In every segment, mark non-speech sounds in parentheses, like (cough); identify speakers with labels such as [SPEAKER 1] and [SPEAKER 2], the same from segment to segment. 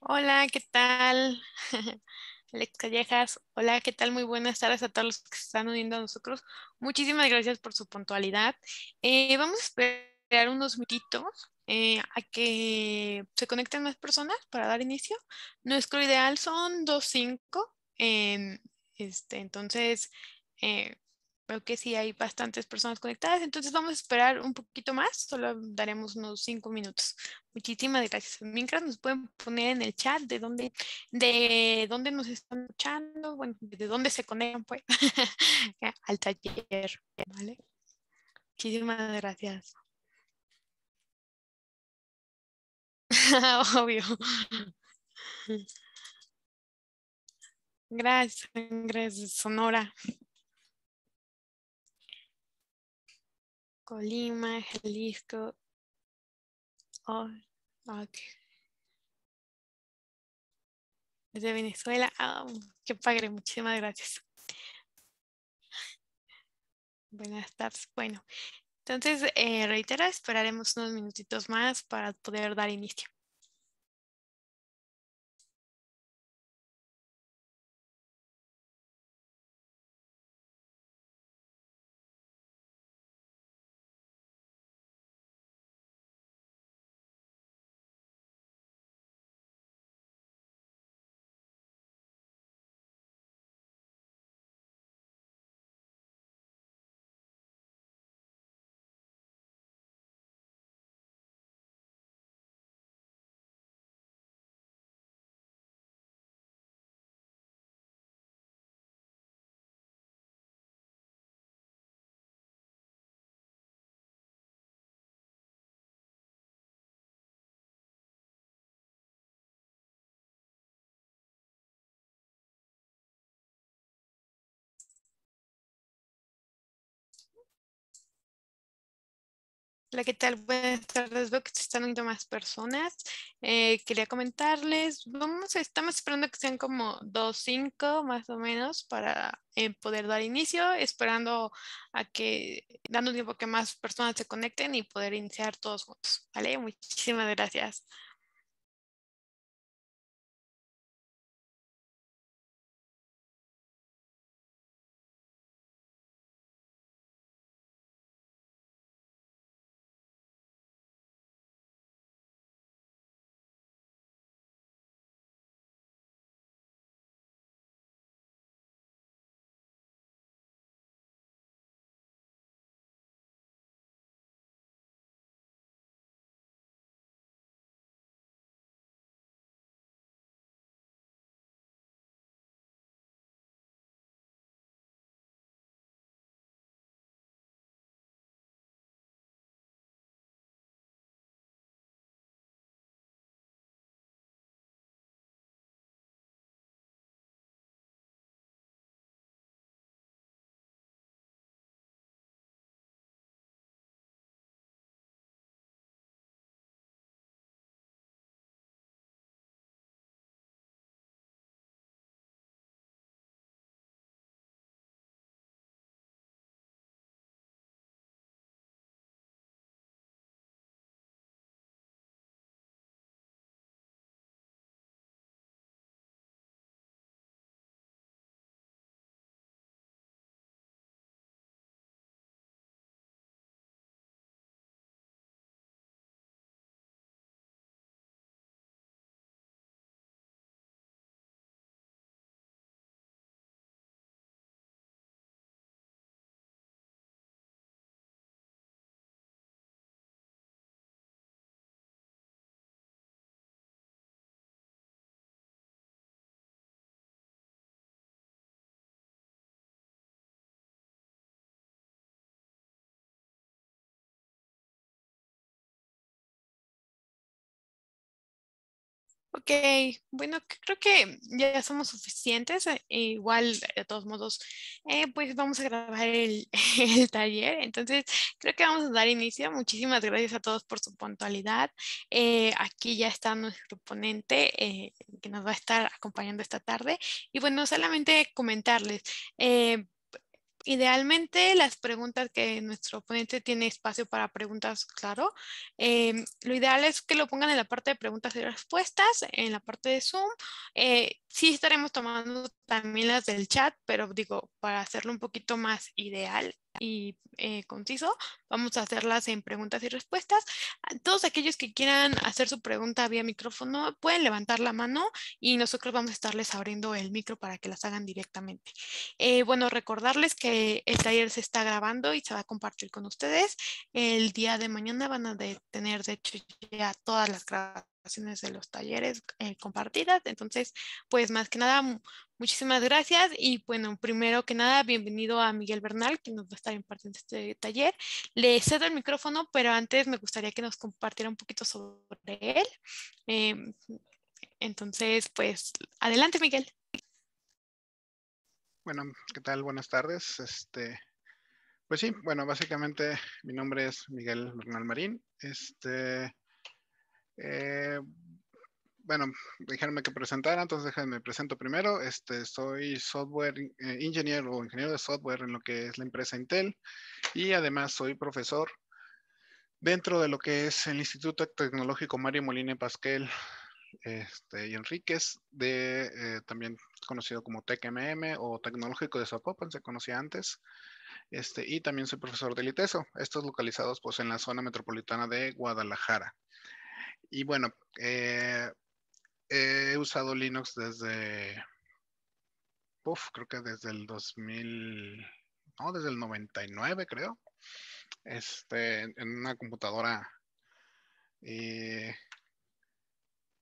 [SPEAKER 1] Hola, ¿qué tal? (laughs) Alex Callejas, hola, ¿qué tal? Muy buenas tardes a todos los que se están uniendo a nosotros. Muchísimas gracias por su puntualidad. Eh, vamos a esperar unos minutitos eh, a que se conecten más personas para dar inicio. Nuestro ideal son 2.5. Eh, em, este, entonces, eh, Veo que sí hay bastantes personas conectadas, entonces vamos a esperar un poquito más, solo daremos unos cinco minutos. Muchísimas gracias. Mientras nos pueden poner en el chat de dónde, de dónde nos están escuchando, bueno, de dónde se conectan pues (laughs) al taller, ¿vale? Muchísimas gracias. (laughs) Obvio. Gracias, gracias, Sonora. Colima, Jalisco. Oh, okay. Desde Venezuela. Oh, qué padre, muchísimas gracias. Buenas tardes. Bueno, entonces, eh, reitero, esperaremos unos minutitos más para poder dar inicio. Hola, ¿qué tal? Buenas tardes. Veo que se están viendo más personas. Eh, quería comentarles, vamos, estamos esperando que sean como dos, cinco más o menos para eh, poder dar inicio, esperando a que, dando tiempo a que más personas se conecten y poder iniciar todos juntos. ¿Vale? Muchísimas gracias. Ok, bueno, creo que ya somos suficientes. Eh, igual, de todos modos, eh, pues vamos a grabar (laughs) el, taller. Entonces, creo que vamos a dar inicio. Muchísimas gracias a todos por su puntualidad. Eh, aquí ya está nuestro ponente que nos va a estar acompañando esta tarde. Y bueno, solamente comentarles. Idealmente, las preguntas que nuestro ponente tiene espacio para preguntas, claro. Em, lo ideal es que lo pongan en la parte de preguntas y respuestas, en la parte de Zoom. Eh, sí estaremos tomando también las del chat, pero digo, para hacerlo un poquito más ideal y eh, conciso, vamos a hacerlas en preguntas y respuestas. Todos aquellos que quieran hacer su pregunta vía micrófono pueden levantar la mano y nosotros vamos a estarles abriendo el micro para que las hagan directamente. Eh, bueno, recordarles que el taller se está grabando y se va a compartir con ustedes. El día de mañana van a tener, de hecho, ya todas las grabaciones de los talleres eh, compartidas. Entonces, pues más que nada, muchísimas gracias y bueno, primero que nada, bienvenido a Miguel Bernal, que nos va a estar impartiendo este taller. Le cedo el micrófono, pero antes me gustaría que nos compartiera un poquito sobre él. Eh, entonces, pues adelante, Miguel.
[SPEAKER 2] Bueno, ¿qué tal? Buenas tardes. Este, pues sí, bueno, básicamente mi nombre es Miguel Bernal Marín. Este, eh, bueno, déjenme que presentara, entonces déjenme presento primero. Este, soy software eh, ingeniero o ingeniero de software en lo que es la empresa Intel y además soy profesor dentro de lo que es el Instituto Tecnológico Mario Molina Pasquel este, y Enríquez, de, eh, también conocido como TECMM o Tecnológico de Zapopan, se conocía antes. Este, y también soy profesor del ITESO, estos localizados pues, en la zona metropolitana de Guadalajara. Y bueno, eh, he usado Linux desde, uf, creo que desde el 2000, no, desde el 99 creo, este, en una computadora y eh,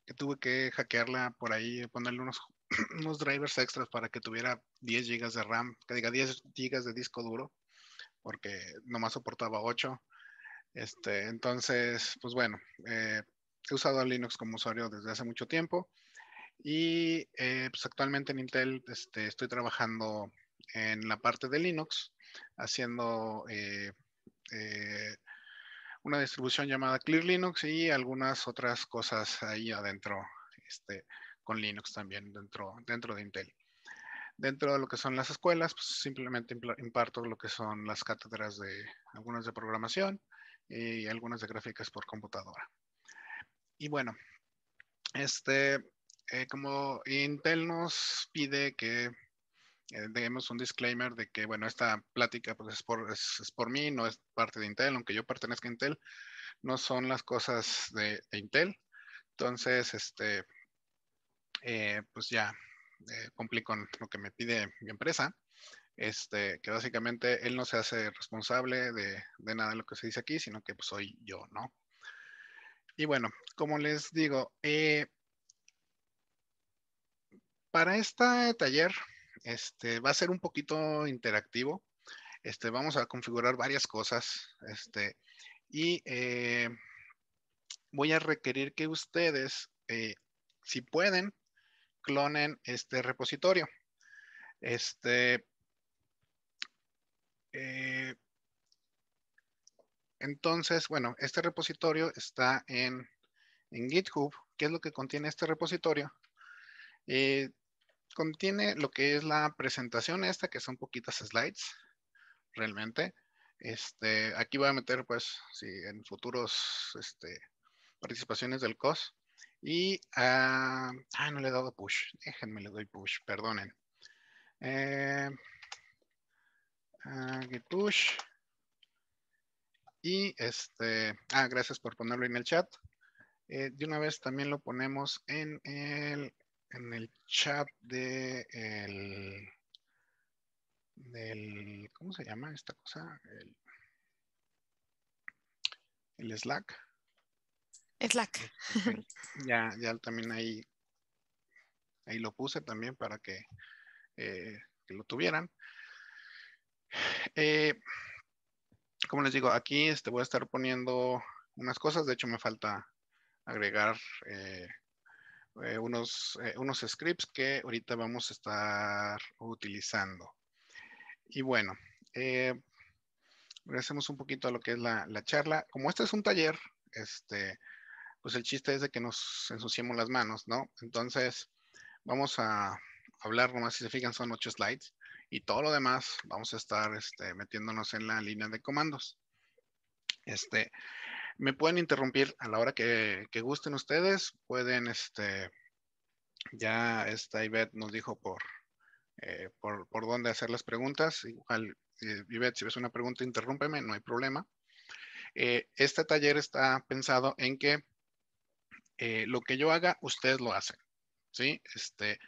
[SPEAKER 2] que tuve que hackearla por ahí, ponerle unos, (clears throat) unos drivers extras para que tuviera 10 GB de RAM, que diga 10 GB de disco duro, porque nomás soportaba 8. Este, entonces, pues bueno, eh, he usado Linux como usuario desde hace mucho tiempo y eh, pues, actualmente en Intel este, estoy trabajando en la parte de Linux haciendo eh, eh, una distribución llamada Clear Linux y algunas otras cosas ahí adentro este, con Linux también dentro, dentro de Intel. Dentro de lo que son las escuelas, pues simplemente imparto lo que son las cátedras de algunas de programación y algunas de gráficas por computadora. Y bueno, este, eh, como Intel nos pide que eh, un disclaimer de que, bueno, esta plática pues, es, por, es, por mí, no es parte de Intel, aunque yo pertenezca a Intel, no son las cosas de, Intel. Entonces, este, eh, pues ya eh, cumplí con lo que me pide mi empresa. Este, que básicamente él no se hace responsable de, nada de lo que se dice aquí, sino que pues, soy yo, ¿no? Y bueno, como les digo, eh, para este taller este, va a ser un poquito interactivo. Este, vamos a configurar varias cosas. Este, y eh, voy a requerir que ustedes, eh, si pueden, clonen este repositorio. Este, entonces, bueno, este repositorio está en, GitHub. ¿Qué es lo que contiene este repositorio? Eh, contiene lo que es la presentación esta, que son poquitas slides, realmente. Este, aquí voy a meter, pues, en futuros este, participaciones del COS. Y, ah, ah, no le he dado push. Déjenme, le doy push, perdonen. Eh, ah, git push. Y este, ah, gracias por ponerlo en el chat. Eh, de una vez también lo ponemos en el, en el chat de el, del, ¿cómo se llama esta cosa? El, Slack. Slack. Ya, ya también ahí, ahí lo puse también para que, eh, lo tuvieran. Eh, como les digo, aquí este, voy a estar poniendo unas cosas. De hecho, me falta agregar eh, eh, unos, eh, unos scripts que ahorita vamos a estar utilizando. Y bueno, regresemos un poquito a lo que es la, charla. Como este es un taller, este, pues el chiste es de que nos ensuciemos las manos, ¿no? Entonces, vamos a hablar, nomás si se fijan, son ocho slides y todo lo demás vamos a estar este, metiéndonos en la línea de comandos. Este, me pueden interrumpir a la hora que, gusten ustedes, pueden, este, ya esta Ivette nos dijo por, eh, por, por, dónde hacer las preguntas, igual eh, si ves una pregunta, interrúmpeme, no hay problema. Eh, este taller está pensado en que lo que yo haga, ustedes lo hacen, ¿sí? Este,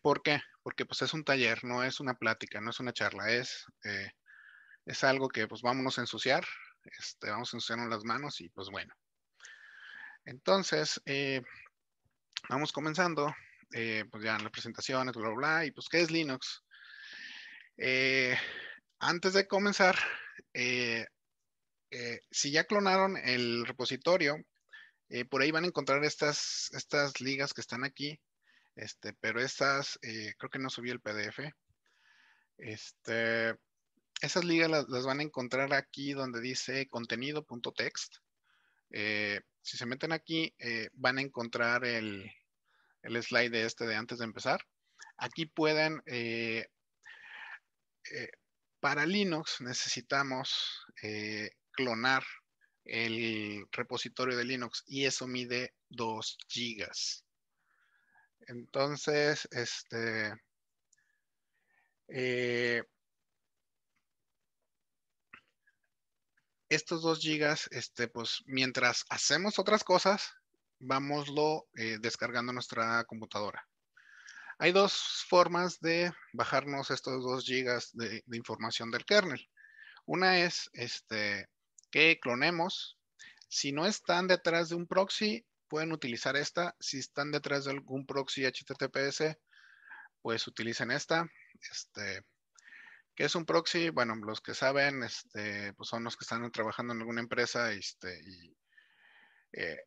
[SPEAKER 2] ¿Por qué? porque pues es un taller, no es una plática, no es una charla, es, eh, es algo que pues vámonos a ensuciar, este, vamos a ensuciarnos las manos y pues bueno. Entonces, eh, vamos comenzando, eh, pues ya en las presentaciones, bla, bla, bla, y pues ¿qué es Linux? antes de comenzar, si ya clonaron el repositorio, por ahí van a encontrar estas, estas ligas que están aquí, este, pero estas, eh, creo que no subí el PDF. Este, esas ligas las, van a encontrar aquí donde dice contenido.text. Eh, si se meten aquí, eh, van a encontrar el, el, slide de este de antes de empezar. Aquí pueden, para Linux necesitamos clonar el repositorio de Linux y eso mide 2 gigas. Entonces, este... Eh, estos dos gigas, este, pues mientras hacemos otras cosas, vámoslo eh, descargando nuestra computadora. Hay dos formas de bajarnos estos dos gigas de, información del kernel. Una es este, que clonemos. Si no están detrás de un proxy, pueden utilizar esta. Si están detrás de algún proxy HTTPS, pues utilicen esta. Este, ¿Qué es un proxy? Bueno, los que saben, este, pues son los que están trabajando en alguna empresa este, y eh,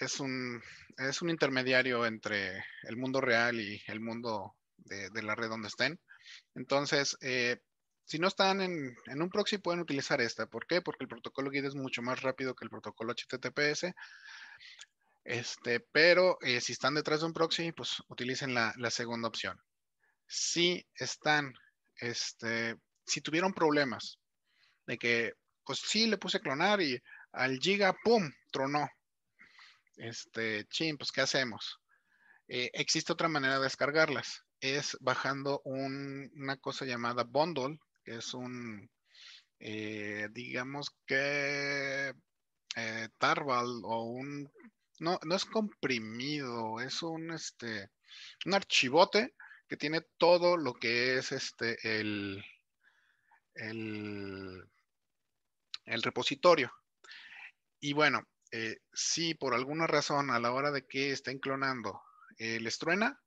[SPEAKER 2] es, un, es un intermediario entre el mundo real y el mundo de, la red donde estén. Entonces, eh, si no están en, un proxy, pueden utilizar esta. ¿Por qué? Porque el protocolo GID es mucho más rápido que el protocolo HTTPS. Este, pero eh, si están detrás de un proxy, pues utilicen la, segunda opción. Si están, este, si tuvieron problemas de que, pues sí, le puse a clonar y al giga, ¡pum!, tronó. Este, chin, pues ¿qué hacemos? Eh, existe otra manera de descargarlas. Es bajando una cosa llamada bundle, que es un, eh, digamos que Tarval o un no, es comprimido, es un, este, archivote que tiene todo lo que es este, el, el, repositorio. Y bueno, eh, si por alguna razón a la hora de que estén clonando eh, les truena,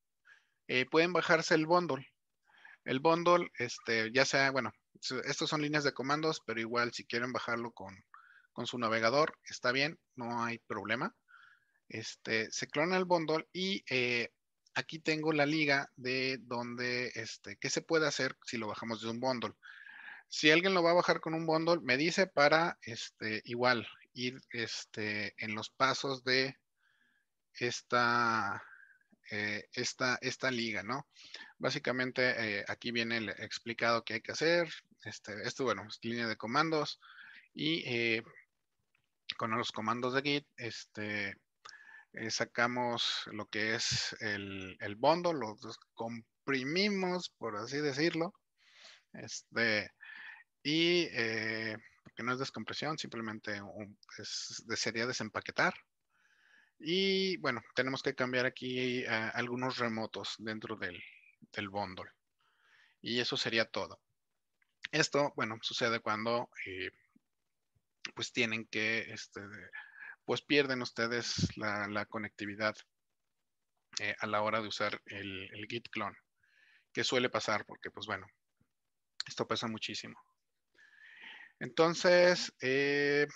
[SPEAKER 2] eh, pueden bajarse el bundle. El bundle, este, ya sea, bueno, estas son líneas de comandos, pero igual si quieren bajarlo con su navegador, está bien, no hay problema. Este, se clona el bundle y eh, aquí tengo la liga de donde, este, qué se puede hacer si lo bajamos de un bundle. Si alguien lo va a bajar con un bundle, me dice para, este, igual, ir, este, en los pasos de esta, eh, esta, liga, ¿no? Básicamente eh, aquí viene explicado qué hay que hacer, este, esto, bueno, es línea de comandos y con los comandos de Git, este, eh, sacamos lo que es el, el lo comprimimos, por así decirlo, este, y eh, que no es descompresión, simplemente sería desempaquetar. Y bueno, tenemos que cambiar aquí ah, algunos remotos dentro del, del bundle. Y eso sería todo. Esto, bueno, sucede cuando eh, pues tienen que este, pues pierden ustedes la, conectividad eh, a la hora de usar el, Git clone, que suele pasar porque, pues bueno, esto pesa muchísimo. Entonces, eh,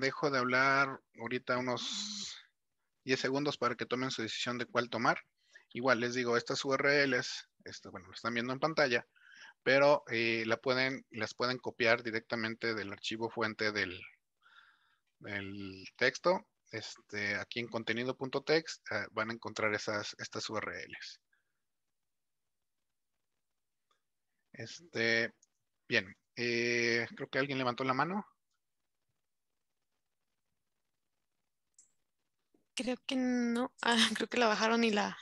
[SPEAKER 2] dejo de hablar ahorita unos 10 segundos para que tomen su decisión de cuál tomar. Igual les digo, estas URLs, bueno, lo están viendo en pantalla, pero eh, la pueden, las pueden copiar directamente del archivo fuente del, el texto, este, aquí en contenido.txt eh, van a encontrar esas, estas URLs. Este, bien, eh, creo que alguien levantó la mano.
[SPEAKER 1] Creo que no, (laughs) ah, creo que la bajaron y la,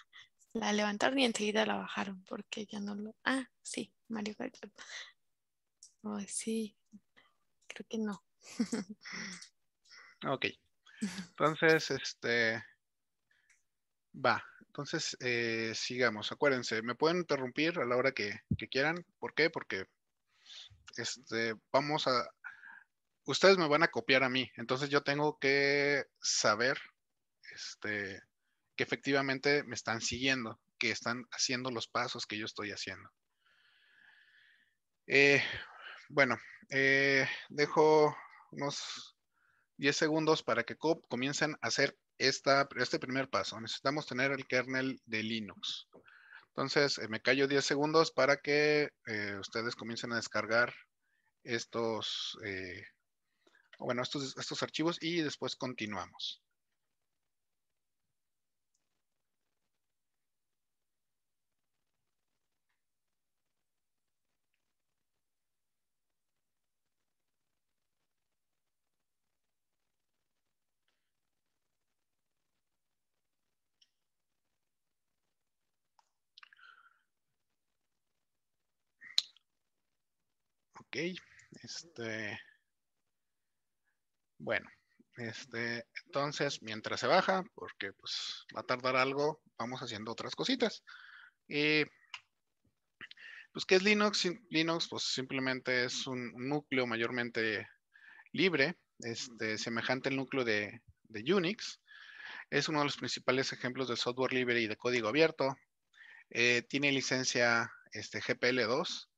[SPEAKER 1] levantaron y enseguida la bajaron porque ya no lo... Ah, sí, Mario Oh, sí, creo que no. (laughs)
[SPEAKER 2] Ok. (laughs) Entonces, este. Va. Entonces, eh, sigamos. Acuérdense, me pueden interrumpir a la hora que, que quieran. ¿Por qué? Porque este, vamos a. Ustedes me van a copiar a mí. Entonces, yo tengo que saber este, que efectivamente me están siguiendo, que están haciendo los pasos que yo estoy haciendo. Eh, bueno, eh, dejo unos 10 segundos para que comiencen a hacer este primer paso. Necesitamos tener el kernel de Linux. Entonces, eh, me callo 10 segundos para que eh, ustedes comiencen a descargar estos, eh, bueno, estos archivos y después continuamos. Ok, este, bueno, este, entonces mientras se baja, porque pues va a tardar algo, vamos haciendo otras cositas. Y pues, ¿qué es Linux? Linux, pues simplemente es un, núcleo mayormente libre, este, semejante al núcleo de, Unix. Es uno de los principales ejemplos de software libre y de código abierto. Eh, tiene licencia este, GPL2,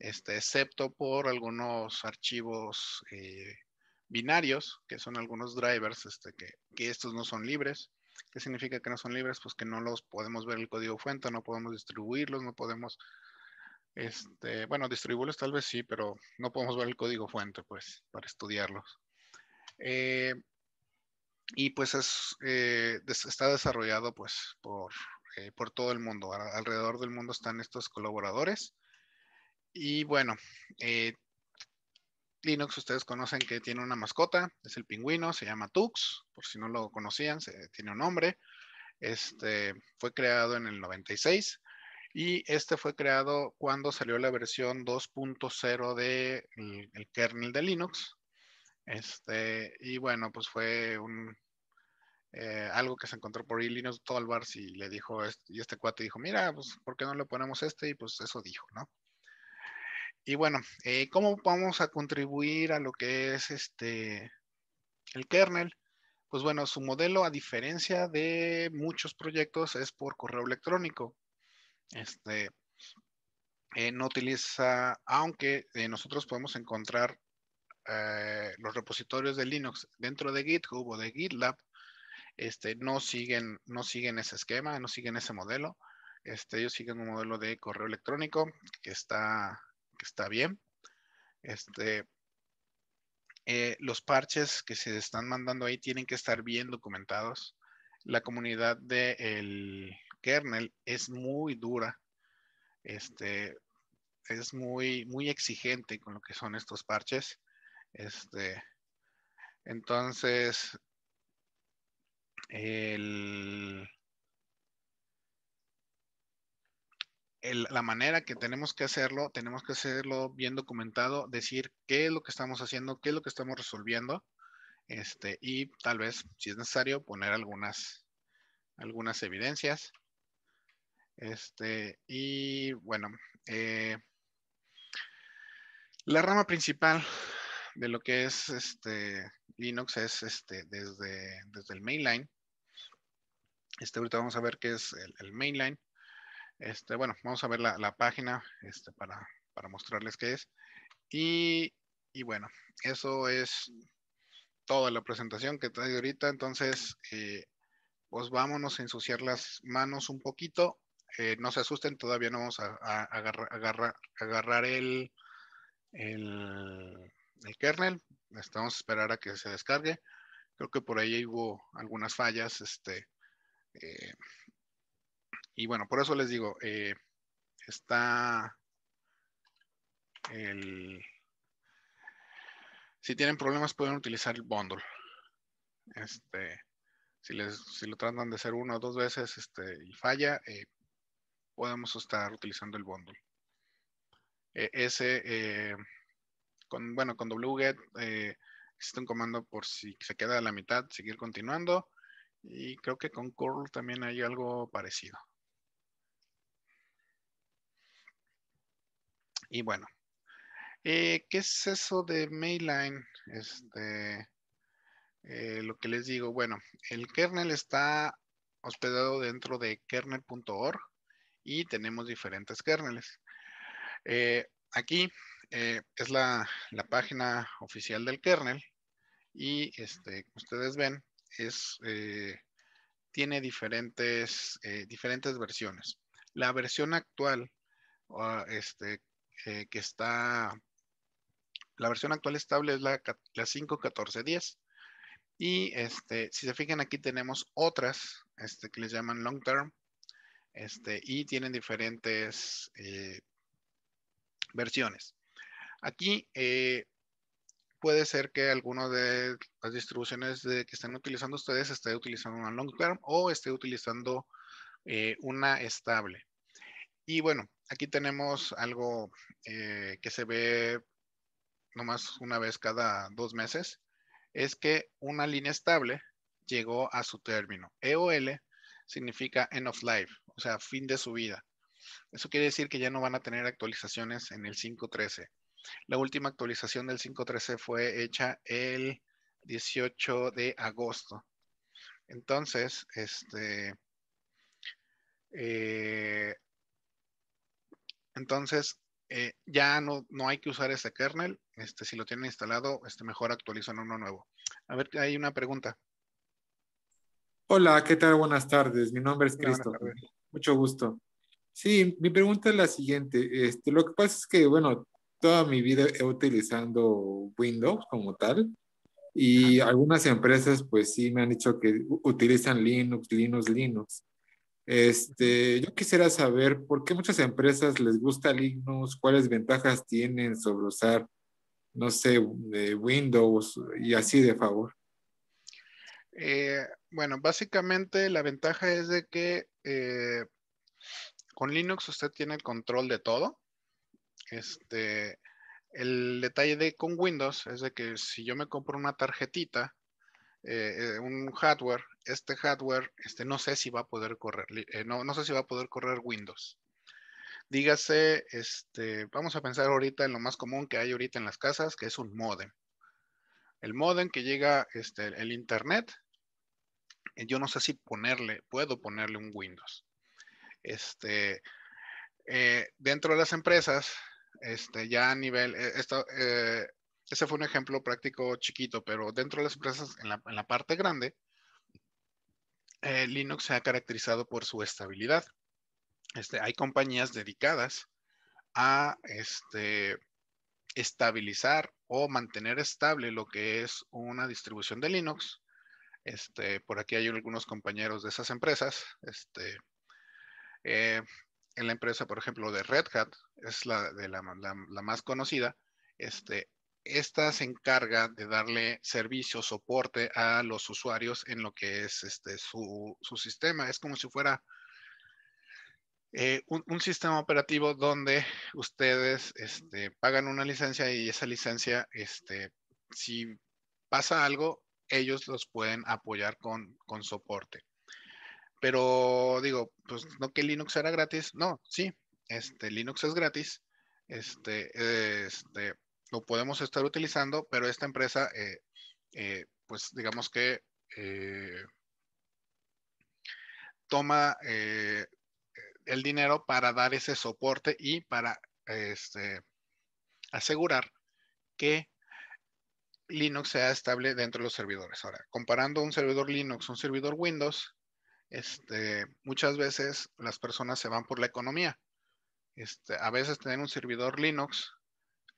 [SPEAKER 2] este, excepto por algunos archivos eh, binarios, que son algunos drivers, este, que, estos no son libres. ¿Qué significa que no son libres? Pues que no los podemos ver el código fuente, no podemos distribuirlos, no podemos, este, bueno, distribuirlos tal vez sí, pero no podemos ver el código fuente, pues, para estudiarlos. Eh, y pues eh, está desarrollado pues por, por todo el mundo. Alrededor del mundo están estos colaboradores y bueno, eh, Linux ustedes conocen que tiene una mascota, es el pingüino, se llama Tux, por si no lo conocían, tiene un nombre. Este fue creado en el 96 y este fue creado cuando salió la versión 2.0 del kernel de Linux. Este, y bueno, pues fue un, eh, algo que se encontró por ahí Linux Tolbars y le dijo, y este cuate dijo, mira, pues, ¿por qué no le ponemos este? Y pues eso dijo, ¿no? Y bueno, eh, ¿cómo vamos a contribuir a lo que es este el kernel? Pues bueno, su modelo, a diferencia de muchos proyectos, es por correo electrónico. Este, eh, no utiliza, aunque eh, nosotros podemos encontrar los repositorios de Linux dentro de GitHub o de GitLab, este, no, siguen, no siguen ese esquema, no siguen ese modelo. Este, ellos siguen un modelo de correo electrónico que está que está bien. Este, eh, los parches que se están mandando ahí tienen que estar bien documentados. La comunidad del el kernel es muy dura. Este, es muy, muy exigente con lo que son estos parches. Este, entonces, el, la manera que tenemos que hacerlo, tenemos que hacerlo bien documentado, decir qué es lo que estamos haciendo, qué es lo que estamos resolviendo, este, y tal vez, si es necesario, poner algunas, algunas evidencias. Este, y bueno, eh, la rama principal de lo que es este, Linux es este, desde, desde el mainline. Este, ahorita vamos a ver qué es el mainline. Este, bueno, vamos a ver la, página este, para, mostrarles qué es. Y, bueno, eso es toda la presentación que traigo ahorita. Entonces, eh, pues vámonos a ensuciar las manos un poquito. Eh, no se asusten, todavía no vamos a, agarrar, el, el, el, kernel. Estamos a esperar a que se descargue. Creo que por ahí hubo algunas fallas. Este, eh, y bueno, por eso les digo, eh, está el... Si tienen problemas pueden utilizar el bundle. Este, si, les, lo tratan de hacer una o dos veces este, y falla, eh, podemos estar utilizando el bundle. E, ese, eh, con, bueno, con wget existe un comando por si se queda a la mitad, seguir continuando. Y creo que con curl también hay algo parecido. Y bueno, eh, ¿qué es eso de mainline? Este, eh, lo que les digo, bueno, el kernel está hospedado dentro de kernel.org y tenemos diferentes kernels. Eh, aquí es la, página oficial del kernel y este, ustedes ven, es, tiene diferentes, diferentes versiones. La versión actual ah, este, eh, que está, la versión actual estable es la, la 5.14.10. Y este, si se fijan aquí tenemos otras este, que les llaman long term este, y tienen diferentes eh, versiones. Aquí eh, puede ser que alguna de las distribuciones que están utilizando ustedes esté utilizando una long term o esté utilizando una estable. Y bueno, aquí tenemos algo eh, que se ve nomás una vez cada dos meses, es que una línea estable llegó a su término. EOL significa end of life, o sea, fin de su vida. Eso quiere decir que ya no van a tener actualizaciones en el 5.13. La última actualización del 5.13 fue hecha el 18 de agosto. Entonces, este, eh, entonces, eh, ya no, hay que usar ese kernel. Este, si lo tienen instalado, este, mejor actualizan uno nuevo. A ver, hay una pregunta. Hola, ¿qué tal? Buenas tardes. Mi nombre es Cristo. Mucho gusto. Sí, mi pregunta es la siguiente. Este, lo que pasa es que, bueno, toda mi vida he utilizando Windows como tal. Y algunas empresas, pues sí, me han dicho que utilizan Linux, Linux, Linux. Este, yo quisiera saber por qué muchas empresas les gusta Linux, cuáles ventajas tienen sobre usar, no sé, eh, Windows y así de favor. Eh, bueno, básicamente la ventaja es de que eh, con Linux usted tiene el control de todo. Este, el detalle de con Windows es de que si yo me compro una tarjetita, un hardware, este hardware, este, no sé si va a poder correr, eh, no, sé si va a poder correr Windows. Dígase, este, vamos a pensar ahorita en lo más común que hay ahorita en las casas, que es un modem. El modem que llega este, el internet, eh, yo no sé si ponerle, puedo ponerle un Windows. Este, eh, dentro de las empresas, este, ya a nivel, ese fue un ejemplo práctico chiquito, pero dentro de las empresas, en la, en la parte grande, eh, Linux se ha caracterizado por su estabilidad. Este, hay compañías dedicadas a este, estabilizar o mantener estable lo que es una distribución de Linux. Este, por aquí hay algunos compañeros de esas empresas. Este, eh, en la empresa, por ejemplo, de Red Hat, es la, de la, más conocida, este, esta se encarga de darle servicio, soporte a los usuarios en lo que es este, su, sistema. Es como si fuera eh, un, sistema operativo donde ustedes este, pagan una licencia y esa licencia, este, si pasa algo, ellos los pueden apoyar con, con soporte. Pero digo, pues no que Linux era gratis, no, sí, este, Linux es gratis. Este, este, lo podemos estar utilizando, pero esta empresa, eh, eh, pues digamos que eh, toma el dinero para dar ese soporte y para este, asegurar que Linux sea estable dentro de los servidores. Ahora, comparando un servidor Linux, un servidor Windows, este, muchas veces las personas se van por la economía. Este, a veces tener un servidor Linux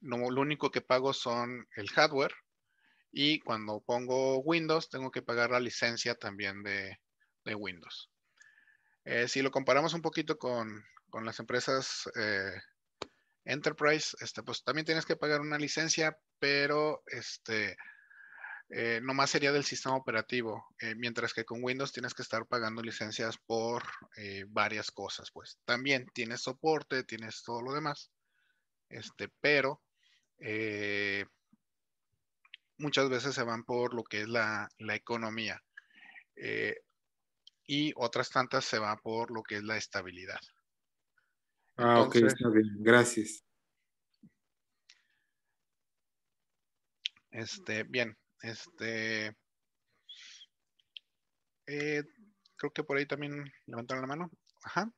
[SPEAKER 2] no, lo único que pago son el hardware y cuando pongo Windows tengo que pagar la licencia también de, Windows. Eh, si lo comparamos un poquito con, las empresas eh, Enterprise, este, pues también tienes que pagar una licencia, pero este, eh, nomás sería del sistema operativo, eh, mientras que con Windows tienes que estar pagando licencias por varias cosas, pues también tienes soporte, tienes todo lo demás, este, pero eh, muchas veces se van por lo que es la, economía eh, y otras tantas se van por lo que es la estabilidad. Ah, ok, bien, gracias. Este, bien, este, eh, creo que por ahí también levantaron la mano. Ajá.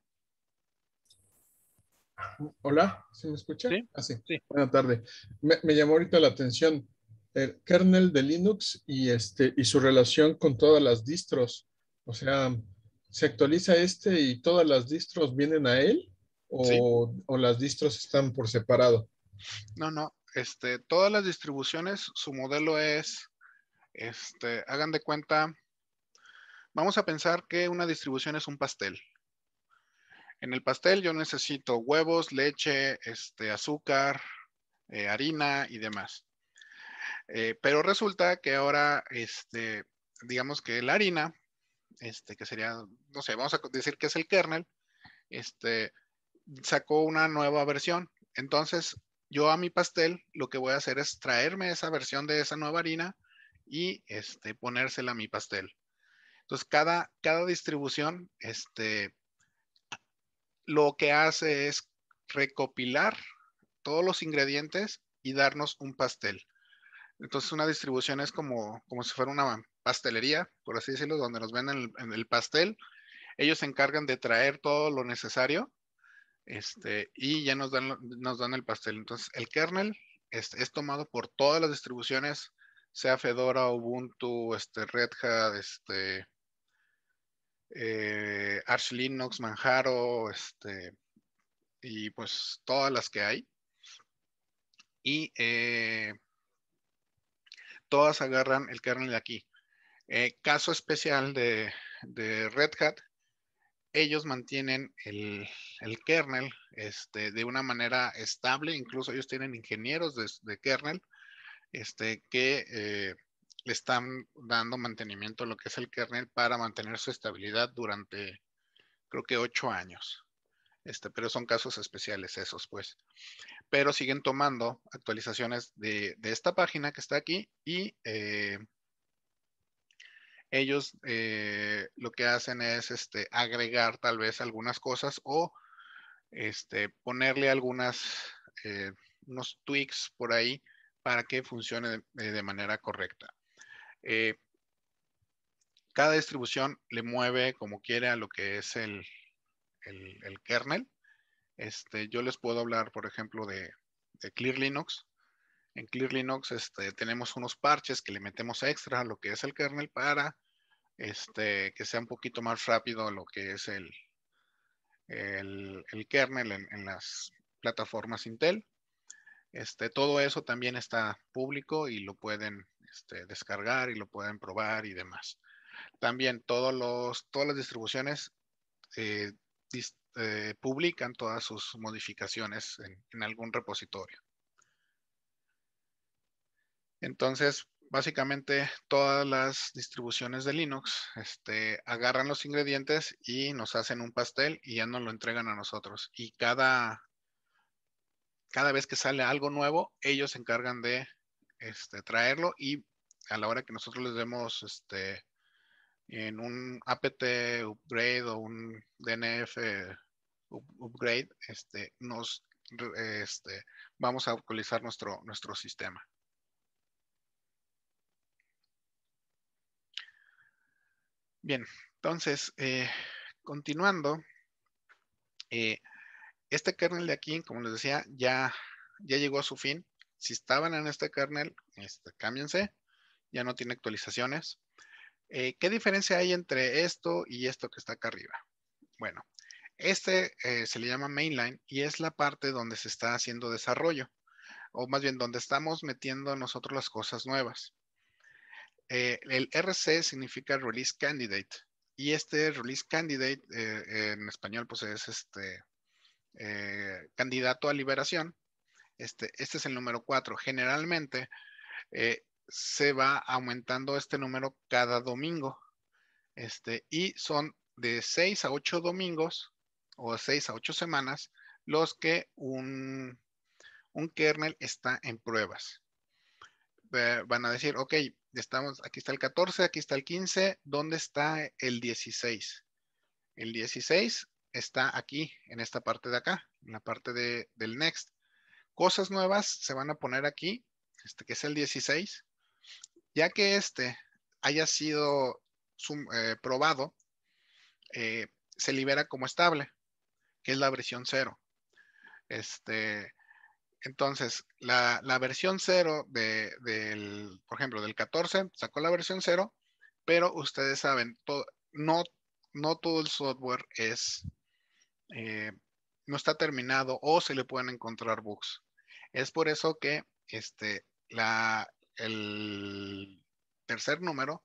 [SPEAKER 2] Hola, ¿se me escucha? Sí. Ah, sí. Me, llamó ahorita la atención el kernel de Linux y, este, y su relación con todas las distros. O sea, ¿se actualiza este y todas las distros vienen a él? ¿O, o las distros están por separado? No, no. Este, todas las distribuciones, su modelo es, este, hagan de cuenta, vamos a pensar que una distribución es un pastel. En el pastel yo necesito huevos, leche, este, azúcar, eh, harina y demás. Eh, pero resulta que ahora, este, digamos que la harina, este, que sería, no sé, vamos a decir que es el kernel, este, sacó una nueva versión. Entonces, yo a mi pastel lo que voy a hacer es traerme esa versión de esa nueva harina y este, ponérsela a mi pastel. Entonces, cada, cada distribución este, lo que hace es recopilar todos los ingredientes y darnos un pastel. Entonces una distribución es como, como si fuera una pastelería, por así decirlo, donde nos venden el, el pastel. Ellos se encargan de traer todo lo necesario este, y ya nos dan, nos dan el pastel. Entonces el kernel es, es tomado por todas las distribuciones, sea Fedora, Ubuntu, este, Red Hat, este, eh, Arch Linux, Manjaro, este, y pues todas las que hay. Y eh, todas agarran el kernel de aquí. Eh, caso especial de, Red Hat, ellos mantienen el, kernel este, de una manera estable, incluso ellos tienen ingenieros de, kernel este, que le están dando mantenimiento a lo que es el kernel para mantener su estabilidad durante, creo que ocho años. Este, pero son casos especiales esos, pues. Pero siguen tomando actualizaciones de, esta página que está aquí y eh, ellos eh, lo que hacen es este, agregar tal vez algunas cosas o este, ponerle algunas, eh, tweaks por ahí para que funcione de manera correcta. Eh, cada distribución le mueve como quiere a lo que es el, kernel. Este, yo les puedo hablar, por ejemplo, de, Clear Linux. En Clear Linux este, tenemos unos parches que le metemos extra a lo que es el kernel para este, que sea un poquito más rápido lo que es el, el, kernel en, en, las plataformas Intel. Este, todo eso también está público y lo pueden este, descargar y lo pueden probar y demás. También todos todas las distribuciones eh, eh, publican todas sus modificaciones en, algún repositorio. Entonces, básicamente todas las distribuciones de Linux este, agarran los ingredientes y nos hacen un pastel y ya nos lo entregan a nosotros. Y cada, cada vez que sale algo nuevo, ellos se encargan de este, traerlo y a la hora que nosotros les demos este, en un apt upgrade o un DNF upgrade, este, nos este, vamos a actualizar nuestro, nuestro sistema. Bien, entonces, eh, continuando, eh, este kernel de aquí, como les decía, ya, ya llegó a su fin. Si estaban en este kernel, este, ya no tiene actualizaciones. Eh, ¿Qué diferencia hay entre esto y esto que está acá arriba? Bueno, este eh, se le llama mainline y es la parte donde se está haciendo desarrollo, o más bien donde estamos metiendo nosotros las cosas nuevas. Eh, el RC significa Release Candidate y este Release Candidate en español pues es este candidato a liberación este, este, es el número 4. Generalmente eh, se va aumentando este número cada domingo. Este, y son de 6 a 8 domingos o 6 a 8 semanas los que un, un kernel está en pruebas. Eh, van a decir, ok, estamos, aquí está el 14, aquí está el 15, ¿dónde está el 16? El 16 está aquí, en esta parte de acá, en la parte del next. Cosas nuevas se van a poner aquí, este, que es el 16. Ya que este haya sido eh, probado, eh, se libera como estable, que es la versión 0. Este, entonces, la, versión 0 de, del, por ejemplo, del 14 sacó la versión 0, pero ustedes saben, no, no todo el software es eh, no está terminado o se le pueden encontrar bugs. Es por eso que este, la, el tercer número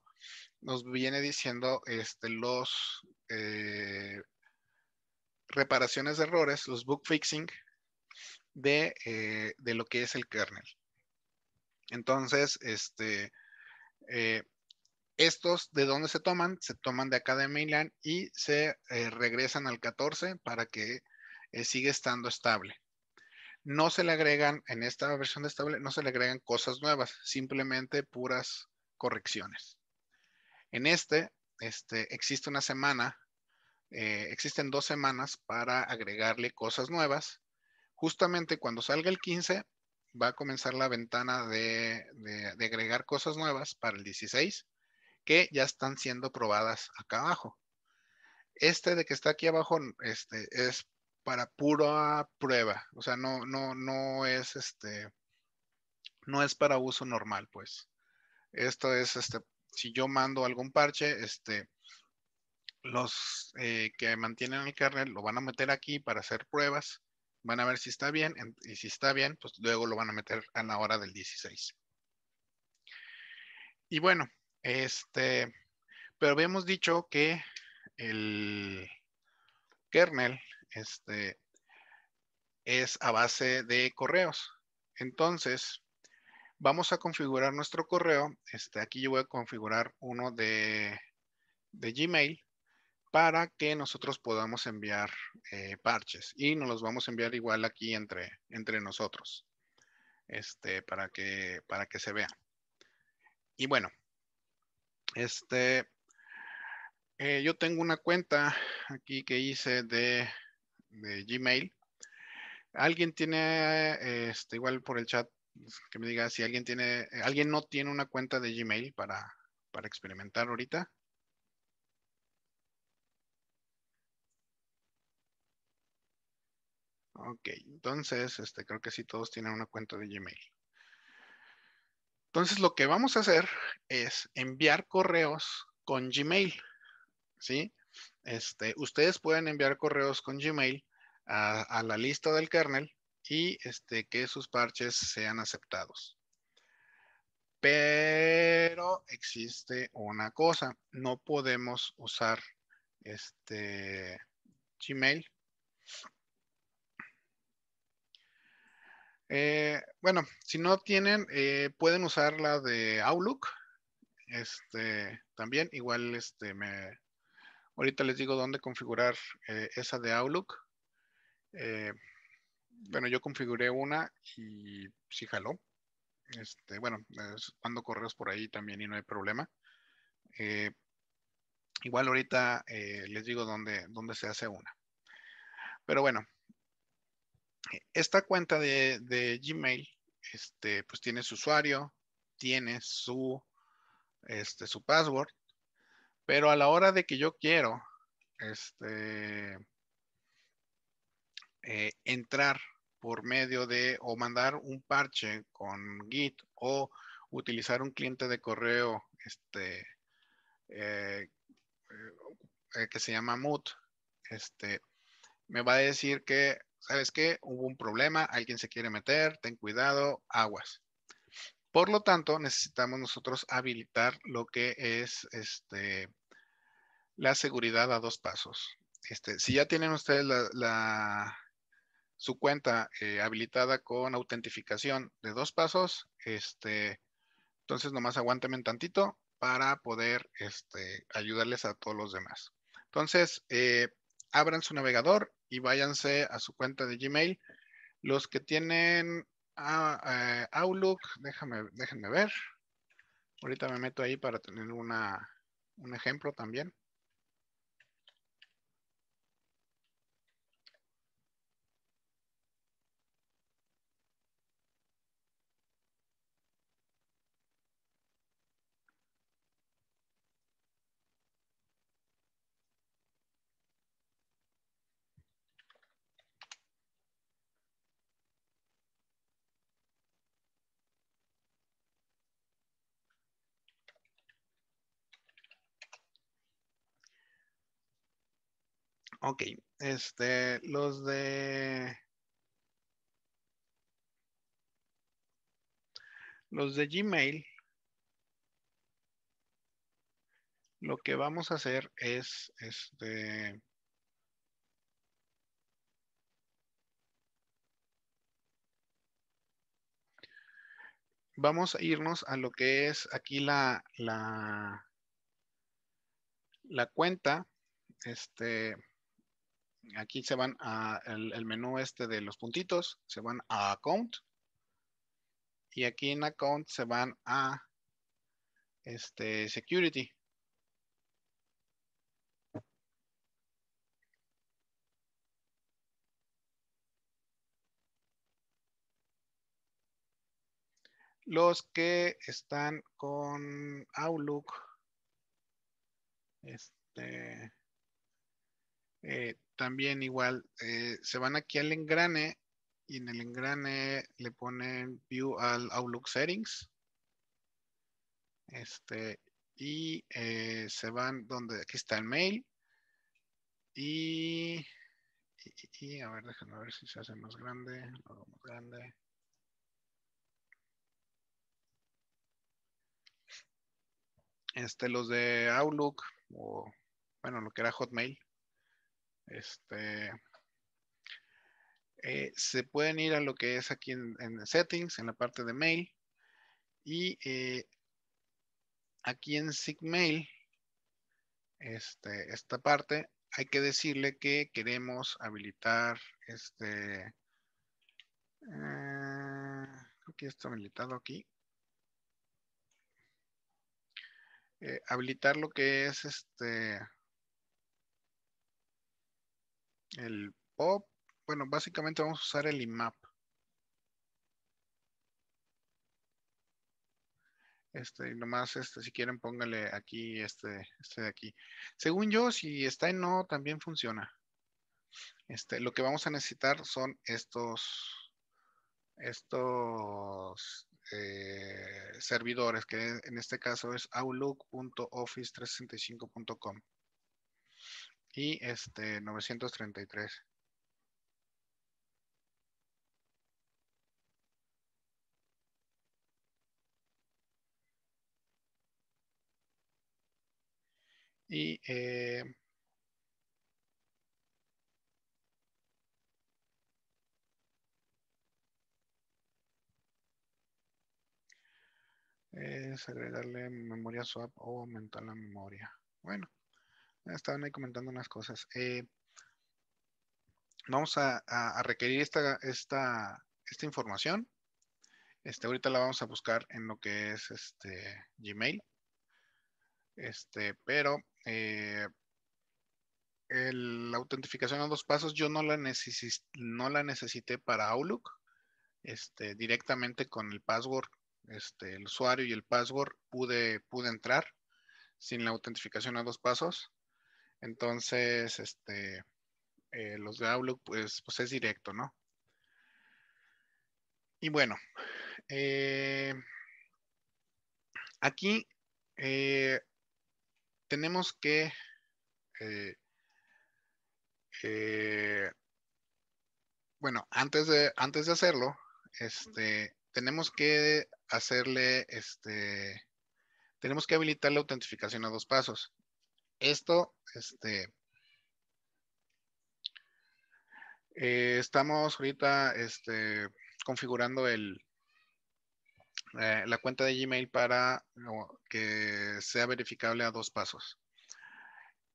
[SPEAKER 2] nos viene diciendo este, los eh, reparaciones de errores, los bug fixing eh, de, lo que es el kernel. Entonces, este, eh, estos, ¿de dónde se toman? Se toman de acá de mainland y se regresan al 14 para que eh, sigue estando estable. No se le agregan, en esta versión de estable, no se le agregan cosas nuevas, simplemente puras correcciones. En este, este existe una semana, eh, existen dos semanas para agregarle cosas nuevas. Justamente cuando salga el 15, va a comenzar la ventana de, de, de agregar cosas nuevas para el 16, que ya están siendo probadas acá abajo este de que está aquí abajo este, es para pura prueba, o sea, no, no, no es este, no es para uso normal, pues. Esto es, este, si yo mando algún parche, este, los eh, que mantienen el kernel lo van a meter aquí para hacer pruebas, van a ver si está bien, y si está bien, pues luego lo van a meter a la hora del 16. Y bueno, este, pero habíamos dicho que el kernel este, es a base de correos. Entonces, vamos a configurar nuestro correo. Este, aquí yo voy a configurar uno de, Gmail para que nosotros podamos enviar eh, parches y nos los vamos a enviar igual aquí entre, entre nosotros este, para, que, para que se vea. Y bueno, este, eh, yo tengo una cuenta aquí que hice de de Gmail. ¿Alguien tiene, eh, este, igual por el chat, que me diga si alguien tiene, eh, alguien no tiene una cuenta de Gmail para, experimentar ahorita? Ok, entonces este, creo que sí todos tienen una cuenta de Gmail. Entonces lo que vamos a hacer es enviar correos con Gmail, ¿sí? Este, ustedes pueden enviar correos con Gmail a, la lista del kernel y este, que sus parches sean aceptados. Pero existe una cosa, no podemos usar este Gmail. Eh, bueno, si no tienen, eh, pueden usar la de Outlook. Este, también igual este, me, Ahorita les digo dónde configurar eh, esa de Outlook. Eh, bueno, yo configuré una y sí jaló. Este, bueno, mando correos por ahí también y no hay problema. Eh, igual ahorita les digo dónde, se hace una. Pero bueno, esta cuenta de, de Gmail, este, pues tiene su usuario, tiene su, este, su password pero a la hora de que yo quiero este, eh, entrar por medio de o mandar un parche con Git o utilizar un cliente de correo este, eh, eh, que se llama Mood, este, me va a decir que, ¿sabes qué? Hubo un problema, alguien se quiere meter, ten cuidado, aguas. Por lo tanto, necesitamos nosotros habilitar lo que es este, la seguridad a dos pasos. Este, si ya tienen ustedes la, su cuenta eh, habilitada con autentificación de dos pasos, este, entonces nomás aguántenme tantito para poder este, ayudarles a todos los demás. Entonces, eh, abran su navegador y váyanse a su cuenta de Gmail. Los que tienen ah, eh, Outlook, déjame, déjenme ver. Ahorita me meto ahí para tener una, un ejemplo también. Ok, este, los de... Los de Gmail, lo que vamos a hacer es, este... Vamos a irnos a lo que es aquí la, la, la cuenta, este, Aquí se van a el, menú este de los puntitos, se van a account. Y aquí en account se van a este, security. los que están con Outlook, este, eh, también igual, eh, se van aquí al engrane y en el engrane le ponen view al Outlook settings. Este, y eh, se van donde aquí está el mail. Y, a ver, déjenme ver si se hace más grande, más grande. Este, los de Outlook o, bueno, lo que era Hotmail, este, eh, se pueden ir a lo que es aquí en, settings, en la parte de mail. Y eh, aquí en Sigmail, este, esta parte, hay que decirle que queremos habilitar este. Eh, que que está habilitado aquí. habilitar lo que es este el pop, bueno, básicamente vamos a usar el IMAP. Este, nomás, este, si quieren, póngale aquí, este, este de aquí. Según yo, si está en no, también funciona. Este, lo que vamos a necesitar son estos, estos eh, servidores, que en este caso es outlook.office365.com y este 933. Y eh, es agregarle memoria swap o aumentar la memoria. Bueno estaban ahí comentando unas cosas. Eh, vamos a, requerir esta, información. Este, ahorita la vamos a buscar en lo que es este Gmail. Este, pero eh, la autentificación a dos pasos yo no la, no la necesité para Outlook. Este, directamente con el password, este, el usuario y el password pude, pude entrar sin la autentificación a dos pasos. Entonces, este, eh, los de Outlook, pues, pues es directo, ¿no? Y bueno, eh, aquí eh, tenemos que bueno, antes de, antes de hacerlo, este, tenemos que hacerle, este, tenemos que habilitar la autentificación a dos pasos esto, este, eh, estamos ahorita este, configurando el, eh, la cuenta de Gmail para que sea verificable a dos pasos.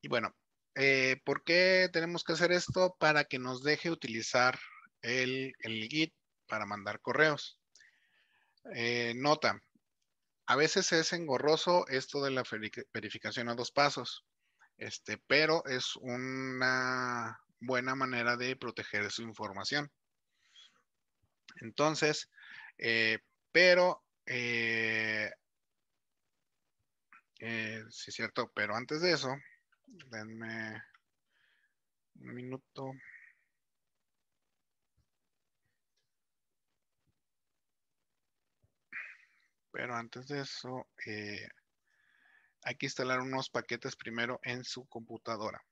[SPEAKER 2] Y bueno, eh, ¿por qué tenemos que hacer esto? Para que nos deje utilizar el, el Git para mandar correos. nota, a veces es engorroso esto de la verificación a dos pasos este, pero es una buena manera de proteger su información. Entonces, eh, pero, eh, eh, sí es cierto, pero antes de eso, denme un minuto. Pero antes de eso, eh, hay que instalar unos paquetes primero en su computadora.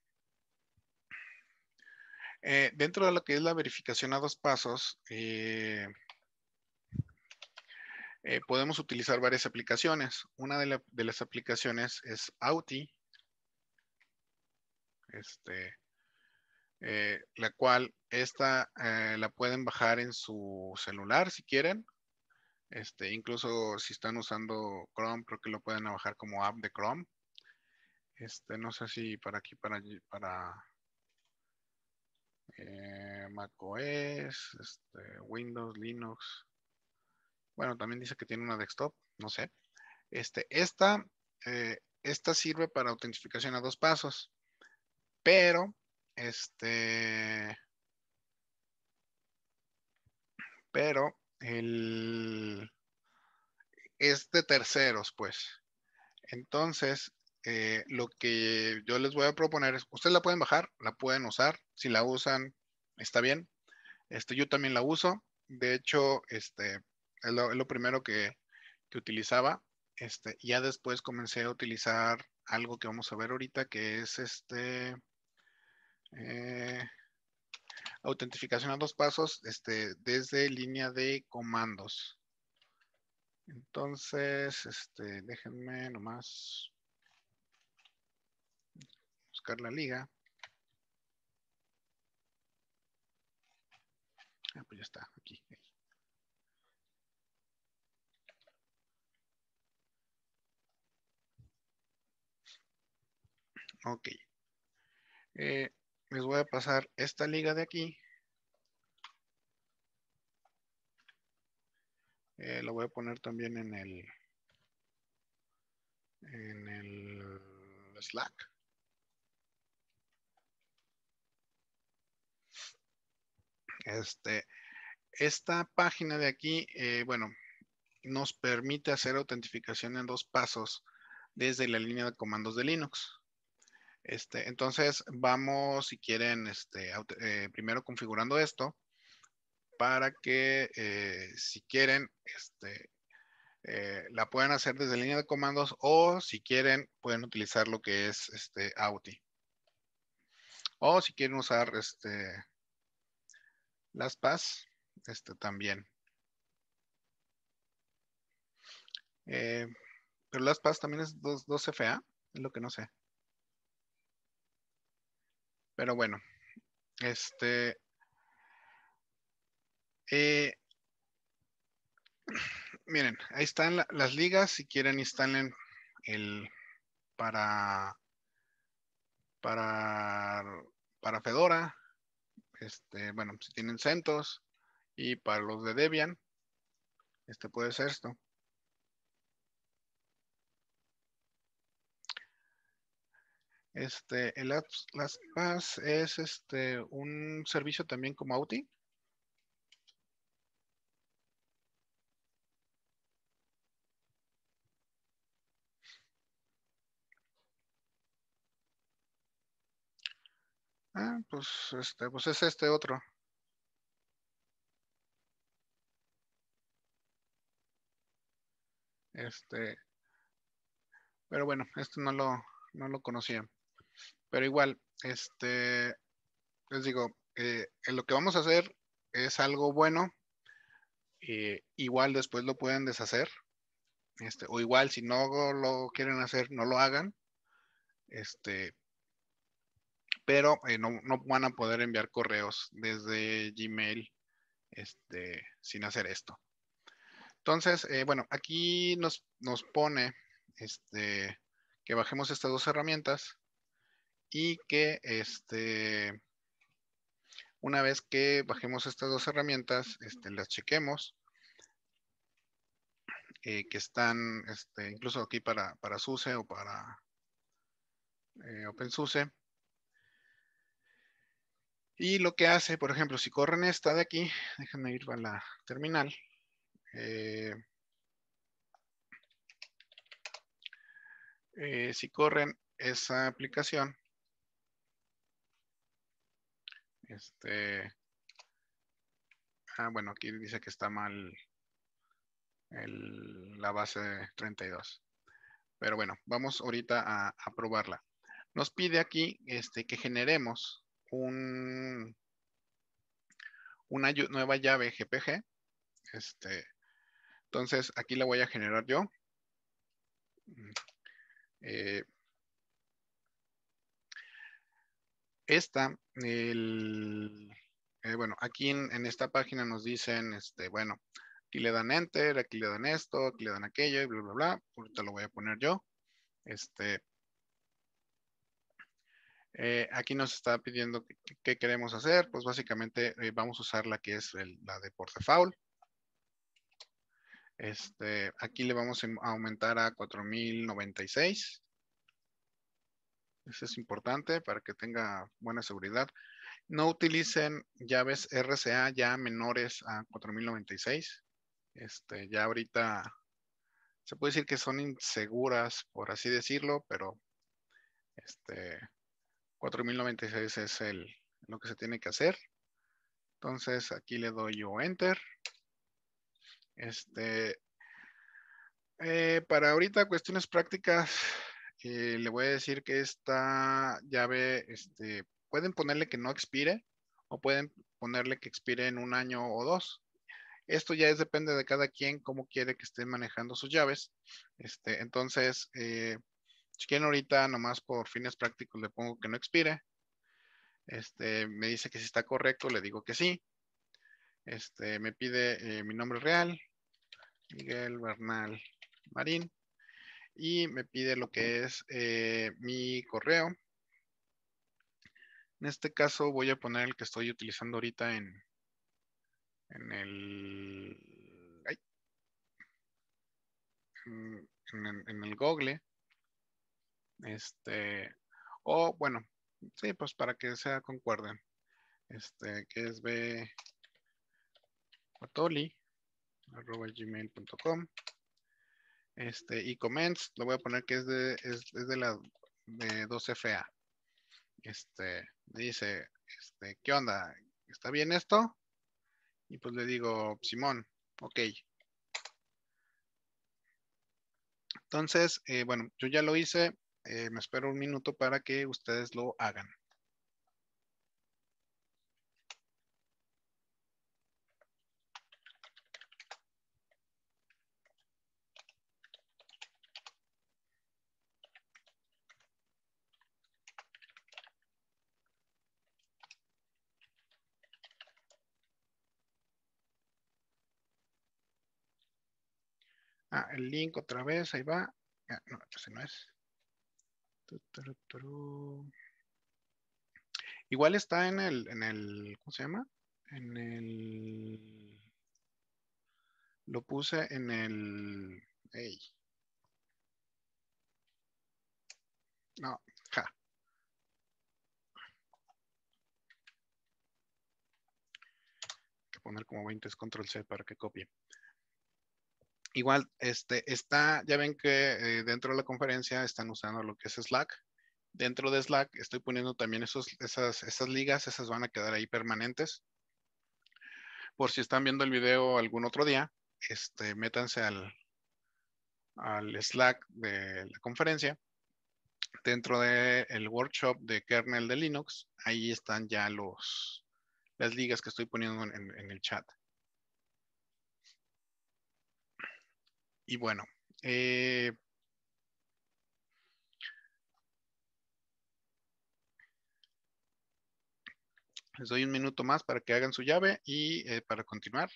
[SPEAKER 2] Eh, dentro de lo que es la verificación a dos pasos, eh, eh, podemos utilizar varias aplicaciones. Una de, las aplicaciones es Auti, este, la cual esta la pueden bajar en su celular si quieren este, incluso si están usando Chrome, creo que lo pueden bajar como app de Chrome. Este, no sé si para aquí, para allí, para eh, macOS, este, Windows, Linux. Bueno, también dice que tiene una desktop, no sé. Este, esta, eh, esta sirve para autentificación a dos pasos, pero este, pero el, es terceros, pues. Entonces, eh, lo que yo les voy a proponer es, ustedes la pueden bajar, la pueden usar, si la usan, está bien. Este, yo también la uso, de hecho, este, es lo, primero que, utilizaba. Este, ya después comencé a utilizar algo que vamos a ver ahorita, que es este... Eh, autentificación a dos pasos este, desde línea de comandos. Entonces, este, déjenme nomás buscar la liga. Ah, pues ya está, aquí. Ok. Eh, les voy a pasar esta liga de aquí. Eh, la voy a poner también en el en el Slack. Este, esta página de aquí, eh, bueno, nos permite hacer autentificación en dos pasos desde la línea de comandos de Linux. Este, entonces vamos, si quieren, este, eh, primero configurando esto para que eh, si quieren, este, eh, la puedan hacer desde línea de comandos o si quieren, pueden utilizar lo que es este Auti. O si quieren usar este, las este también. pero las también es 2FA, es lo que no sé. Pero bueno, este... Eh, (clears throat) miren, ahí están las ligas. Si quieren, instalen el para para para Fedora. Este, bueno, si tienen CentOS y para los de Debian, este puede ser esto. Este, el Apps, las es este, un servicio también como Auti. Ah, pues este, pues es este otro. Este, pero bueno, este no lo, no lo conocía. Pero igual, este, les digo, eh, lo que vamos a hacer es algo bueno. Eh, igual después lo pueden deshacer. Este, o igual si no lo quieren hacer, no lo hagan. Este, pero eh, no, van a poder enviar correos desde Gmail este, sin hacer esto. Entonces, bueno, aquí nos, nos pone este, que bajemos estas dos herramientas y que este, una vez que bajemos estas dos herramientas, este, las chequemos, eh, que están este, incluso aquí para, para SUSE o para eh, OpenSUSE. Y lo que hace, por ejemplo, si corren esta de aquí, déjenme ir a la terminal. Eh, si corren esa aplicación, este. Ah, bueno, aquí dice que está mal la base 32. Pero bueno, vamos ahorita a, probarla. Nos pide aquí este, que generemos un, una nueva llave GPG. Este, entonces, aquí la voy a generar yo. Mm, eh, Esta, el, eh, bueno, aquí en, esta página nos dicen, este, bueno, aquí le dan enter, aquí le dan esto, aquí le dan aquello y bla, bla, bla. Ahorita lo voy a poner yo. Este, eh, aquí nos está pidiendo qué queremos hacer. Pues básicamente eh, vamos a usar la que es la de por Este, aquí le vamos a aumentar a 4096. Eso es importante para que tenga buena seguridad. No utilicen llaves RCA ya menores a 4096. Este, ya ahorita se puede decir que son inseguras, por así decirlo, pero este 4096 es el, lo que se tiene que hacer. Entonces aquí le doy yo enter. Este, eh, para ahorita cuestiones prácticas le voy a decir que esta llave, este, pueden ponerle que no expire o pueden ponerle que expire en un año o dos. Esto ya es, depende de cada quien cómo quiere que esté manejando sus llaves. Este, entonces, eh, si quieren ahorita, nomás por fines prácticos, le pongo que no expire. Este, me dice que si está correcto, le digo que sí. Este, me pide eh, mi nombre real, Miguel Bernal Marín y me pide lo que es eh, mi correo. En este caso voy a poner el que estoy utilizando ahorita en, en el... en, el Google. Este, o bueno, sí, pues para que sea concuerden. Este, que es b este, y comments, lo voy a poner que es de, es, de la de 12FA. Este, me dice, este, ¿qué onda? ¿Está bien esto? Y pues le digo, Simón, ok. Entonces, eh, bueno, yo ya lo hice. Eh, me espero un minuto para que ustedes lo hagan. el link otra vez, ahí va. no, ese no es. Igual está en el, en el, ¿cómo se llama? En el, lo puse en el, No, ja. que poner como 20 es control C para que copie igual, este, está, ya ven que eh, dentro de la conferencia están usando lo que es Slack. Dentro de Slack estoy poniendo también esos, esas, ligas, esas van a quedar ahí permanentes. Por si están viendo el video algún otro día, este, métanse al, al Slack de la conferencia. Dentro del workshop de kernel de Linux, ahí están ya los, las ligas que estoy poniendo en el chat. y bueno, eh, les doy un minuto más para que hagan su llave y eh, para continuar.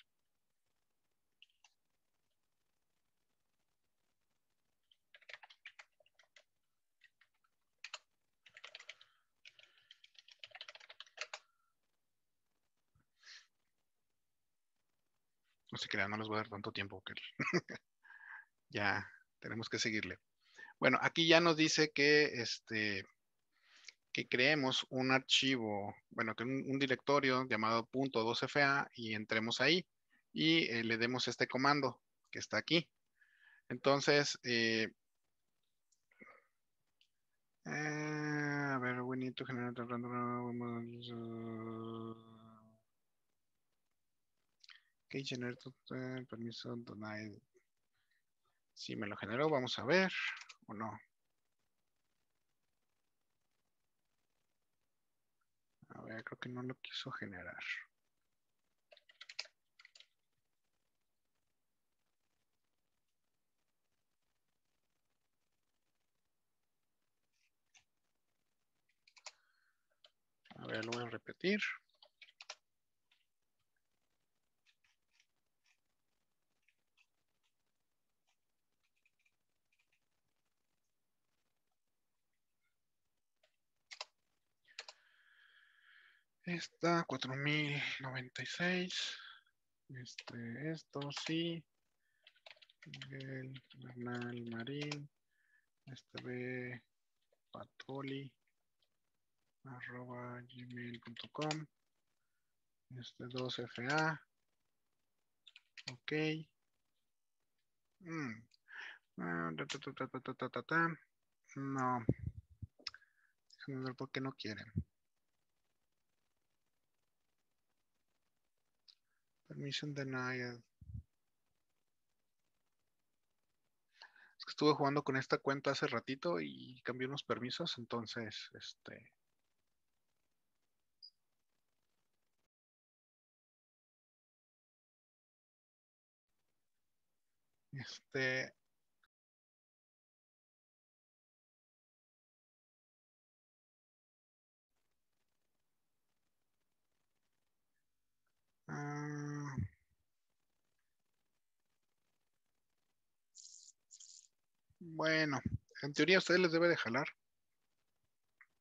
[SPEAKER 2] No se crean, no les voy a dar tanto tiempo. Que... (laughs) ya tenemos que seguirle. Bueno, aquí ya nos dice que, este, que creemos un archivo, bueno, que un, directorio llamado .2fa y entremos ahí y le demos este comando que está aquí. Entonces, a ver, we need to generate generar permiso denied. Si me lo generó, vamos a ver o no. A ver, creo que no lo quiso generar. A ver, lo voy a repetir. Esta, 4096. Este, esto sí. Miguel, Bernal, Marín. Este B, Patoli, arroba gmail.com. Este 2FA. Ok. Mm. No. Déjenme ver por qué no quieren. Permission denied. Es estuve jugando con esta cuenta hace ratito y cambié unos permisos, entonces, este...
[SPEAKER 3] Este, ah,
[SPEAKER 2] Bueno, en teoría a ustedes les debe de jalar.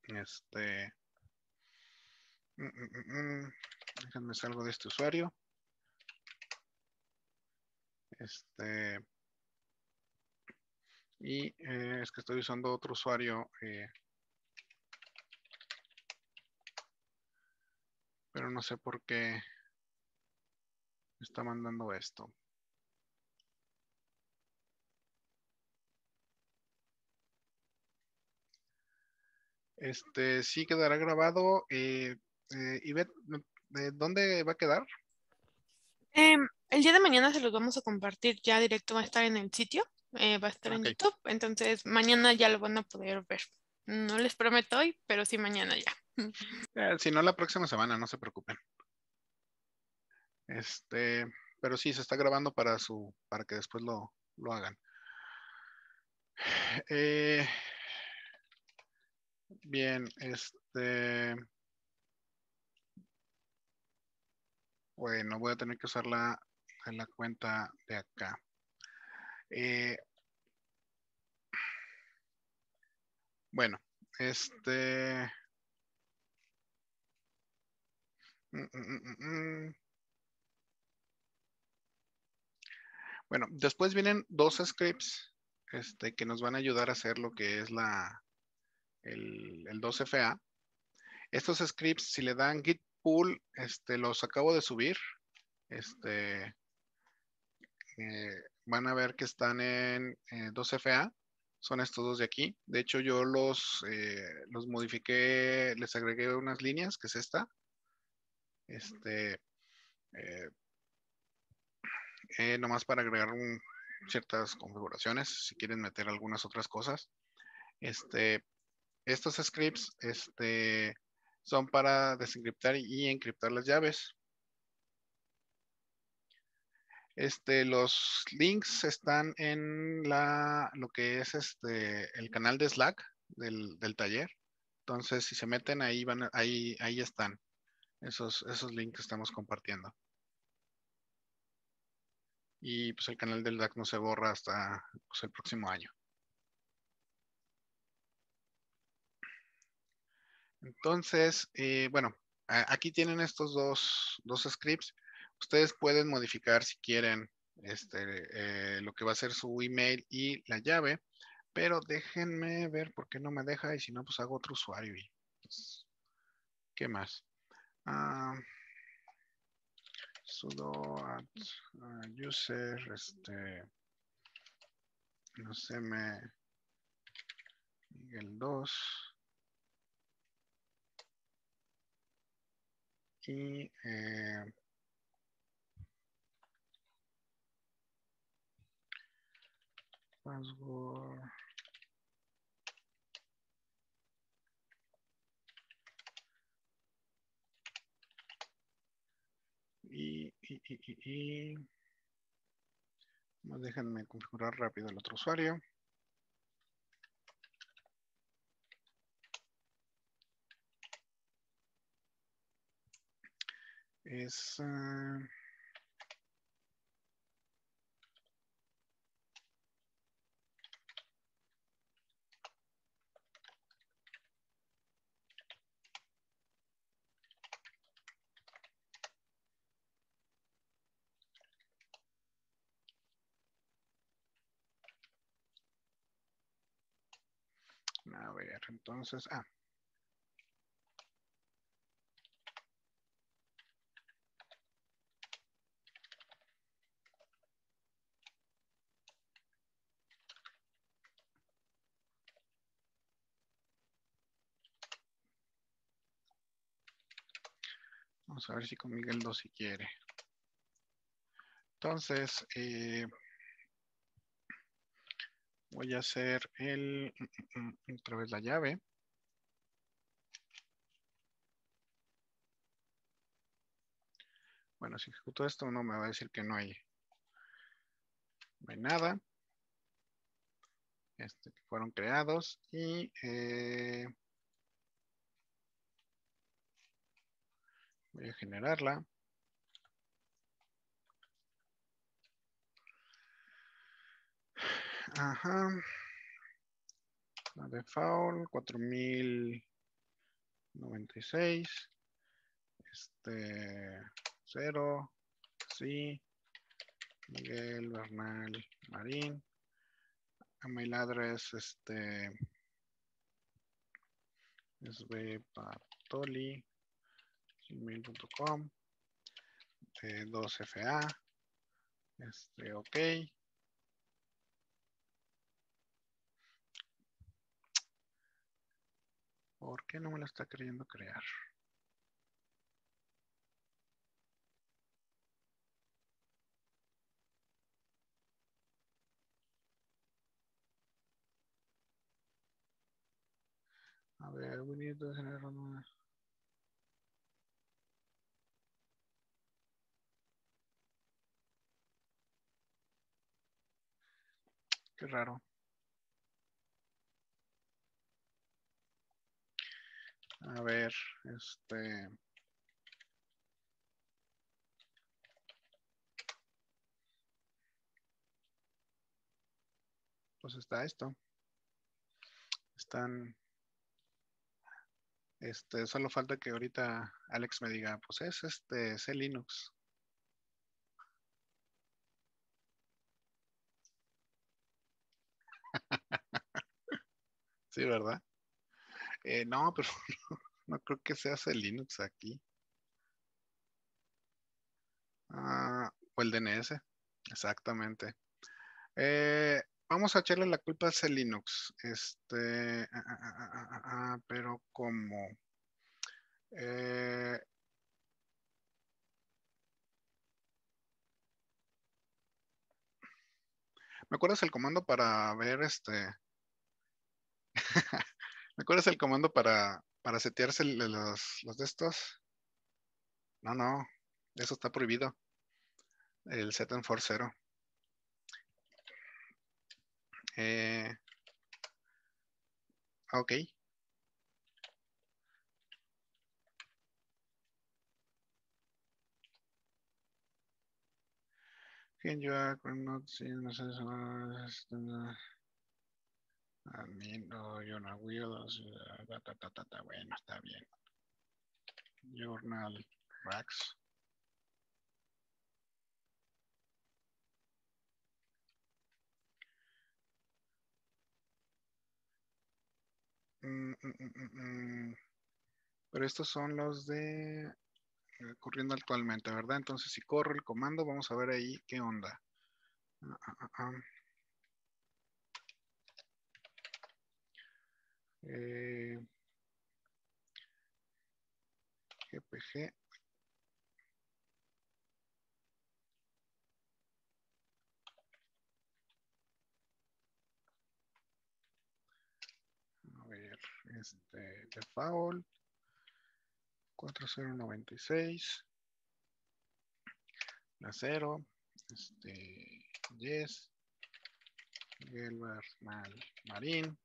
[SPEAKER 2] Este. Mm, mm, mm, déjenme salgo de este usuario. Este. Y eh, es que estoy usando otro usuario. Eh, pero no sé por qué está mandando esto. Este sí quedará grabado. Eh, eh ¿dónde va a quedar?
[SPEAKER 1] Em, el día de mañana se los vamos a compartir ya directo, va a estar en el sitio, eh, va a estar en YouTube, entonces mañana ya lo van a poder ver. No les prometo hoy, pero sí mañana ya. (laughs)
[SPEAKER 2] Eh, si no, la próxima semana, no se preocupen. Este, pero sí, se está grabando para su, para que después lo, lo hagan. (sighs) Eh, Bien, este... Bueno, voy a tener que usar la, la cuenta de acá. Eh, bueno, este... Mm, mm, mm, bueno, después vienen dos scripts este, que nos van a ayudar a hacer lo que es la, el, el 2FA. Estos scripts, si le dan git pull, este, los acabo de subir. Este, eh, van a ver que están en eh, 2FA. Son estos dos de aquí. De hecho, yo los, eh, los modifiqué, les agregué unas líneas, que es esta. Este, eh, nomás para agregar ciertas configuraciones, si quieren meter algunas otras cosas. Este, estos scripts este, son para desencriptar y, encriptar las llaves. Este, los links están en la, lo que es este, el canal de Slack del, taller. Entonces, si se meten ahí, van, ahí, ahí están esos, esos links que estamos compartiendo. Y pues el canal del Slack no se borra hasta pues, el próximo año. Entonces, eh, bueno, aquí tienen estos dos, scripts. Ustedes pueden modificar si quieren este, eh, lo que va a ser su email y la llave, pero déjenme ver por qué no me deja y si no, pues hago otro usuario. Pues, ¿Qué más? Ah, sudo at, uh, user, este, no sé, me, Miguel 2.
[SPEAKER 3] aquí. Eh,
[SPEAKER 2] y, y, y, déjenme configurar rápido el otro usuario.
[SPEAKER 3] es... Uh...
[SPEAKER 2] A ver, entonces, ah, a ver si con Miguel 2 si quiere. Entonces, eh, voy a hacer el, mm, mm, mm, otra vez la llave. Bueno, si ejecuto esto, no me va a decir que no hay, no hay nada. Este, fueron creados y eh, Voy a generarla. Ajá. La de 4096. Este, 0. Sí. Miguel Bernal Marín. A mail address, este. Es B. Patoli gmail.com, t 2FA, este, ok. ¿Por qué no me la está queriendo crear?
[SPEAKER 3] A ver, we need to generar
[SPEAKER 2] Qué raro. A ver, este... Pues está esto. Están... Este, solo falta que ahorita Alex me diga, pues es este, es Linux. (laughs) sí, ¿verdad? Eh, no, pero (laughs) no, creo que se hace Linux aquí. Ah, o el DNS, exactamente. Eh, vamos a echarle la culpa a ese Linux. Este, ah, ah, pero como eh, ¿Me acuerdas el comando para ver este? (laughs) ¿Me acuerdas el comando para, para setearse los, de estos? No, no, eso está prohibido. El set en for 0. Eh, ok. Can you act or not seeing the sense of I mean, no, you're not weirdos. Uh, ta, ta, ta, bueno, está bien. Journal racks. Mm mm, mm, mm, mm, Pero estos son los de eh, corriendo actualmente, ¿verdad? Entonces, si corro el comando, vamos a ver ahí qué onda. GPG. Ah, ah, ah,
[SPEAKER 3] eh,
[SPEAKER 2] a ver, este, default. 4096. cero, Este, Yes. Gelber Mal, Marín.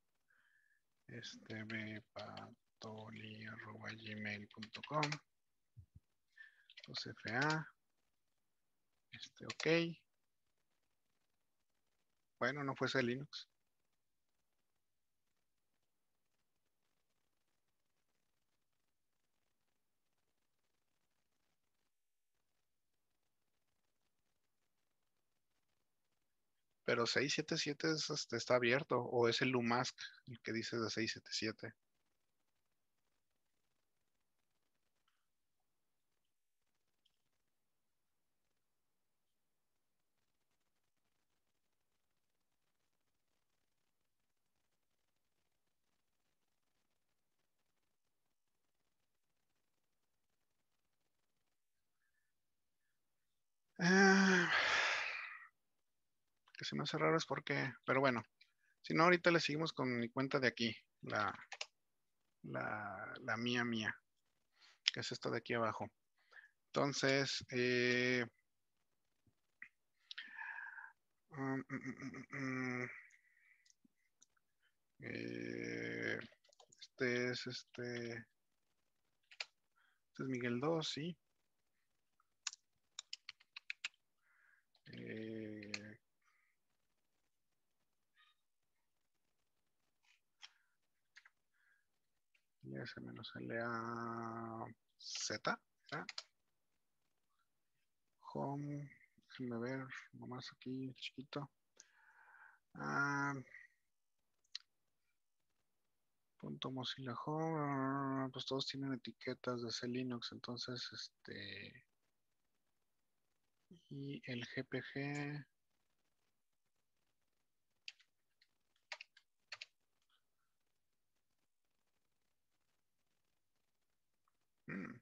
[SPEAKER 2] Este, gmail.com. CFA. Este, ok. Bueno, no fuese Linux. Pero 677 este, está abierto o es el Lumask el que dice de 677. si no es raro es porque, pero bueno, si no, ahorita le seguimos con mi cuenta de aquí, la, la, la mía mía, que es esta de aquí abajo. Entonces, eh, mm, mm, mm, eh, este es este, este es Miguel 2, sí. Eh, S menos a Z. Home, déjenme ver nomás aquí, chiquito. Ah, punto Mozilla Home, pues todos tienen etiquetas de C Linux, entonces este. Y el GPG Mm.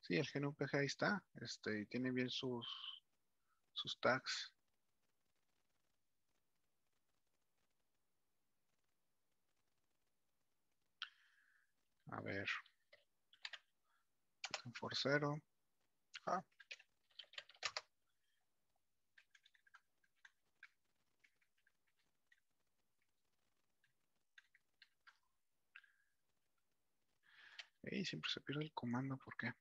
[SPEAKER 2] Sí, el GNUPG ahí está. Este, tiene bien sus, sus tags. A ver. Forcero siempre se pierde el comando, ¿por qué?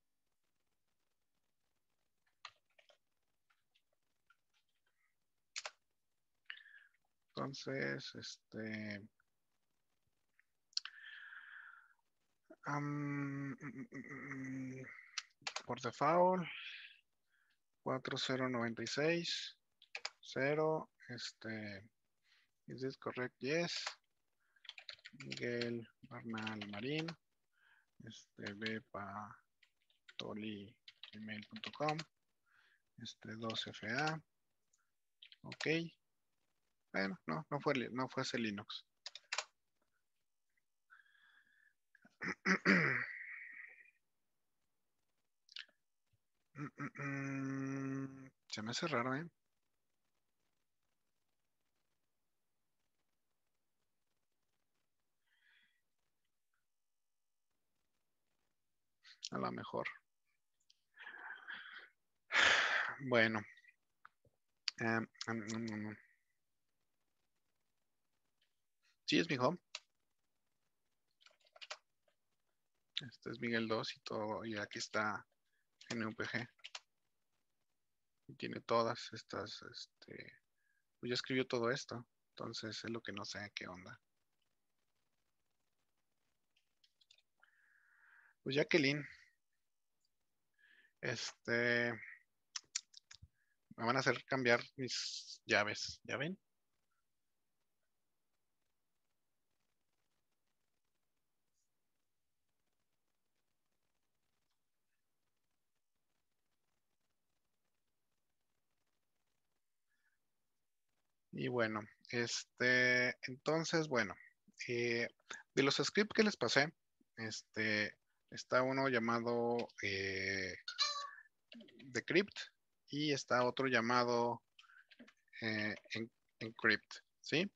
[SPEAKER 2] Entonces, este... por default, 4096, 0, este... Is this correct? Yes. Miguel Bernal Marín este email.com, este 2FA, ok, bueno, no, no fue, no fue ese Linux. (clears throat) Se me cerraron, a lo mejor. Bueno. Em, mm, mm, mm, sí, es mi home. Este es Miguel 2 y todo, y aquí está en Y tiene todas estas, este, pues ya escribió todo esto, entonces es lo que no sé qué onda. Pues Jacqueline, este. Me van a hacer cambiar mis llaves. ¿Ya ven? Y bueno, este, entonces, bueno, eh, de los scripts que les pasé, este, está uno llamado eh, decrypt y está otro llamado eh, en, encrypt, ¿sí?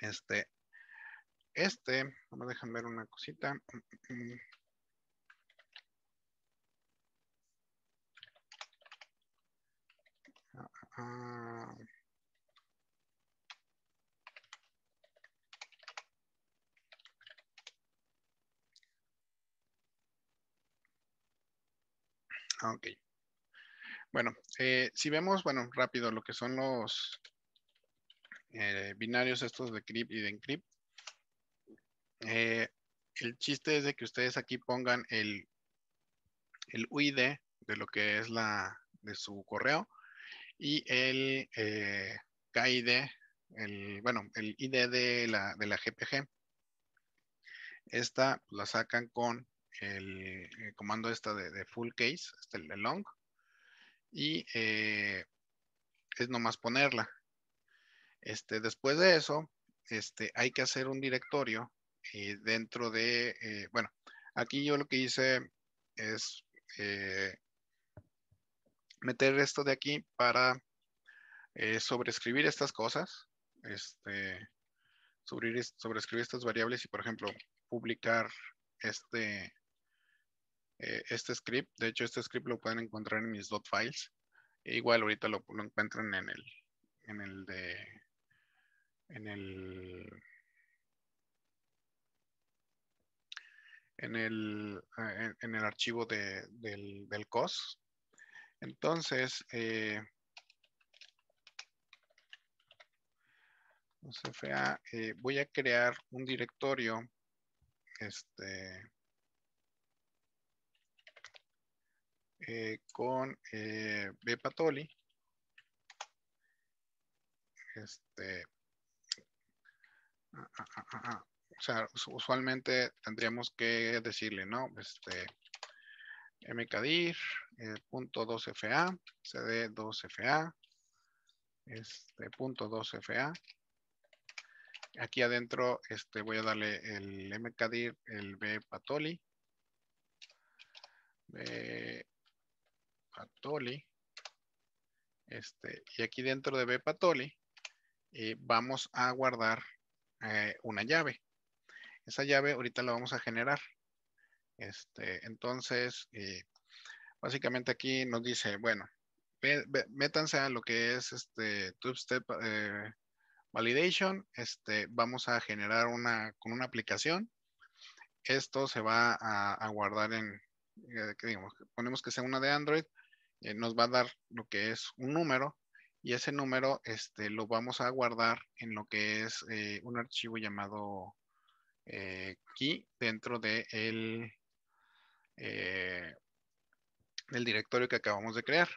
[SPEAKER 2] Este, este, a dejan ver una cosita. (clears throat)
[SPEAKER 3] Ah, ah, ah.
[SPEAKER 2] Ah, ok. Bueno, eh, si vemos, bueno, rápido lo que son los eh, binarios estos de CRIP y de Encrypt. Eh, el chiste es de que ustedes aquí pongan el, el UID de lo que es la de su correo y el KID, el, bueno, el ID de la, de la GPG. Esta la sacan con el, comando esta de, full case, este, el long, y eh, es nomás ponerla. Este, después de eso, este, hay que hacer un directorio eh, dentro de, eh, bueno, aquí yo lo que hice es meter esto de aquí para sobreescribir estas cosas, este, sobre, sobreescribir estas variables y, por ejemplo, publicar este eh, este script. De hecho, este script lo pueden encontrar en mis dot files. E igual ahorita lo, lo, encuentran en el, en el de, en el, en el, eh, en, el archivo de, del, del COS. Entonces, eh, voy a crear un directorio este, Eh, con eh, Este, ah, ah, ah, o sea, usualmente tendríamos que decirle, ¿no? Este, MKDIR eh, punto 2fa, cd 2fa, este, punto 2fa. Aquí adentro este, voy a darle el MKDIR el bpatoli. patoli, Patoli. Este, y aquí dentro de B eh, vamos a guardar eh, una llave. Esa llave ahorita la vamos a generar. Este, entonces, eh, básicamente aquí nos dice, bueno, métanse a lo que es este Tubestep. validation. Este, vamos a generar una, con una aplicación. Esto se va a, guardar en, digamos, ponemos que sea una de Android, eh, nos va a dar lo que es un número y ese número este, lo vamos a guardar en lo que es eh, un archivo llamado eh, key dentro de el, del directorio que acabamos de crear.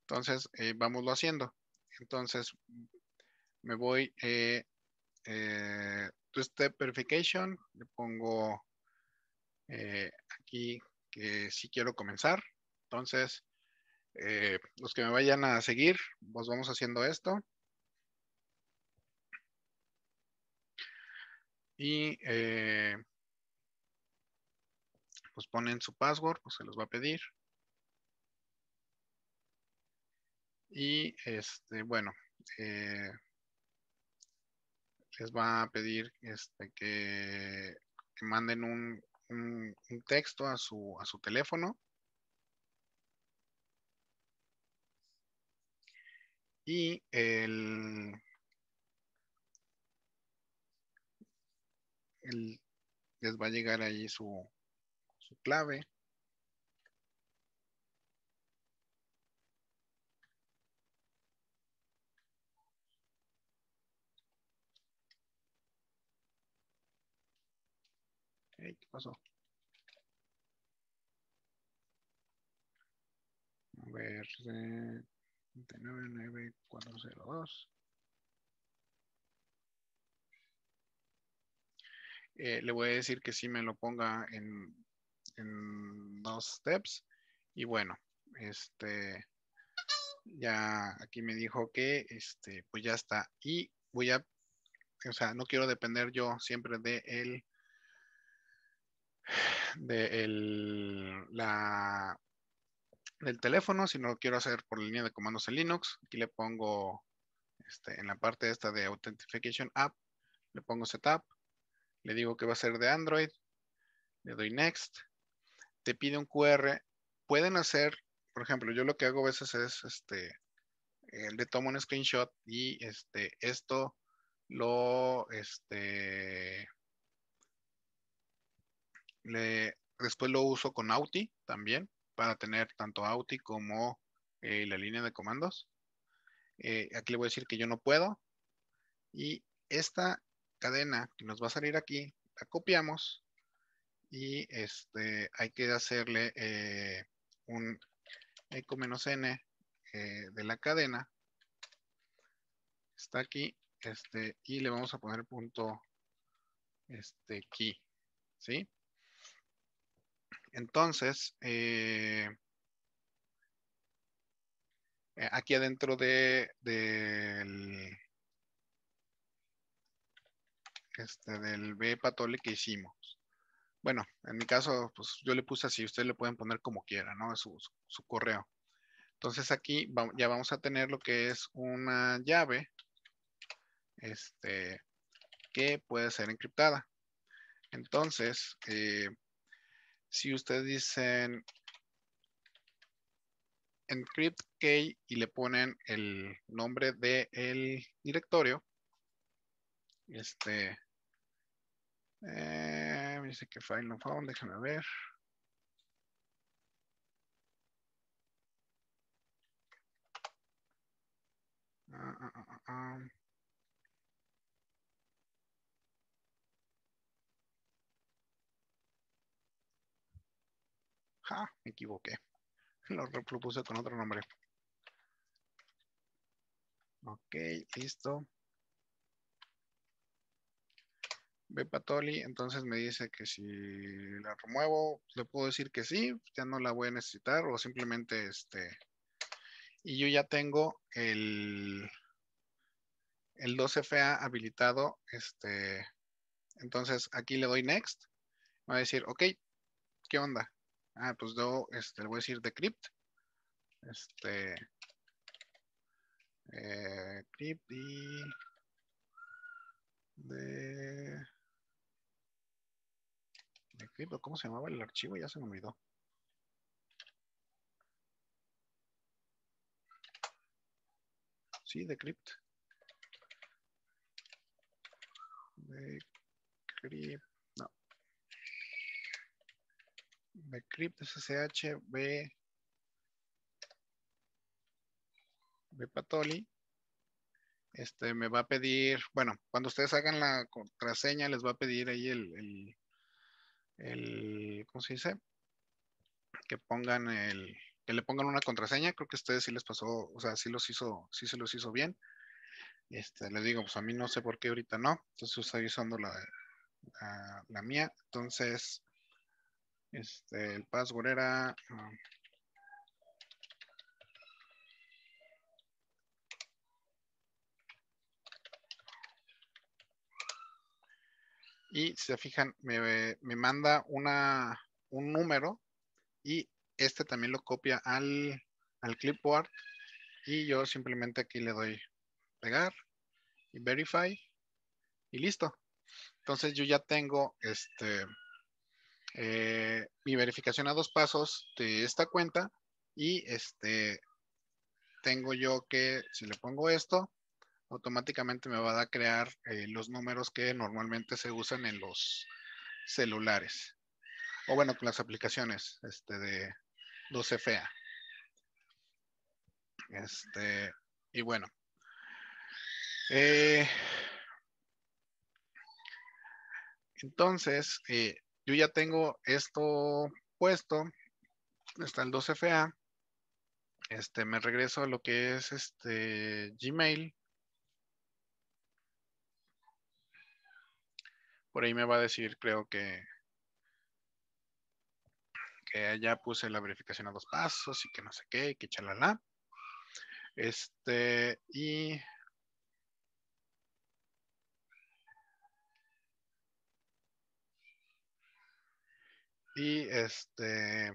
[SPEAKER 2] Entonces, vamos lo haciendo. Entonces, me voy To step verification, le pongo aquí que si quiero comenzar. Entonces, eh, los que me vayan a seguir, pues vamos haciendo esto. Y eh, pues ponen su password, pues se los va a pedir. Y este, bueno, eh, les va a pedir este, que, manden un, un, un, texto a su, a su teléfono y el, les va a llegar ahí su, su clave. Ahí, ¿Qué pasó? A ver. Eh, eh, le voy a decir que sí me lo ponga en, en dos steps. Y bueno, este ya aquí me dijo que este, pues ya está. Y voy a, o sea, no quiero depender yo siempre de él. de él... la del teléfono, si no lo quiero hacer por la línea de comandos en Linux, aquí le pongo este, en la parte esta de Authentication App, le pongo Setup, le digo que va a ser de Android, le doy Next, te pide un QR, pueden hacer, por ejemplo, yo lo que hago a veces es, este, eh, le tomo un screenshot y este, esto lo, este, después lo uso con Auti también, para tener tanto Auti como eh, la línea de comandos. Eh, aquí le voy a decir que yo no puedo. Y esta cadena que nos va a salir aquí, la copiamos. Y este, hay que hacerle eh, un eco-n de la cadena. Está aquí. Este, y le vamos a poner punto este, key. ¿Sí? Entonces, eh, eh, aquí adentro de, del, este, del B patole que hicimos. Bueno, en mi caso, pues yo le puse así, ustedes le pueden poner como quieran, ¿no? Su, su, correo. Entonces aquí ya vamos a tener lo que es una llave este, que puede ser encriptada. Entonces, eh, si ustedes dicen encrypt key y le ponen el nombre del el directorio, este, eh, me dice que file no found, déjame ver.
[SPEAKER 3] Ah, ah, ah,
[SPEAKER 2] me equivoqué. Lo, con otro nombre. Ok, listo. Bepatoli, entonces me dice que si la remuevo, le puedo decir que sí, ya no la voy a necesitar o simplemente este. Y yo ya tengo el, el 2FA habilitado. Este, entonces aquí le doy next. Me va a decir, ok, ¿qué onda? Ah, pues do, este, le voy a decir decrypt. Este. Eh, crypt y. De. Decrypt, ¿cómo se llamaba el archivo? Ya se me olvidó. Sí, decrypt. Decrypt bcrypt ssh b bpatoli este me va a pedir bueno cuando ustedes hagan la contraseña les va a pedir ahí el, el, cómo se dice que pongan el que le pongan una contraseña creo que a ustedes sí les pasó o sea sí los hizo sí se los hizo bien este, les digo, pues a mí no sé por qué ahorita no. Entonces estoy usando la, la mía. Entonces, este, el password era... Ah. y si se fijan, me, me manda una, un número y este también lo copia al, al clipboard y yo simplemente aquí le doy pegar y verify y listo. Entonces yo ya tengo este eh, mi verificación a dos pasos de esta cuenta y este tengo yo que, si le pongo esto, automáticamente me va a crear eh, los números que normalmente se usan en los celulares. O bueno, con las aplicaciones este, de 12FA. Este, y bueno. Eh, entonces, eh, yo ya tengo esto puesto, está el 2FA, este, me regreso a lo que es este Gmail. Por ahí me va a decir, creo que, que ya puse la verificación a dos pasos y que no sé qué, que chalala. Este, y Y este.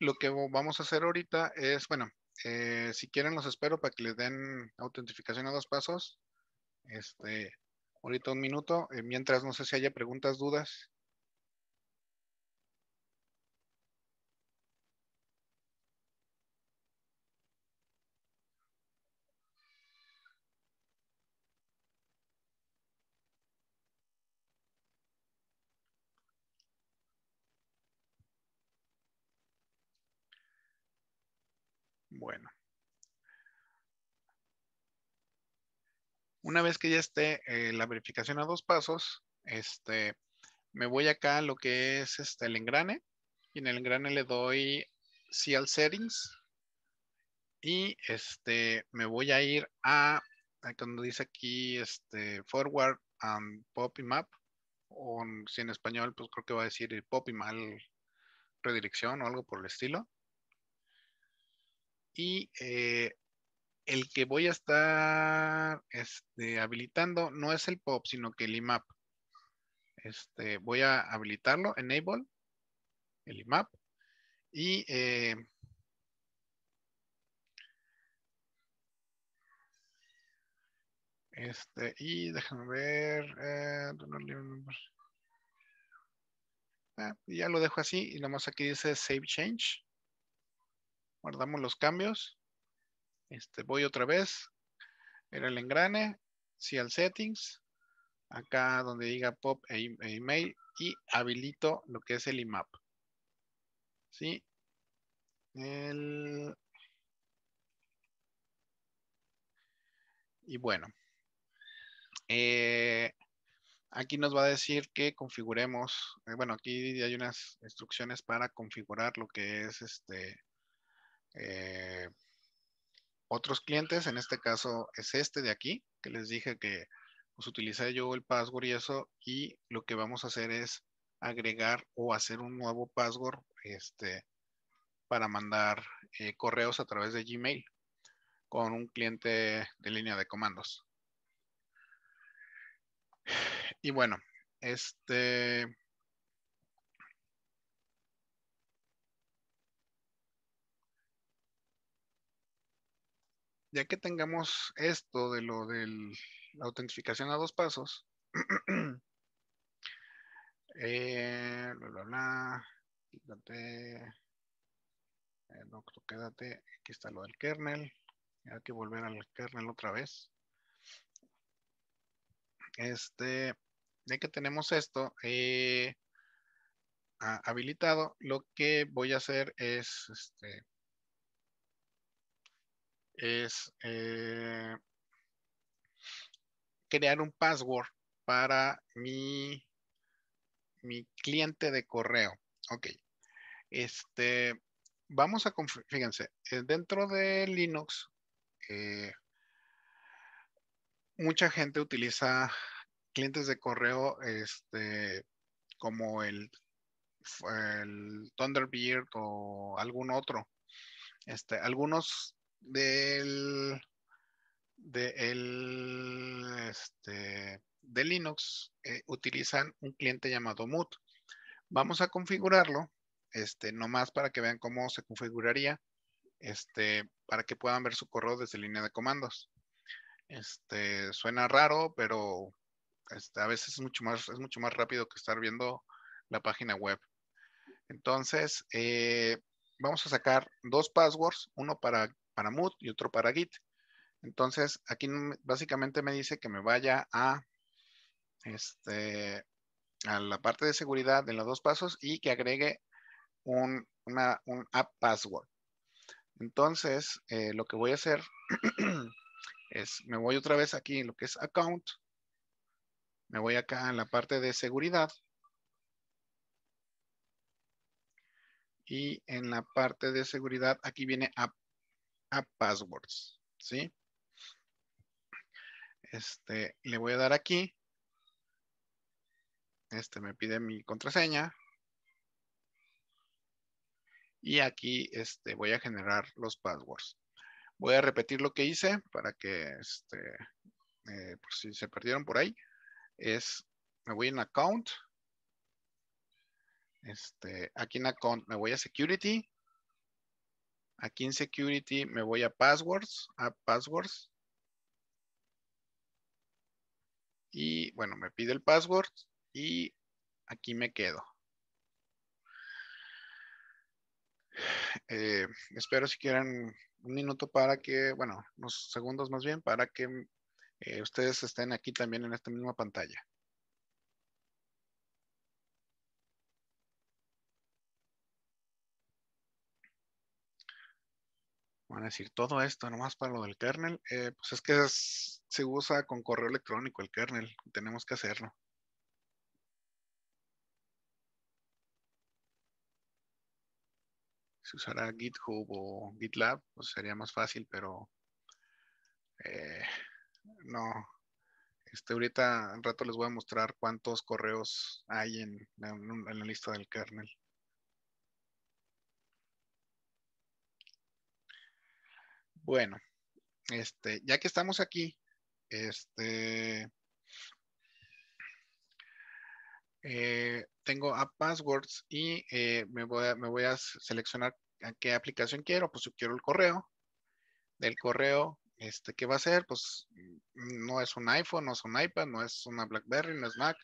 [SPEAKER 2] Lo que vamos a hacer ahorita es, bueno, eh, si quieren los espero para que les den autentificación a dos pasos. Este, ahorita un minuto. Eh, mientras no sé si haya preguntas, dudas. Una vez que ya esté eh, la verificación a dos pasos, este, me voy acá a lo que es este, el engrane y en el engrane le doy CL Settings y este, me voy a ir a, cuando dice aquí este, Forward and Poppy Map, o si en español pues creo que va a decir pop y Mal Redirección o algo por el estilo. Y eh, el que voy a estar este, habilitando no es el POP, sino que el IMAP. Este, voy a habilitarlo, enable, el IMAP, y eh, este, y déjame ver, eh, ah, ya lo dejo así, y nomás aquí dice save change, guardamos los cambios, este, voy otra vez. Era el engrane. si al settings. Acá donde diga pop e, e email. Y habilito lo que es el IMAP. ¿Sí? Y bueno. Eh, aquí nos va a decir que configuremos, eh, bueno, aquí hay unas instrucciones para configurar lo que es este eh, otros clientes, en este caso es este de aquí, que les dije que os pues, yo el password y eso, y lo que vamos a hacer es agregar o hacer un nuevo password este, para mandar eh, correos a través de Gmail con un cliente de línea de comandos. Y bueno, este, ya que tengamos esto de lo de la autentificación a dos pasos, (clears throat) eh, bla, bla, bla, quítate, eh, quédate, aquí está lo del kernel, hay que volver al kernel otra vez. Este, ya que tenemos esto eh, habilitado, lo que voy a hacer es este, es eh, crear un password para mi, mi cliente de correo. Ok. Este, vamos a, fíjense, eh, dentro de Linux, eh, mucha gente utiliza clientes de correo este, como el, el Thunderbird o algún otro. Este, algunos del, de este, de Linux eh, utilizan un cliente llamado Mood. Vamos a configurarlo, este, nomás para que vean cómo se configuraría, este, para que puedan ver su correo desde línea de comandos. Este, suena raro, pero este, a veces es mucho, más, es mucho más rápido que estar viendo la página web. Entonces, eh, vamos a sacar dos passwords, uno para para Mood y otro para Git. Entonces, aquí básicamente me dice que me vaya a, este, a la parte de seguridad de los dos pasos y que agregue un, una, app password. Entonces, eh, lo que voy a hacer (clears throat) es, me voy otra vez aquí en lo que es account. Me voy acá en la parte de seguridad. Y en la parte de seguridad, aquí viene app passwords, ¿sí? Este, le voy a dar aquí. Este me pide mi contraseña. Y aquí este, voy a generar los passwords. Voy a repetir lo que hice para que, este, eh, por si se perdieron por ahí, es, me voy en account. Este, aquí en account me voy a security. Aquí en Security me voy a Passwords, a Passwords. Y bueno, me pide el password y aquí me quedo. Eh, espero si quieren un minuto para que, bueno, unos segundos más bien, para que eh, ustedes estén aquí también en esta misma pantalla. van a decir todo esto nomás para lo del kernel. Eh, pues es que se usa con correo electrónico el kernel, tenemos que hacerlo. Si usara GitHub o GitLab, pues sería más fácil, pero eh, no. Este, ahorita, un rato les voy a mostrar cuántos correos hay en la lista del kernel. Bueno, este, ya que estamos aquí, este, eh, tengo App Passwords y eh, me, voy a, seleccionar a qué aplicación quiero. Pues yo quiero el correo. Del correo, este, ¿qué va a ser? Pues no es un iPhone, no es un iPad, no es una BlackBerry, no es Mac,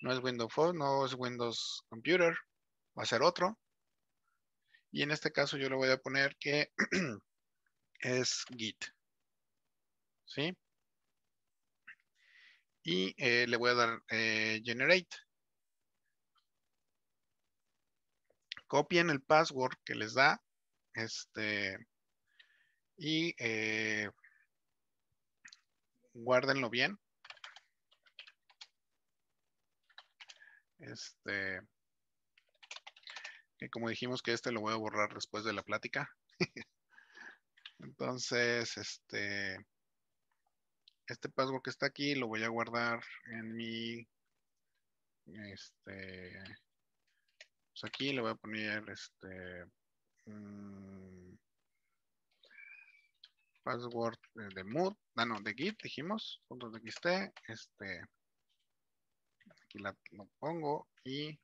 [SPEAKER 2] no es Windows Phone, no es Windows Computer. Va a ser otro. Y en este caso yo le voy a poner que (clears throat) es Git. ¿Sí? Y eh, le voy a dar eh, Generate. Copien el password que les da. Este. Y eh, guárdenlo bien. Este. Que como dijimos que este lo voy a borrar después de la plática. (laughs) Entonces, este, este password que está aquí lo voy a guardar en mi, este, pues aquí le voy a poner este, mm, password de mood, ah, no, de git, dijimos, punto esté, este, aquí lo pongo y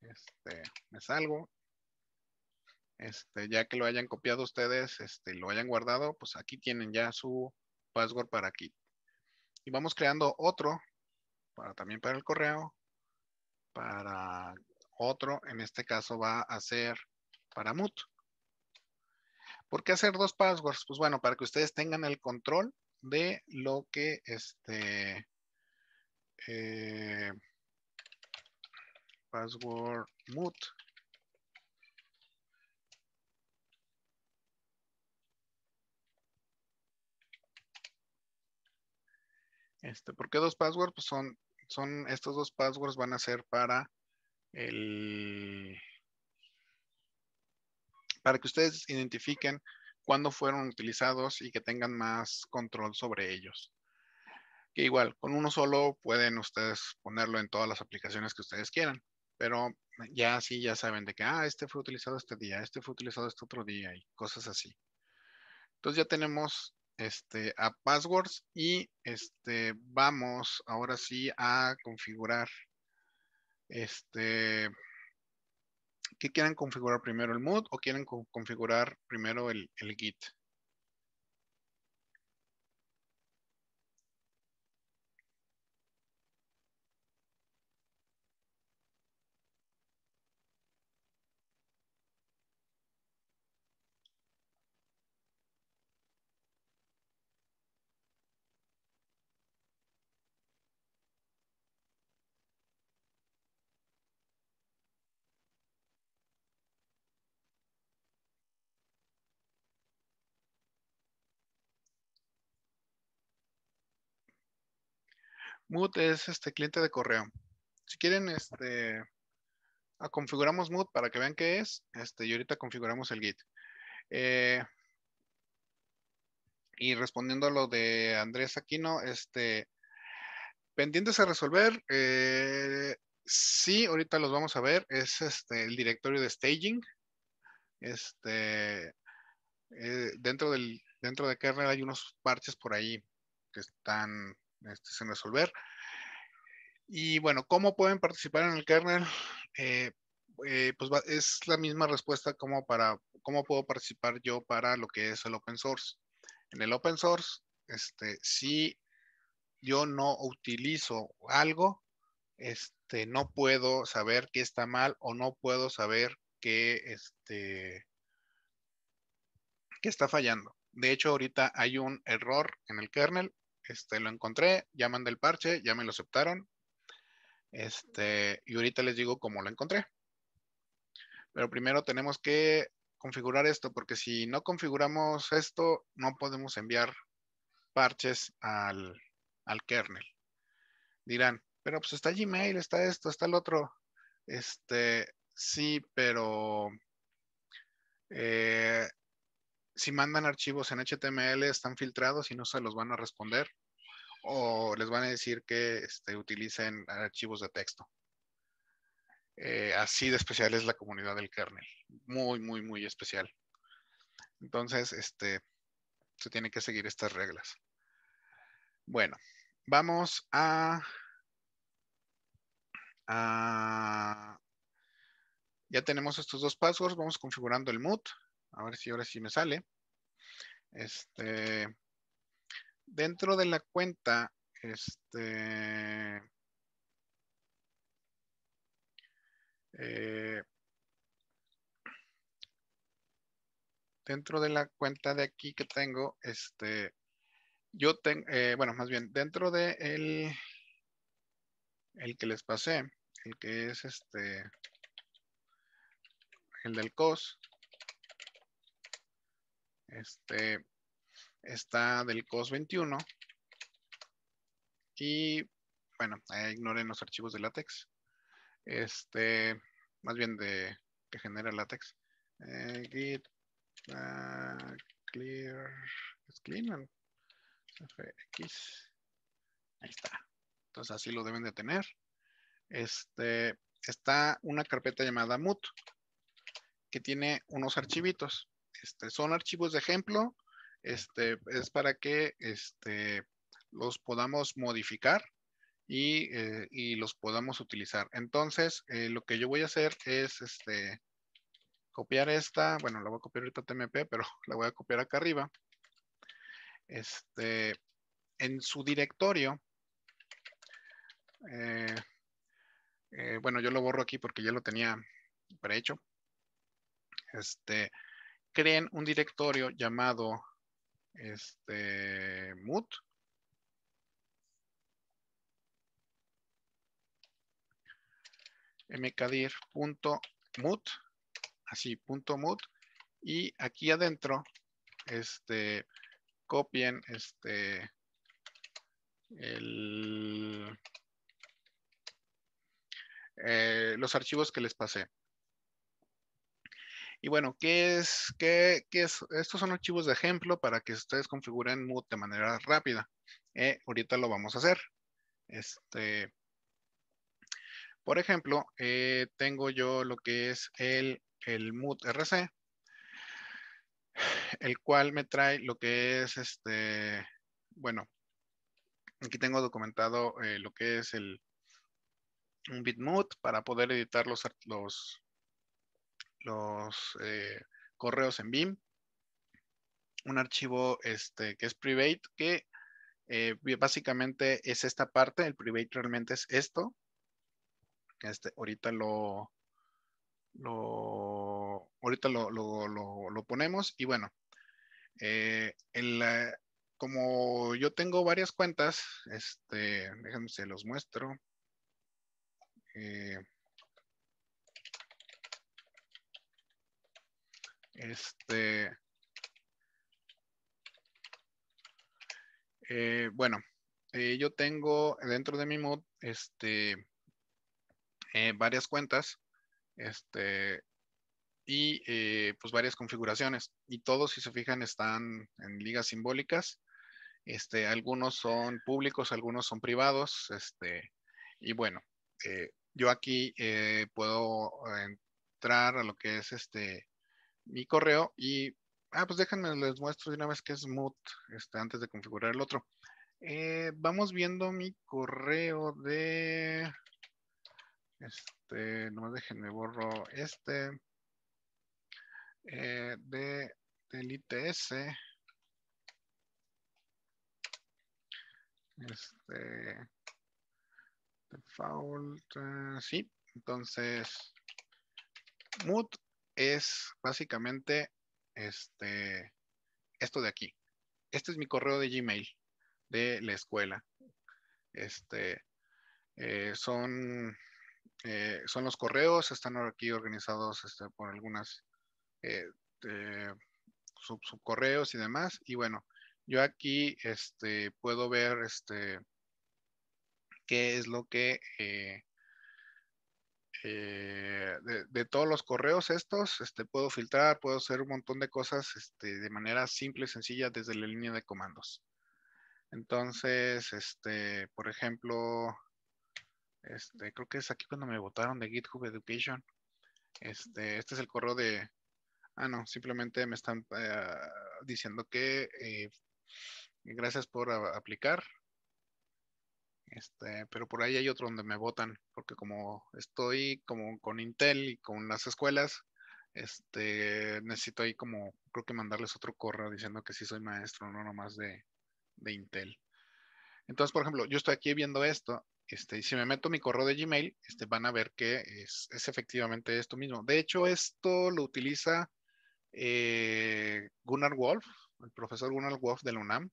[SPEAKER 2] este, me salgo este, ya que lo hayan copiado ustedes, este, lo hayan guardado, pues aquí tienen ya su password para aquí. Y vamos creando otro, para, también para el correo, para otro, en este caso va a ser para MUT ¿Por qué hacer dos passwords? Pues bueno, para que ustedes tengan el control de lo que este eh, password MUT Este, ¿Por qué dos passwords? Pues son, son, estos dos passwords van a ser para el, para que ustedes identifiquen cuándo fueron utilizados y que tengan más control sobre ellos. Que igual, con uno solo pueden ustedes ponerlo en todas las aplicaciones que ustedes quieran, pero ya así ya saben de que, ah, este fue utilizado este día, este fue utilizado este otro día y cosas así. Entonces ya tenemos este, a passwords y este, vamos ahora sí a configurar este, ¿qué quieren configurar primero el mood o quieren configurar primero el git? Mood es este cliente de correo. Si quieren, este, ah, configuramos Mood para que vean qué es. Este, y ahorita configuramos el Git. Eh, y respondiendo a lo de Andrés Aquino, este, pendientes a resolver, eh, sí, ahorita los vamos a ver, es este, el directorio de staging. Este, eh, dentro, del, dentro de kernel hay unos parches por ahí que están este, sin resolver. Y bueno, ¿cómo pueden participar en el kernel? Eh, eh, pues es la misma respuesta como para cómo puedo participar yo para lo que es el open source. En el open source, este, si yo no utilizo algo, este, no puedo saber qué está mal o no puedo saber qué, este, qué está fallando. De hecho, ahorita hay un error en el kernel este, lo encontré, ya mandé el parche, ya me lo aceptaron. Este, y ahorita les digo cómo lo encontré. Pero primero tenemos que configurar esto, porque si no configuramos esto, no podemos enviar parches al, kernel. Dirán, pero pues está Gmail, está esto, está el otro. Este, sí, pero eh, si mandan archivos en HTML están filtrados y no se los van a responder o les van a decir que este, utilicen archivos de texto. Eh, así de especial es la comunidad del kernel, muy, muy, muy especial. Entonces, este, se tienen que seguir estas reglas. Bueno, vamos a, ya tenemos estos dos passwords, vamos configurando el mood. A ver si ahora sí me sale. Este, dentro de la cuenta, este, eh, dentro de la cuenta de aquí que tengo, este, yo tengo, eh, bueno, más bien, dentro de el, el que les pasé, el que es este, el del COS, este está del COS 21. Y bueno, ignoren los archivos de látex. Este, más bien de que genera látex. Eh, git ah, clear es clean fx. Ahí está. Entonces así lo deben de tener. Este está una carpeta llamada mut que tiene unos archivitos. Este, son archivos de ejemplo, este, es para que este, los podamos modificar eh, y, los podamos utilizar. Entonces, eh, lo que yo voy a hacer es este, copiar esta, bueno, la voy a copiar ahorita TMP, pero (laughs) la voy a copiar acá arriba. en su directorio, eh, bueno, yo lo borro aquí porque ya lo tenía prehecho. Este, creen un directorio llamado este, mood. mut así, punto .mut, y aquí adentro, este, copien, este, el, eh, los archivos que les pasé. Y bueno, ¿qué es, qué, es? Estos son archivos de ejemplo para que ustedes configuren Mood de manera rápida. Eh, ahorita lo vamos a hacer. Este, por ejemplo, eh, tengo yo lo que es el, el Mood RC, el cual me trae lo que es este, bueno, aquí tengo documentado eh, lo que es el un Bitmood para poder editar los, los, los eh, correos en BIM, un archivo este, que es private, que eh, básicamente es esta parte, el private realmente es esto. Este, ahorita lo, ahorita lo, ponemos y bueno, eh, como yo tengo varias cuentas, este, déjenme se los muestro. Este, eh, bueno, eh, yo tengo dentro de mi mod este, eh, varias cuentas este, y pues varias configuraciones. Y todos, si se fijan, están en ligas simbólicas. Este, algunos son públicos, algunos son privados. Este, y bueno, yo aquí puedo entrar a lo que es este mi correo y, ah, pues déjenme, les muestro de una vez que es Mood, este, antes de configurar el otro. Eh, vamos viendo mi correo de, este, No dejen, déjenme borro este, eh, de, del ITS. Este, default, eh, sí, entonces, mood es básicamente este, esto de aquí. Este es mi correo de Gmail de la escuela. Este, eh, son, eh, son los correos, están aquí organizados este, por algunas eh, subcorreos y demás. Y bueno, yo aquí este, puedo ver este, qué es lo que eh, de, todos los correos estos, este, puedo filtrar, puedo hacer un montón de cosas este, de manera simple y sencilla desde la línea de comandos. Entonces, este, por ejemplo, este, creo que es aquí cuando me votaron de GitHub Education. Este, este, es el correo de, ah, no, simplemente me están eh, diciendo que eh, gracias por ah, aplicar. Este, pero por ahí hay otro donde me votan, porque como estoy como con Intel y con las escuelas, este, necesito ahí como, creo que mandarles otro correo diciendo que sí soy maestro, no nomás de, Intel. Entonces, por ejemplo, yo estoy aquí viendo esto, este, y si me meto mi correo de Gmail, este, van a ver que es, efectivamente esto mismo. De hecho, esto lo utiliza eh, Gunnar Wolf, el profesor Gunnar Wolf de la UNAM.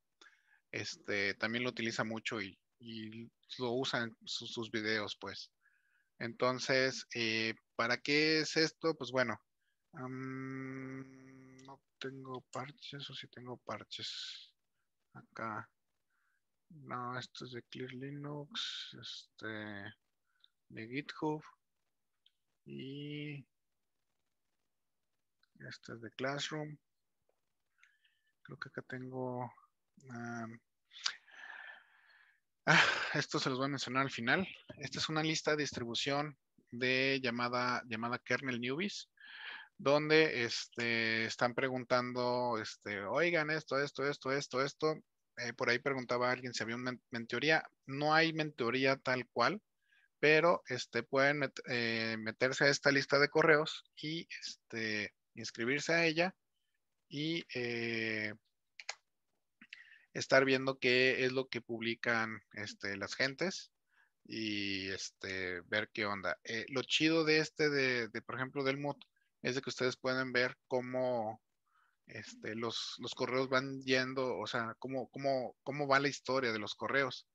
[SPEAKER 2] Este, también lo utiliza mucho y y lo usan sus videos, pues. Entonces, eh, ¿para qué es esto? Pues bueno, no tengo parches o si tengo parches. Acá. No, esto es de Clear Linux, este, de GitHub y este es de Classroom. Creo que acá tengo um, Ah, esto se los voy a mencionar al final. Esta es una lista de distribución de llamada, llamada kernel newbies, donde este, están preguntando, este, oigan, esto, esto, esto, esto, esto. Eh, por ahí preguntaba alguien si había una mentoría. No hay mentoría tal cual, pero este, pueden eh, meterse a esta lista de correos y este, inscribirse a ella y eh, estar viendo qué es lo que publican este, las gentes y este, ver qué onda. Eh, lo chido de este, de, por ejemplo, del Mood es de que ustedes pueden ver cómo este, los, correos van yendo, o sea, cómo, cómo, cómo va la historia de los correos.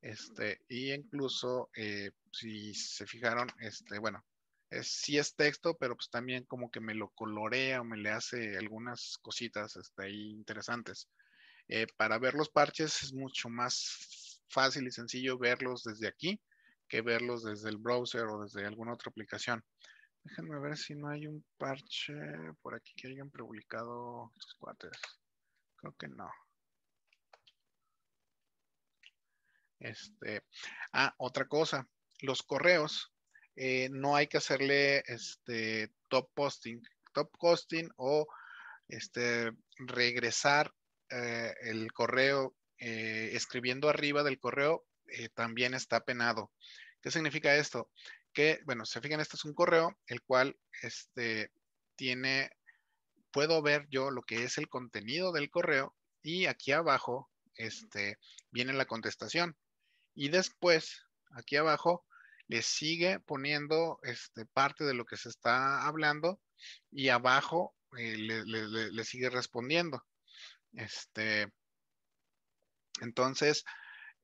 [SPEAKER 2] Este, y incluso, eh, si se fijaron, este, bueno, es, sí es texto, pero pues también como que me lo colorea o me le hace algunas cositas este, ahí interesantes. Eh, para ver los parches es mucho más fácil y sencillo verlos desde aquí que verlos desde el browser o desde alguna otra aplicación. Déjenme ver si no hay un parche por aquí que hayan publicado estos cuates. Creo que no. Este, ah, otra cosa, los correos, eh, no hay que hacerle este top posting, top posting o este regresar eh, el correo, eh, escribiendo arriba del correo, eh, también está penado. ¿Qué significa esto? Que, bueno, se fijan, este es un correo, el cual este, tiene, puedo ver yo lo que es el contenido del correo y aquí abajo este, viene la contestación. Y después, aquí abajo, le sigue poniendo este, parte de lo que se está hablando y abajo le, sigue respondiendo. Este, entonces,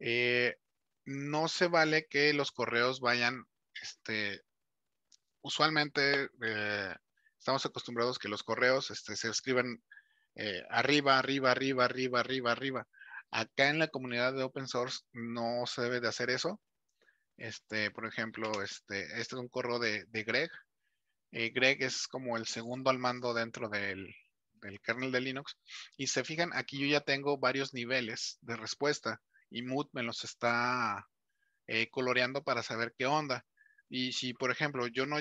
[SPEAKER 2] eh, no se vale que los correos vayan, este, usualmente eh, estamos acostumbrados que los correos este, se escriben eh, arriba, arriba, arriba, arriba, arriba, arriba. Acá en la comunidad de open source no se debe de hacer eso. Este, por ejemplo, este, este es un correo de, Greg. Greg es como el segundo al mando dentro del, el kernel de Linux. Y se fijan, aquí yo ya tengo varios niveles de respuesta y Mood me los está eh, coloreando para saber qué onda. Y si, por ejemplo, yo no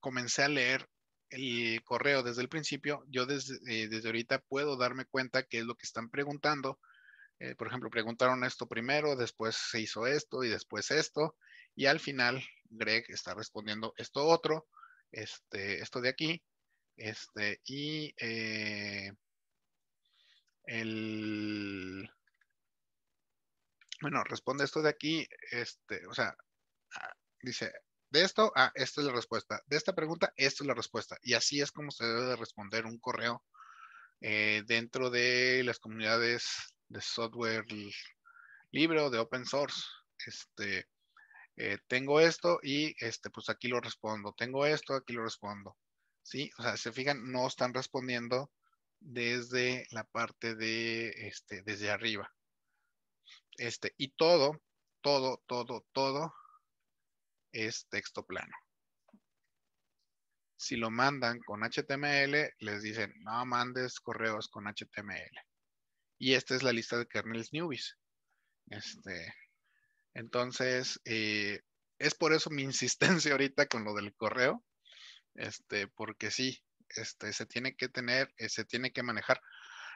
[SPEAKER 2] comencé a leer el correo desde el principio, yo desde, eh, ahorita puedo darme cuenta qué es lo que están preguntando. Eh, por ejemplo, preguntaron esto primero, después se hizo esto y después esto. Y al final, Greg está respondiendo esto otro, este, esto de aquí. Este, y eh, el. Bueno, responde esto de aquí, este, o sea, ah, dice, de esto, ah, esta es la respuesta. De esta pregunta, esta es la respuesta. Y así es como se debe responder un correo eh, dentro de las comunidades de software libre o de open source. Este, eh, tengo esto y este, pues aquí lo respondo. Tengo esto, aquí lo respondo. ¿sí? O sea, se fijan, no están respondiendo desde la parte de, este, desde arriba. Este, y todo, todo, todo, todo es texto plano. Si lo mandan con HTML, les dicen, no mandes correos con HTML. Y esta es la lista de kernels newbies. Este, entonces, eh, es por eso mi (laughs) insistencia ahorita con lo del correo, este, porque sí, este, se tiene que tener, eh, se tiene que manejar.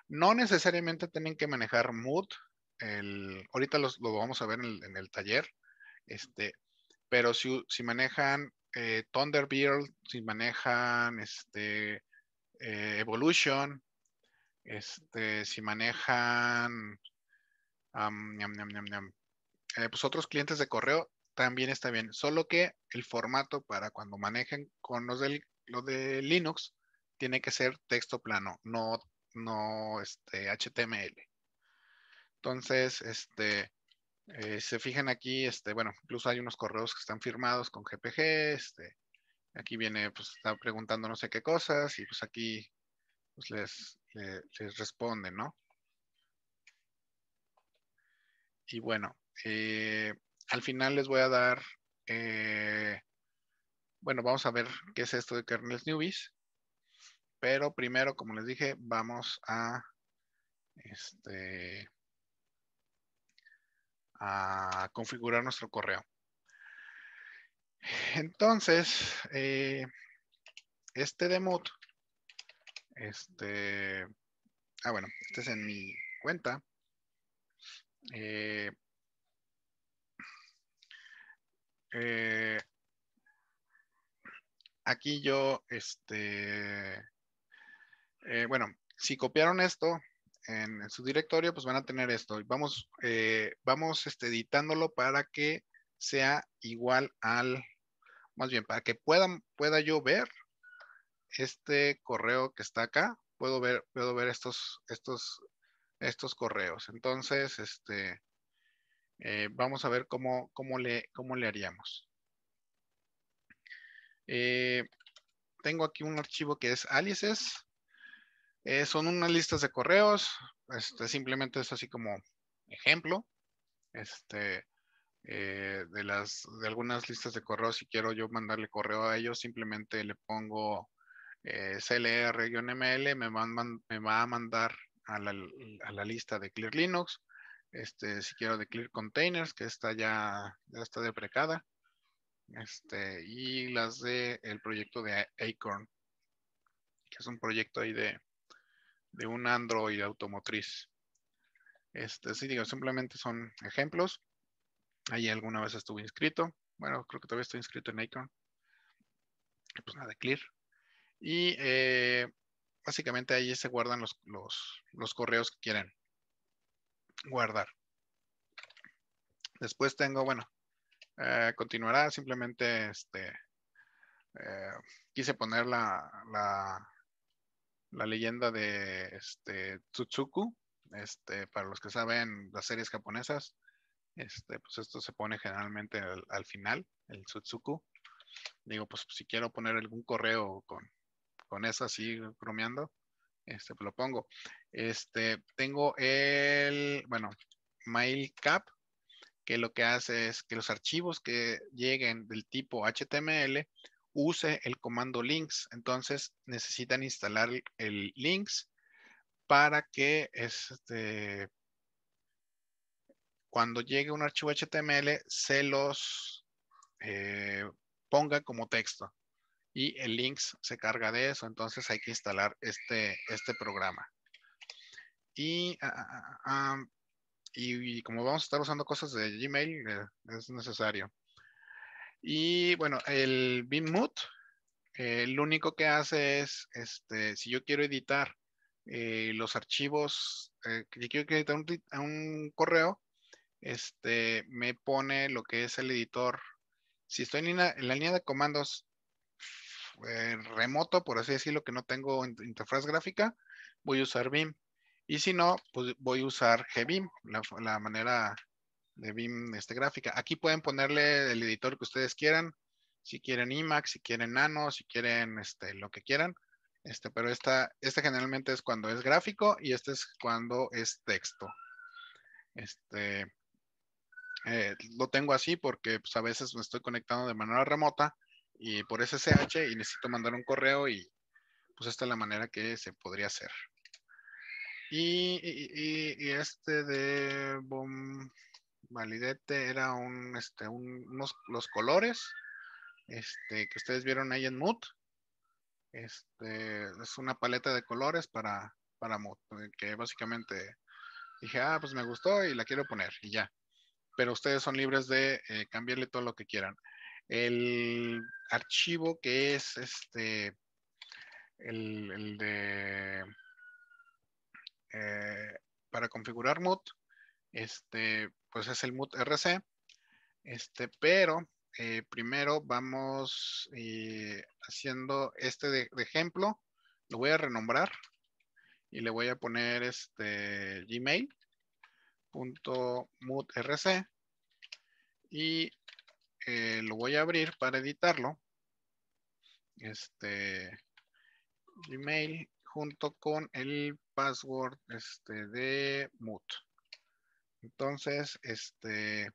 [SPEAKER 2] No necesariamente tienen que manejar mood, el, ahorita los, lo vamos a ver en el, taller, este, pero si, manejan eh, Thunderbird, si manejan este, eh, Evolution, este, si manejan eh, pues otros clientes de correo, también está bien. Solo que el formato para cuando manejen con los, del, lo de Linux tiene que ser texto plano, no, no este, HTML. Entonces, este, eh, se fijan aquí, este, bueno, incluso hay unos correos que están firmados con GPG, este, aquí viene, pues está preguntando no sé qué cosas y pues aquí pues, les, les, responde, ¿no? Y bueno, eh, al final les voy a dar, eh, bueno, vamos a ver qué es esto de kernels newbies. Pero primero, como les dije, vamos a, este, a configurar nuestro correo. Entonces, eh, este demo, este, ah, bueno, este es en mi cuenta. Eh, eh, aquí yo, este, eh, bueno, si copiaron esto en, su directorio, pues van a tener esto. Vamos, eh, vamos este, editándolo para que sea igual al, más bien, para que puedan, pueda yo ver este correo que está acá. Puedo ver, puedo ver estos, estos, estos correos. Entonces, este, eh, vamos a ver cómo, le, le haríamos. Eh, tengo aquí un archivo que es alices eh, son unas listas de correos. Este, simplemente es así como ejemplo. Este, de, las, de algunas listas de correos si quiero yo mandarle correo a ellos, simplemente le pongo CLR-ML, me, me, va a mandar a la, a la lista de Clear Linux. Este, si quiero de Clear containers, que está ya, ya está deprecada. Este, y las de el proyecto de Acorn, que es un proyecto ahí de, de un Android automotriz. Este, sí, digo, simplemente son ejemplos. Ahí alguna vez estuve inscrito. Bueno, creo que todavía estoy inscrito en Acorn. Pues nada, clear. Y eh, básicamente ahí se guardan los, los, los correos que quieren guardar. Después tengo, bueno, eh, continuará, simplemente este, eh, quise poner la, leyenda de este, Tsutsuku, este, para los que saben las series japonesas, este, pues esto se pone generalmente al, final, el Tsutsuku. Digo, pues si quiero poner algún correo con, con eso así bromeando, este, pues lo pongo. Este, tengo el, bueno, MailCap, que lo que hace es que los archivos que lleguen del tipo HTML use el comando links. Entonces necesitan instalar el links para que este, cuando llegue un archivo HTML se los eh, ponga como texto y el Links se carga de eso, entonces hay que instalar este, este programa. Y, ah, ah, ah, y, como vamos a estar usando cosas de Gmail, eh, es necesario. Y bueno, el vimut eh, lo único que hace es, este, si yo quiero editar eh, los archivos, si quiero editar un, un correo, este, me pone lo que es el editor. Si estoy en la, línea de comandos, eh, remoto, por así decirlo, que no tengo interfaz gráfica, voy a usar BIM. Y si no, pues voy a usar GBIM, la, manera de BIM este, gráfica. Aquí pueden ponerle el editor que ustedes quieran, si quieren IMAX, si quieren Nano, si quieren este, lo que quieran. Este, pero esta, este generalmente es cuando es gráfico y este es cuando es texto. Este, eh, lo tengo así porque pues, a veces me estoy conectando de manera remota y por SSH y necesito mandar un correo y pues esta es la manera que se podría hacer. Y, este de bom, validete era un, este, los colores este, que ustedes vieron ahí en Mood. Este, es una paleta de colores para, para Mood, que básicamente dije, ah, pues me gustó y la quiero poner y ya. Pero ustedes son libres de eh, cambiarle todo lo que quieran. El archivo que es este, el, de, eh, para configurar mood, este, pues es el mood RC, este, pero eh, primero vamos eh, haciendo este de, ejemplo, lo voy a renombrar y le voy a poner este rc y eh, lo voy a abrir para editarlo. Este Gmail junto con el password este, de Mood. Entonces, este,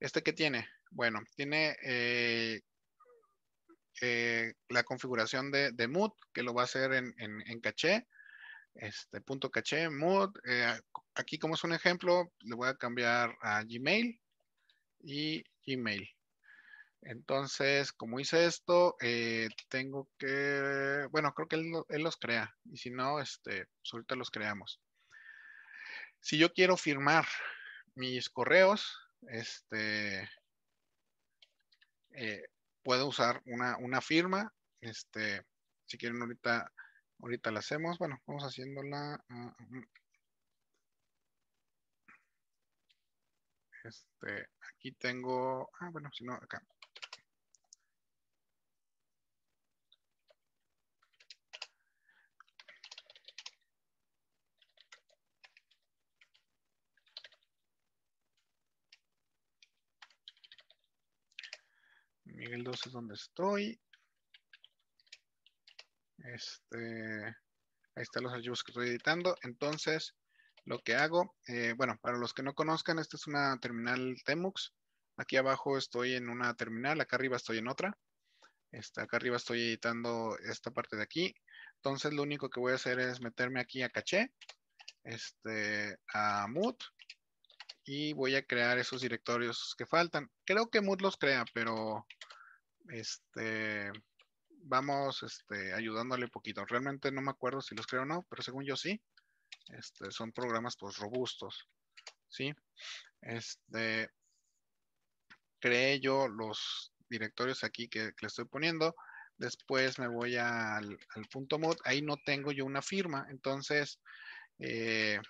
[SPEAKER 2] ¿este qué tiene? Bueno, tiene eh, eh, la configuración de, Mood, que lo va a hacer en, caché, este, punto caché, Mood. aquí como es un ejemplo, le voy a cambiar a Gmail y Gmail. Entonces, como hice esto, eh, tengo que, bueno, creo que él, los crea. Y si no, este, pues ahorita los creamos. Si yo quiero firmar mis correos, este, eh, puedo usar una, una, firma. Este, si quieren ahorita, ahorita la hacemos. Bueno, vamos haciéndola. Ah, Este, aquí tengo, ah, bueno, si no, acá. Miguel 2 es donde estoy. Este, ahí están los archivos que estoy editando. Entonces, lo que hago, eh, bueno, para los que no conozcan, esta es una terminal Temux. Aquí abajo estoy en una terminal, acá arriba estoy en otra. Este, acá arriba estoy editando esta parte de aquí. Entonces lo único que voy a hacer es meterme aquí a caché, este, a mood y voy a crear esos directorios que faltan. Creo que mood los crea, pero este, vamos este, ayudándole un poquito. Realmente no me acuerdo si los creo o no, pero según yo sí. Este, son programas pues robustos, ¿sí? Este, creé yo los directorios aquí que, le estoy poniendo. Después me voy al, punto mod. Ahí no tengo yo una firma. Entonces, eh,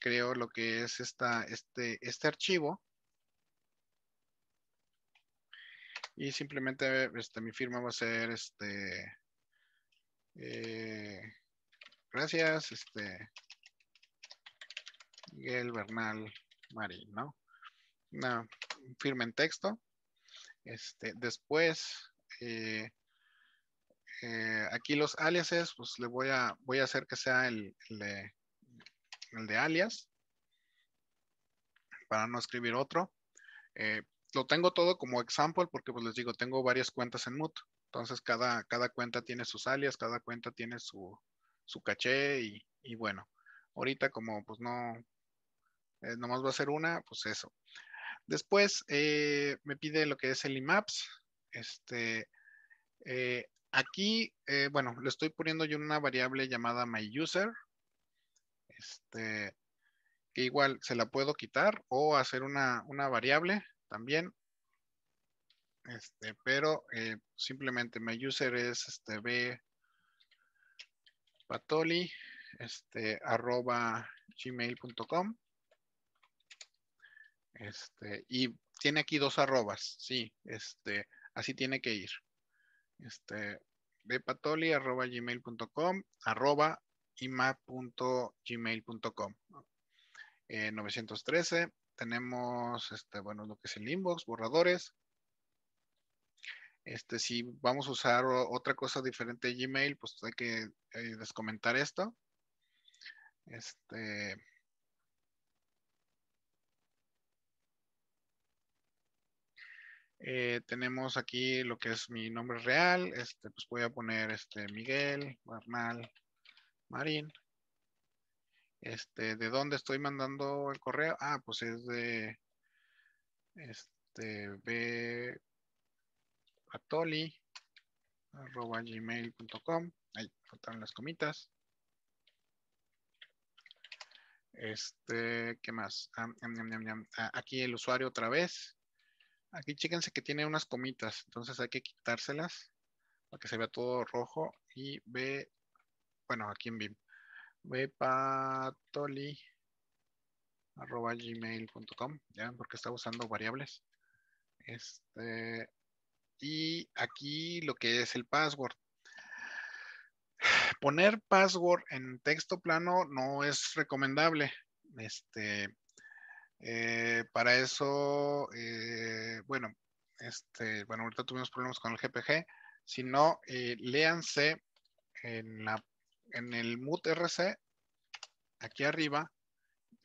[SPEAKER 2] creo lo que es esta, este, este archivo. Y simplemente este, mi firma va a ser este... Eh, gracias. Este, Miguel Bernal Marín, ¿no? Una firme en texto. Este, después, eh, eh, aquí los aliases, pues le voy a, voy a hacer que sea el, el, de, el de, alias para no escribir otro. Eh, lo tengo todo como example porque pues les digo, tengo varias cuentas en Mood. Entonces cada, cada cuenta tiene sus alias, cada cuenta tiene su, su caché y, bueno, ahorita como pues no, eh, nomás va a ser una, pues eso. Después eh, me pide lo que es el IMAPS. Este, eh, aquí, bueno, le estoy poniendo yo una variable llamada myUser. Este, que igual se la puedo quitar o hacer una, variable también. Este, pero simplemente myUser es este B patoli este, arroba gmail.com. Este, y tiene aquí dos arrobas, sí, este, así tiene que ir. Este, de patoli arroba gmail.com, arroba ima.gmail.com. Eh, 913, tenemos, este, bueno, lo que es el inbox, borradores, este, si vamos a usar otra cosa diferente de Gmail, pues hay que les eh, descomentar esto. Este. Eh, tenemos aquí lo que es mi nombre real. Este, pues voy a poner este Miguel, Bernal, Marín. Este, ¿de dónde estoy mandando el correo? Ah, pues es de este B atoli arroba gmail.com. Ahí faltaron las comitas. Este, ¿qué más? Ah, ah, aquí el usuario otra vez. Aquí chéquense que tiene unas comitas, entonces hay que quitárselas para que se vea todo rojo y ve, bueno, aquí en BIM, ve patoli arroba gmail.com, ya, porque está usando variables. Este, y aquí lo que es el password. (sighs) Poner password en texto plano no es recomendable. Este, eh, para eso, eh, bueno, este, bueno, ahorita tuvimos problemas con el GPG. Si no, eh, léanse en, la, en el MUTRC, aquí arriba,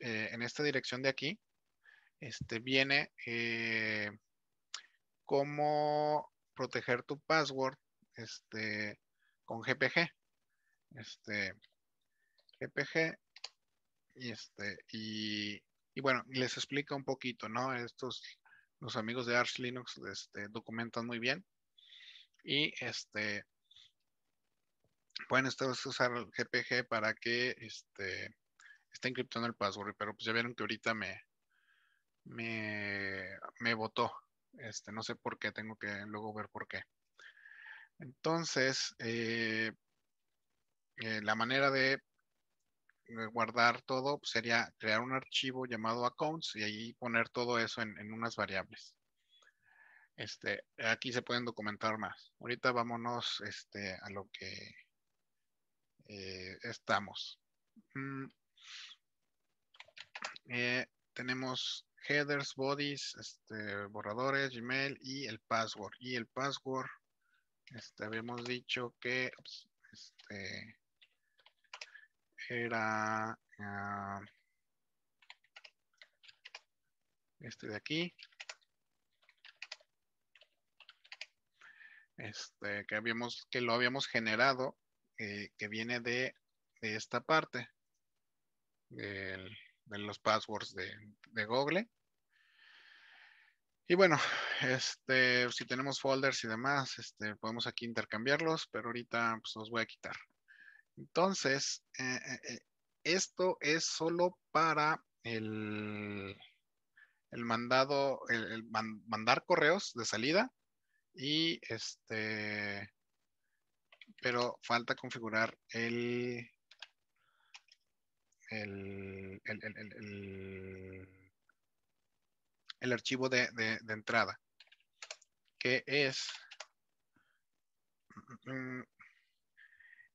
[SPEAKER 2] en esta dirección de aquí, este, viene cómo proteger tu password este, con GPG. Este, GPG y este, y, bueno, les explica un poquito, ¿no? Estos, los amigos de Arch Linux este, documentan muy bien y este, pueden estar, usar el GPG para que este, esté encriptando el password, pero pues ya vieron que ahorita me, me, me votó este, no sé por qué, tengo que luego ver por qué. Entonces, eh, eh, la manera de eh, guardar todo sería crear un archivo llamado accounts y ahí poner todo eso en, unas variables. Este, aquí se pueden documentar más. Ahorita vámonos este, a lo que estamos. Mm. tenemos headers, bodies, este, borradores, Gmail y el password. Y el password, este, habíamos dicho que pues, este, era ah, este de aquí. Este, que habíamos, que lo habíamos generado, eh, que viene de, esta parte, de los passwords de, de Google y bueno, este, si tenemos folders y demás, este, podemos aquí intercambiarlos, pero ahorita pues, los voy a quitar. Entonces, eh, eh, eh, esto es solo para el, el mandado, el, mandar correos de salida y este, pero falta configurar el, el el archivo de, entrada, que es mm, mm,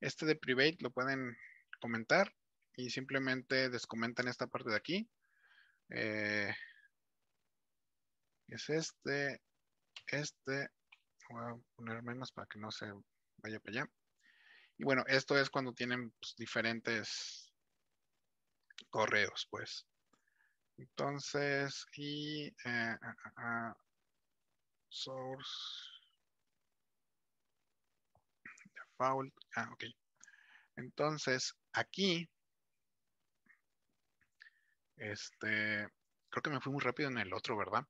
[SPEAKER 2] este de private lo pueden comentar y simplemente descomentan esta parte de aquí. Eh, es este, este, voy a poner menos para que no se vaya para allá. Y bueno, esto es cuando tienen pues, diferentes correos, pues. Entonces, y eh, ah, ah, ah, source default. Ah, ok. Entonces, aquí, este, creo que me fui muy rápido en el otro, ¿verdad?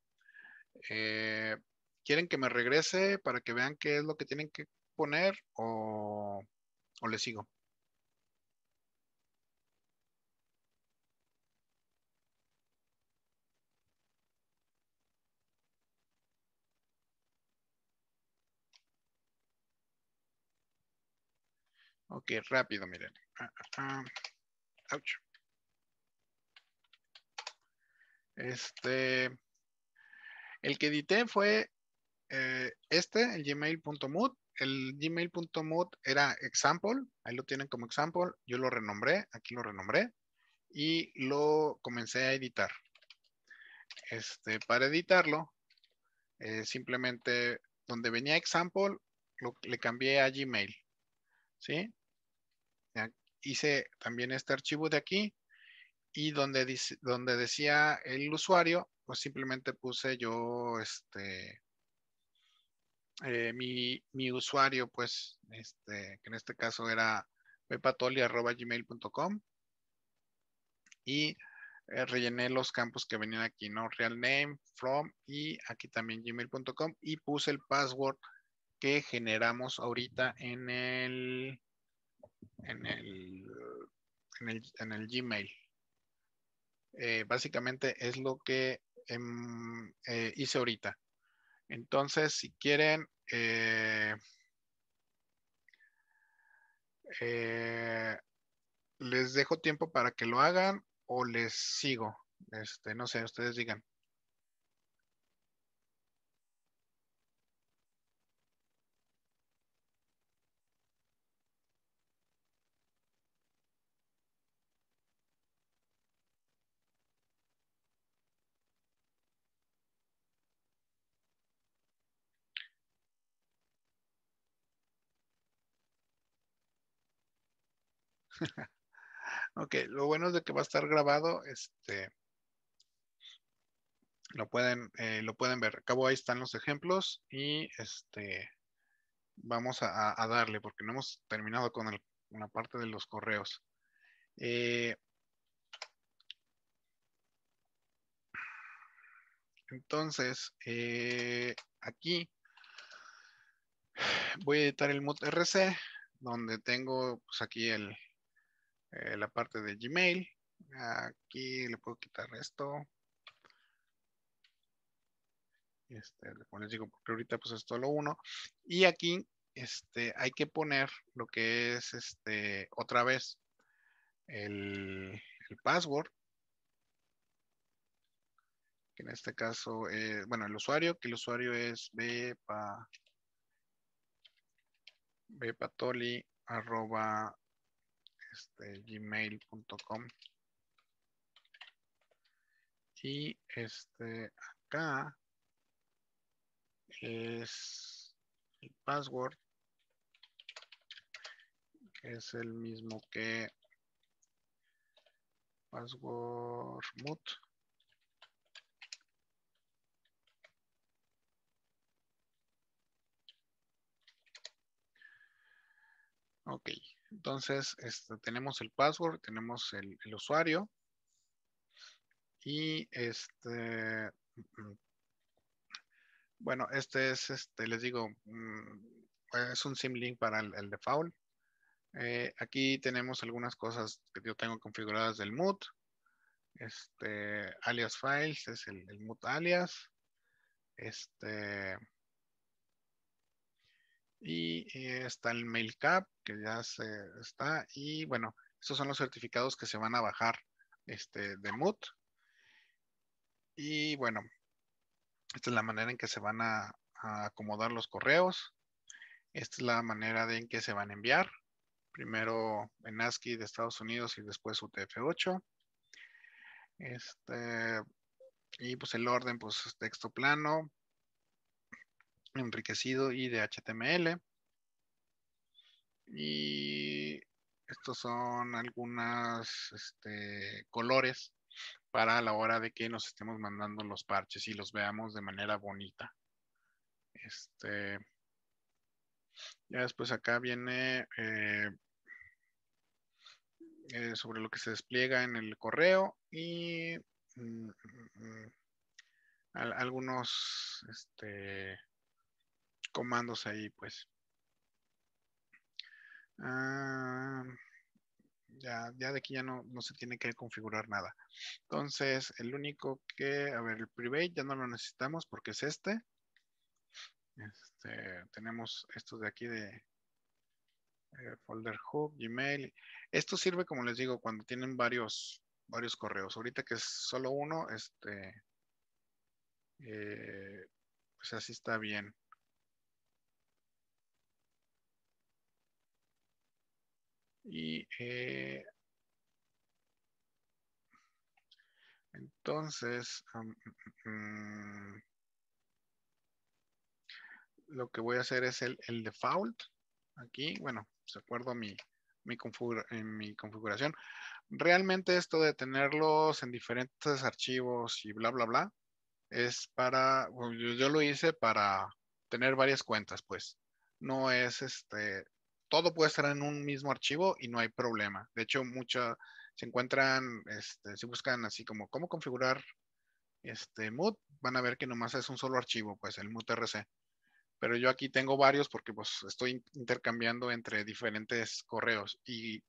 [SPEAKER 2] Eh, ¿Quieren que me regrese para que vean qué es lo que tienen que poner o, o le sigo? Ok, rápido, miren. Ah, Ouch. Este, el que edité fue eh, este, el gmail.mood. El gmail.mood era example, ahí lo tienen como example. Yo lo renombré, aquí lo renombré y lo comencé a editar. Este, para editarlo, eh, simplemente donde venía example, le cambié a Gmail. ¿Sí? hice también este archivo de aquí y donde, donde decía el usuario, pues simplemente puse yo este, eh, mi, usuario, pues, este, que en este caso era pepatoli.gmail.com y eh, rellené los campos que venían aquí, ¿no? Real name, from y aquí también gmail.com y puse el password que generamos ahorita en el en el, en el, Gmail. Eh, básicamente es lo que em, eh, hice ahorita. Entonces, si quieren, eh, les dejo tiempo para que lo hagan o les sigo. Este, no sé, ustedes digan. (laughs) ok, lo bueno es de que va a estar grabado, este, lo pueden, eh, lo pueden ver. Acabo ahí están los ejemplos y este, vamos a, darle porque no hemos terminado con, la parte de los correos. Eh, entonces, eh, aquí voy a editar el mod RC, donde tengo pues, aquí el, eh, la parte de Gmail. Aquí le puedo quitar esto. Este, le digo, porque ahorita pues es lo uno. Y aquí este, hay que poner lo que es este, otra vez el, el password. Que en este caso, es, bueno, el usuario, que el usuario es bepa, bepatoli arroba este, gmail.com. Y este acá es el password. Es el mismo que password mood. Ok, entonces, este, tenemos el password, tenemos el, usuario. Y este, mm, bueno, este es, este, les digo, mm, es un sim link para el, default. Eh, aquí tenemos algunas cosas que yo tengo configuradas del mood. Este, alias files es el, el mood alias. Este, y eh, está el MailCap que ya se está y bueno, estos son los certificados que se van a bajar este, de Mood. Y bueno, esta es la manera en que se van a, acomodar los correos. Esta es la manera en que se van a enviar. Primero en ASCII de Estados Unidos y después UTF-8. Este, y pues el orden, pues texto plano, enriquecido y de HTML. Y estos son algunos este, colores para la hora de que nos estemos mandando los parches y los veamos de manera bonita. Este, ya después acá viene eh, eh, sobre lo que se despliega en el correo y mm, mm, mm, algunos este, comandos ahí, pues. Ah, ya, de aquí ya no, se tiene que configurar nada. Entonces, el único que, a ver, el private ya no lo necesitamos porque es este. Este, tenemos estos de aquí de eh, folder hub, Gmail. Esto sirve, como les digo, cuando tienen varios, varios correos. Ahorita que es solo uno, este, eh, pues así está bien. Y eh, entonces, mm, mm, mm, lo que voy a hacer es el, default. Aquí, bueno, se acuerdo a mi, mi, en mi configuración. Realmente esto de tenerlos en diferentes archivos y bla, bla, bla, es para, yo lo hice para tener varias cuentas, pues. No es este, todo puede estar en un mismo archivo y no hay problema. De hecho, muchas se encuentran, este, si buscan así como cómo configurar este mood, van a ver que nomás es un solo archivo, pues el RC. Pero yo aquí tengo varios porque pues estoy intercambiando entre diferentes correos y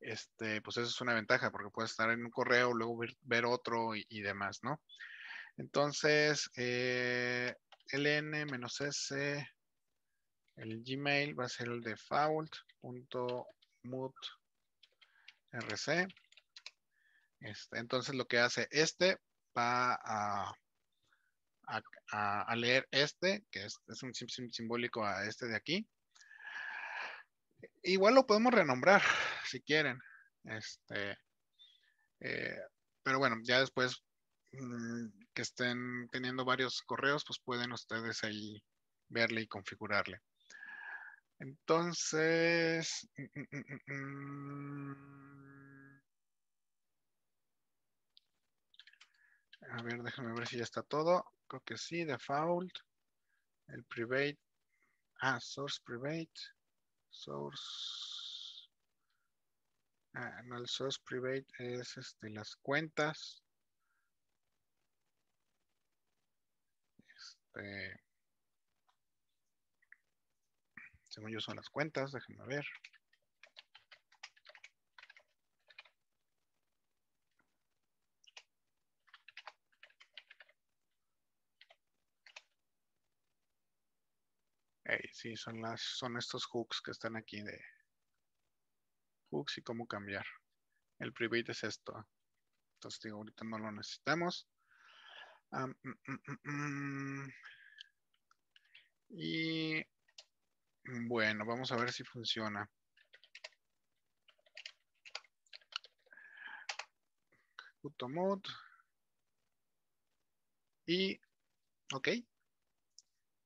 [SPEAKER 2] este, pues eso es una ventaja porque puedes estar en un correo, luego ver, otro y, demás, ¿no? Entonces, eh, ln-s el Gmail va a ser el default.mutrc. Este, entonces lo que hace este va a, leer este, que es, un simbólico a este de aquí. Igual lo podemos renombrar si quieren. Este, eh, pero bueno, ya después mm, que estén teniendo varios correos, pues pueden ustedes ahí verle y configurarle. Entonces, mm, mm, mm, a ver, déjame ver si ya está todo. Creo que sí, default, el private, ah, source private, source, ah, no, el source private es este, las cuentas. Este, Según yo son las cuentas, déjenme ver. Hey, sí, son, las, son estos hooks que están aquí de hooks y cómo cambiar. El private es esto. Entonces ahorita no lo necesitamos. Ah, mm, mm, mm, y bueno, vamos a ver si funciona. mode. Y, ok.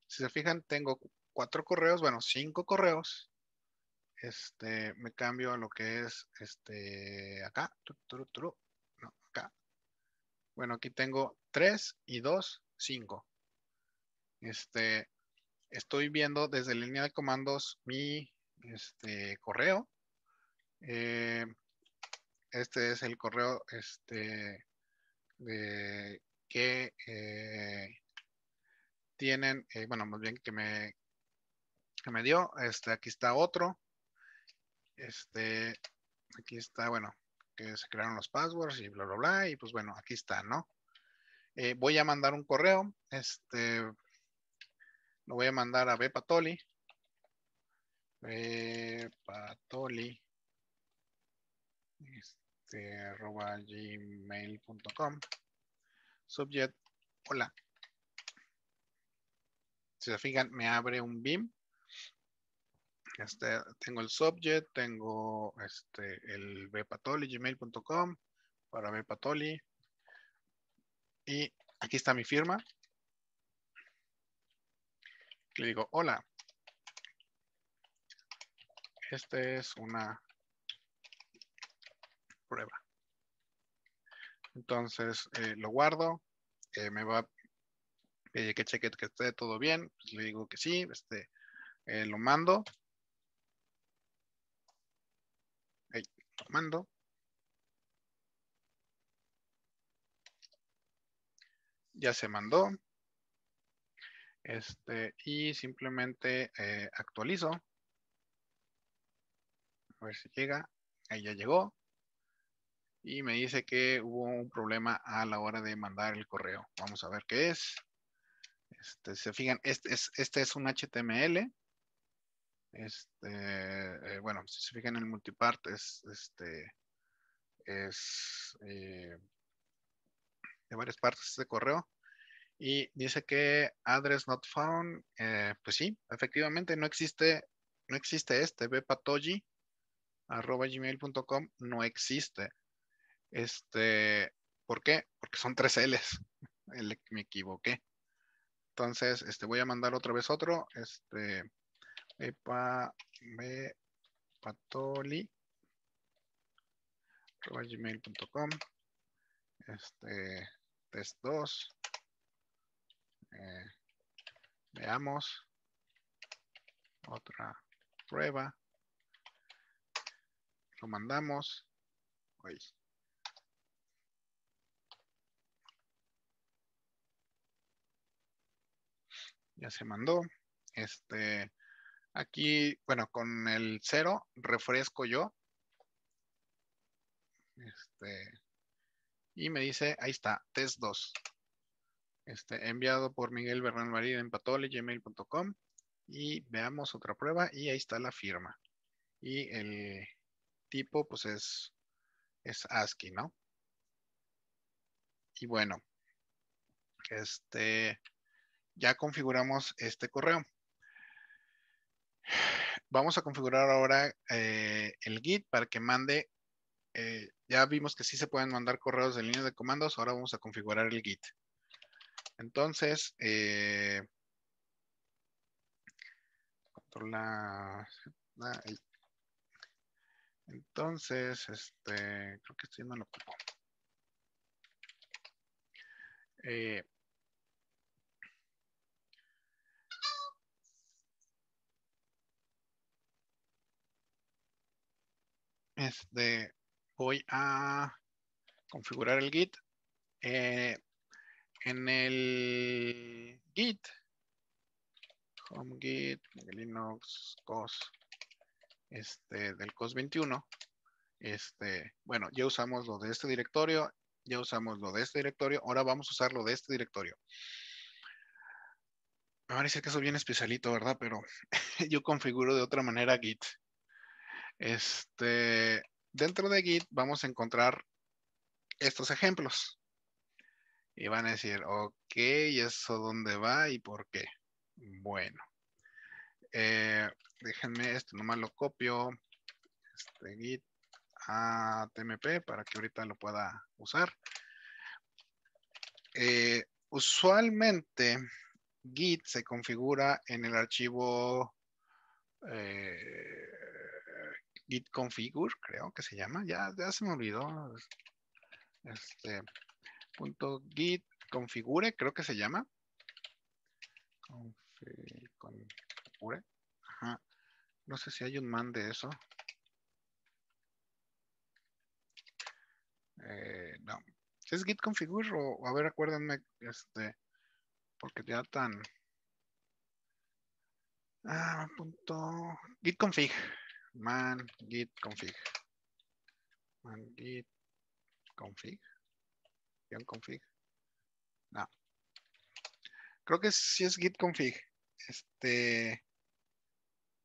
[SPEAKER 2] Si se fijan, tengo cuatro correos, bueno, cinco correos. Este, me cambio a lo que es, este, acá. acá. Bueno, aquí tengo tres y dos, cinco. Este, estoy viendo desde la línea de comandos mi este, correo. Eh, este es el correo este, que eh, tienen, eh, bueno, más bien que me, que me dio. Este, aquí está otro. Este, aquí está, bueno, que se crearon los passwords y bla, bla, bla. Y pues bueno, aquí está, ¿no? voy a mandar un correo. Este, lo voy a mandar a Bepatoli. Bepatoli. Este, gmail.com. Subject, hola. Si se fijan, me abre un BIM. Este, tengo el subject, tengo este, el Bepatoli gmail.com para Bepatoli Y aquí está mi firma le digo, hola, Este es una prueba. Entonces eh, lo guardo, eh, me va a eh, pedir que cheque que esté todo bien, pues, le digo que sí, este, lo mando. lo mando. Ya se mandó. Este, y simplemente eh, actualizo. A ver si llega. Ahí ya llegó. Y me dice que hubo un problema a la hora de mandar el correo. Vamos a ver qué es. Este, se fijan, este es, este es un HTML. Este, eh, bueno, si se fijan en el multipart, es, este, es eh, de varias partes de correo. Y dice que address not found, eh, pues sí, efectivamente no existe, no existe este, bepatoji, gmail.com, no existe. Este, ¿por qué? Porque son tres L's, (laughs) me equivoqué. Entonces, este, voy a mandar otra vez otro, este, epa, gmail.com, este, test 2, eh, veamos otra prueba. Lo mandamos. Ahí. Ya se mandó. Este, aquí, bueno, con el cero refresco yo. Este, y me dice, ahí está, test 2. Este, enviado por Miguel Bernal María en patole.gmail.com y veamos otra prueba y ahí está la firma. Y el tipo pues es, es ASCII, ¿no? Y bueno, este, ya configuramos este correo. Vamos a configurar ahora eh, el Git para que mande, eh, ya vimos que sí se pueden mandar correos de línea de comandos, ahora vamos a configurar el Git. Entonces, eh, controlar, ah, entonces, este, creo que estoy no lo ocupo. Eh, este, voy a configurar el Git. Eh, en el Git, home Git, Linux, COS, este, del COS 21, este, bueno, ya usamos lo de este directorio, ya usamos lo de este directorio, ahora vamos a usar lo de este directorio. Me parece que eso bien especialito, ¿verdad? Pero (laughs) yo configuro de otra manera Git. Este, dentro de Git vamos a encontrar estos ejemplos. Y van a decir, ok, ¿y eso dónde va y por qué? Bueno, eh, déjenme esto, nomás lo copio, este git a tmp para que ahorita lo pueda usar. Eh, usualmente git se configura en el archivo eh, git configure, creo que se llama, ya, ya se me olvidó. Este, .git configure, creo que se llama. Configure. Ajá. No sé si hay un man de eso. Eh, no. ¿Es git configure o, a ver, acuérdenme, este, porque ya tan... Ah, punto... Git config. Man, git config. Man, git config config. No. Creo que sí es git config. Este.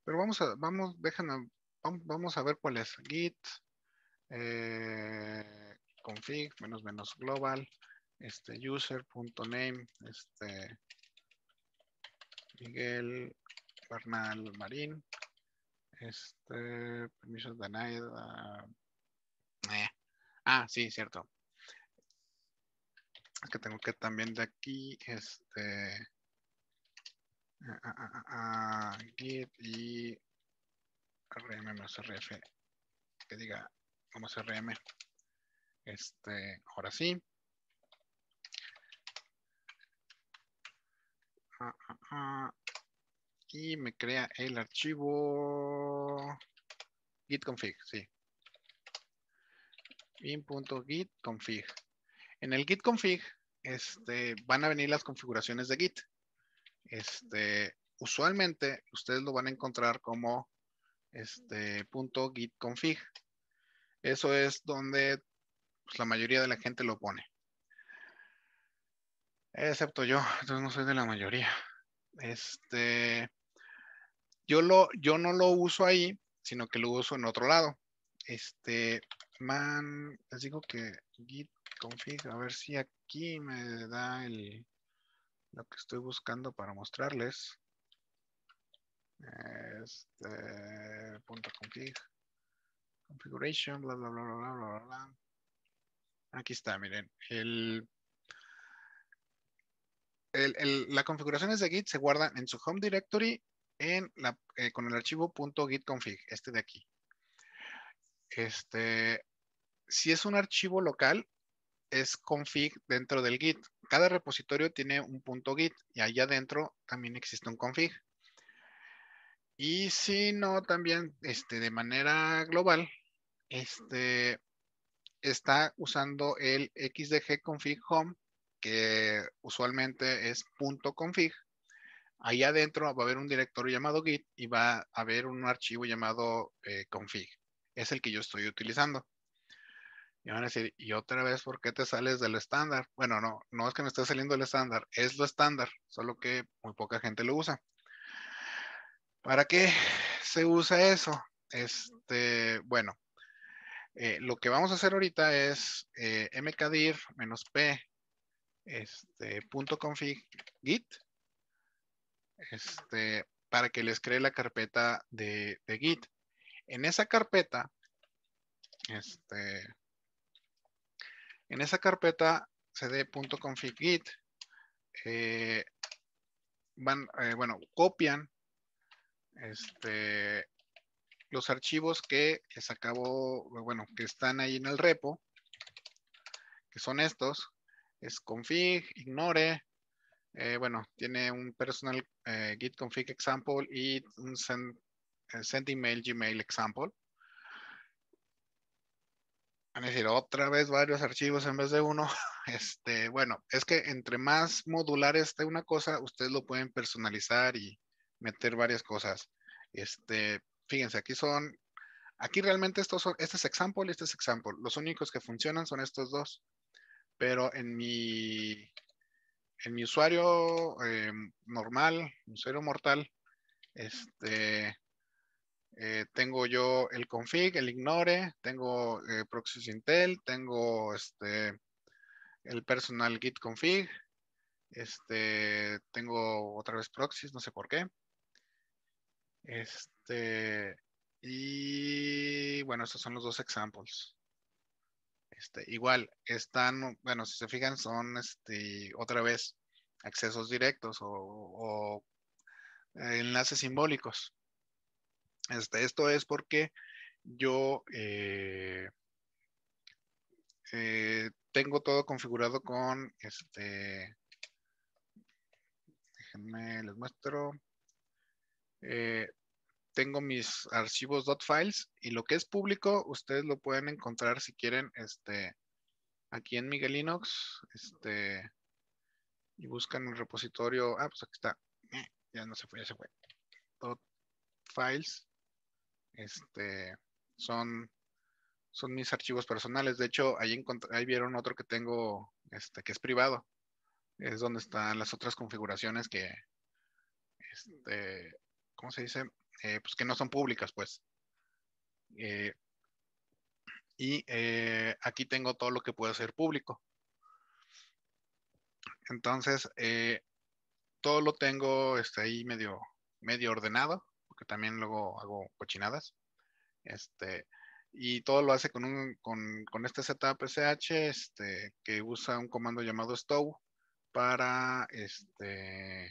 [SPEAKER 2] Pero vamos a, vamos, vamos a ver cuál es. Git eh, config menos menos global este user.name este Miguel Bernal Marín este permisos denied eh. ah sí cierto que tengo que también de aquí, este, a, a, a, git y rm rf, que diga, vamos rm, este, ahora sí. Ah, ah, ah, y me crea el archivo git config, sí. git config. En el git config este, van a venir las configuraciones de git. Este, usualmente ustedes lo van a encontrar como este punto git config. Eso es donde pues, la mayoría de la gente lo pone. Excepto yo, entonces no soy de la mayoría. Este, yo, lo, yo no lo uso ahí, sino que lo uso en otro lado. Este, man, les digo que git config, a ver si aquí me da lo que estoy buscando para mostrarles. Este, config, configuration, bla, bla, bla, bla, bla, bla, Aquí está, miren, el, el, las configuraciones de Git se guarda en su home directory en eh, con el archivo .gitconfig, este de aquí. Este, si es un archivo local, es config dentro del Git. Cada repositorio tiene un punto Git y allá adentro también existe un config. Y si no, también este, de manera global, este, está usando el xdg config home, que usualmente es .config. allá adentro va a haber un directorio llamado git y va a haber un archivo llamado eh, config. Es el que yo estoy utilizando. Y van a decir, ¿y otra vez por qué te sales del estándar? Bueno, no, no es que me esté saliendo el estándar, es lo estándar, solo que muy poca gente lo usa. ¿Para qué se usa eso? Este, bueno, eh, lo que vamos a hacer ahorita es eh, mkdir p este, config git este, para que les cree la carpeta de, de git. En esa carpeta, este, en esa carpeta cd.config.git, git eh, van, eh, bueno, copian este, los archivos que les bueno, que están ahí en el repo, que son estos, es config, ignore, eh, bueno, tiene un personal git config example y un send, send, email gmail example. Van a decir otra vez varios archivos en vez de uno. (laughs) Este, bueno, es que entre más modular de una cosa, ustedes lo pueden personalizar y meter varias cosas. Este, fíjense, aquí son, aquí realmente estos son, este es example y este es example. Los únicos que funcionan son estos dos. Pero en mi, en mi usuario em, normal, usuario mortal, este, eh, tengo yo el config, el ignore, tengo eh, Proxys Intel, tengo este, el personal git config, este, tengo otra vez proxies, no sé por qué. Este, y bueno, estos son los dos examples. Este, igual, están, bueno, si se fijan, son este, otra vez accesos directos o enlaces simbólicos. Este, esto es porque yo eh, eh, tengo todo configurado con este. Déjenme, les muestro. Eh, tengo mis archivos .files y lo que es público, ustedes lo pueden encontrar si quieren este, aquí en Miguel Linux. Este, y buscan el repositorio. Ah, pues aquí está. Ya no se fue, ya se fue. .files este, son, son mis archivos personales. De hecho, ahí, vieron otro que tengo, este, que es privado. Es donde están las otras configuraciones que, este, ¿cómo se dice? Eh, pues que no son públicas, pues. Eh, y eh, aquí tengo todo lo que puede ser público. Entonces, todo lo tengo este, ahí medio, medio ordenado. Que también luego hago cochinadas. Este, y todo lo hace con, un, con, con este setup.sh. este, que usa un comando llamado stow para este,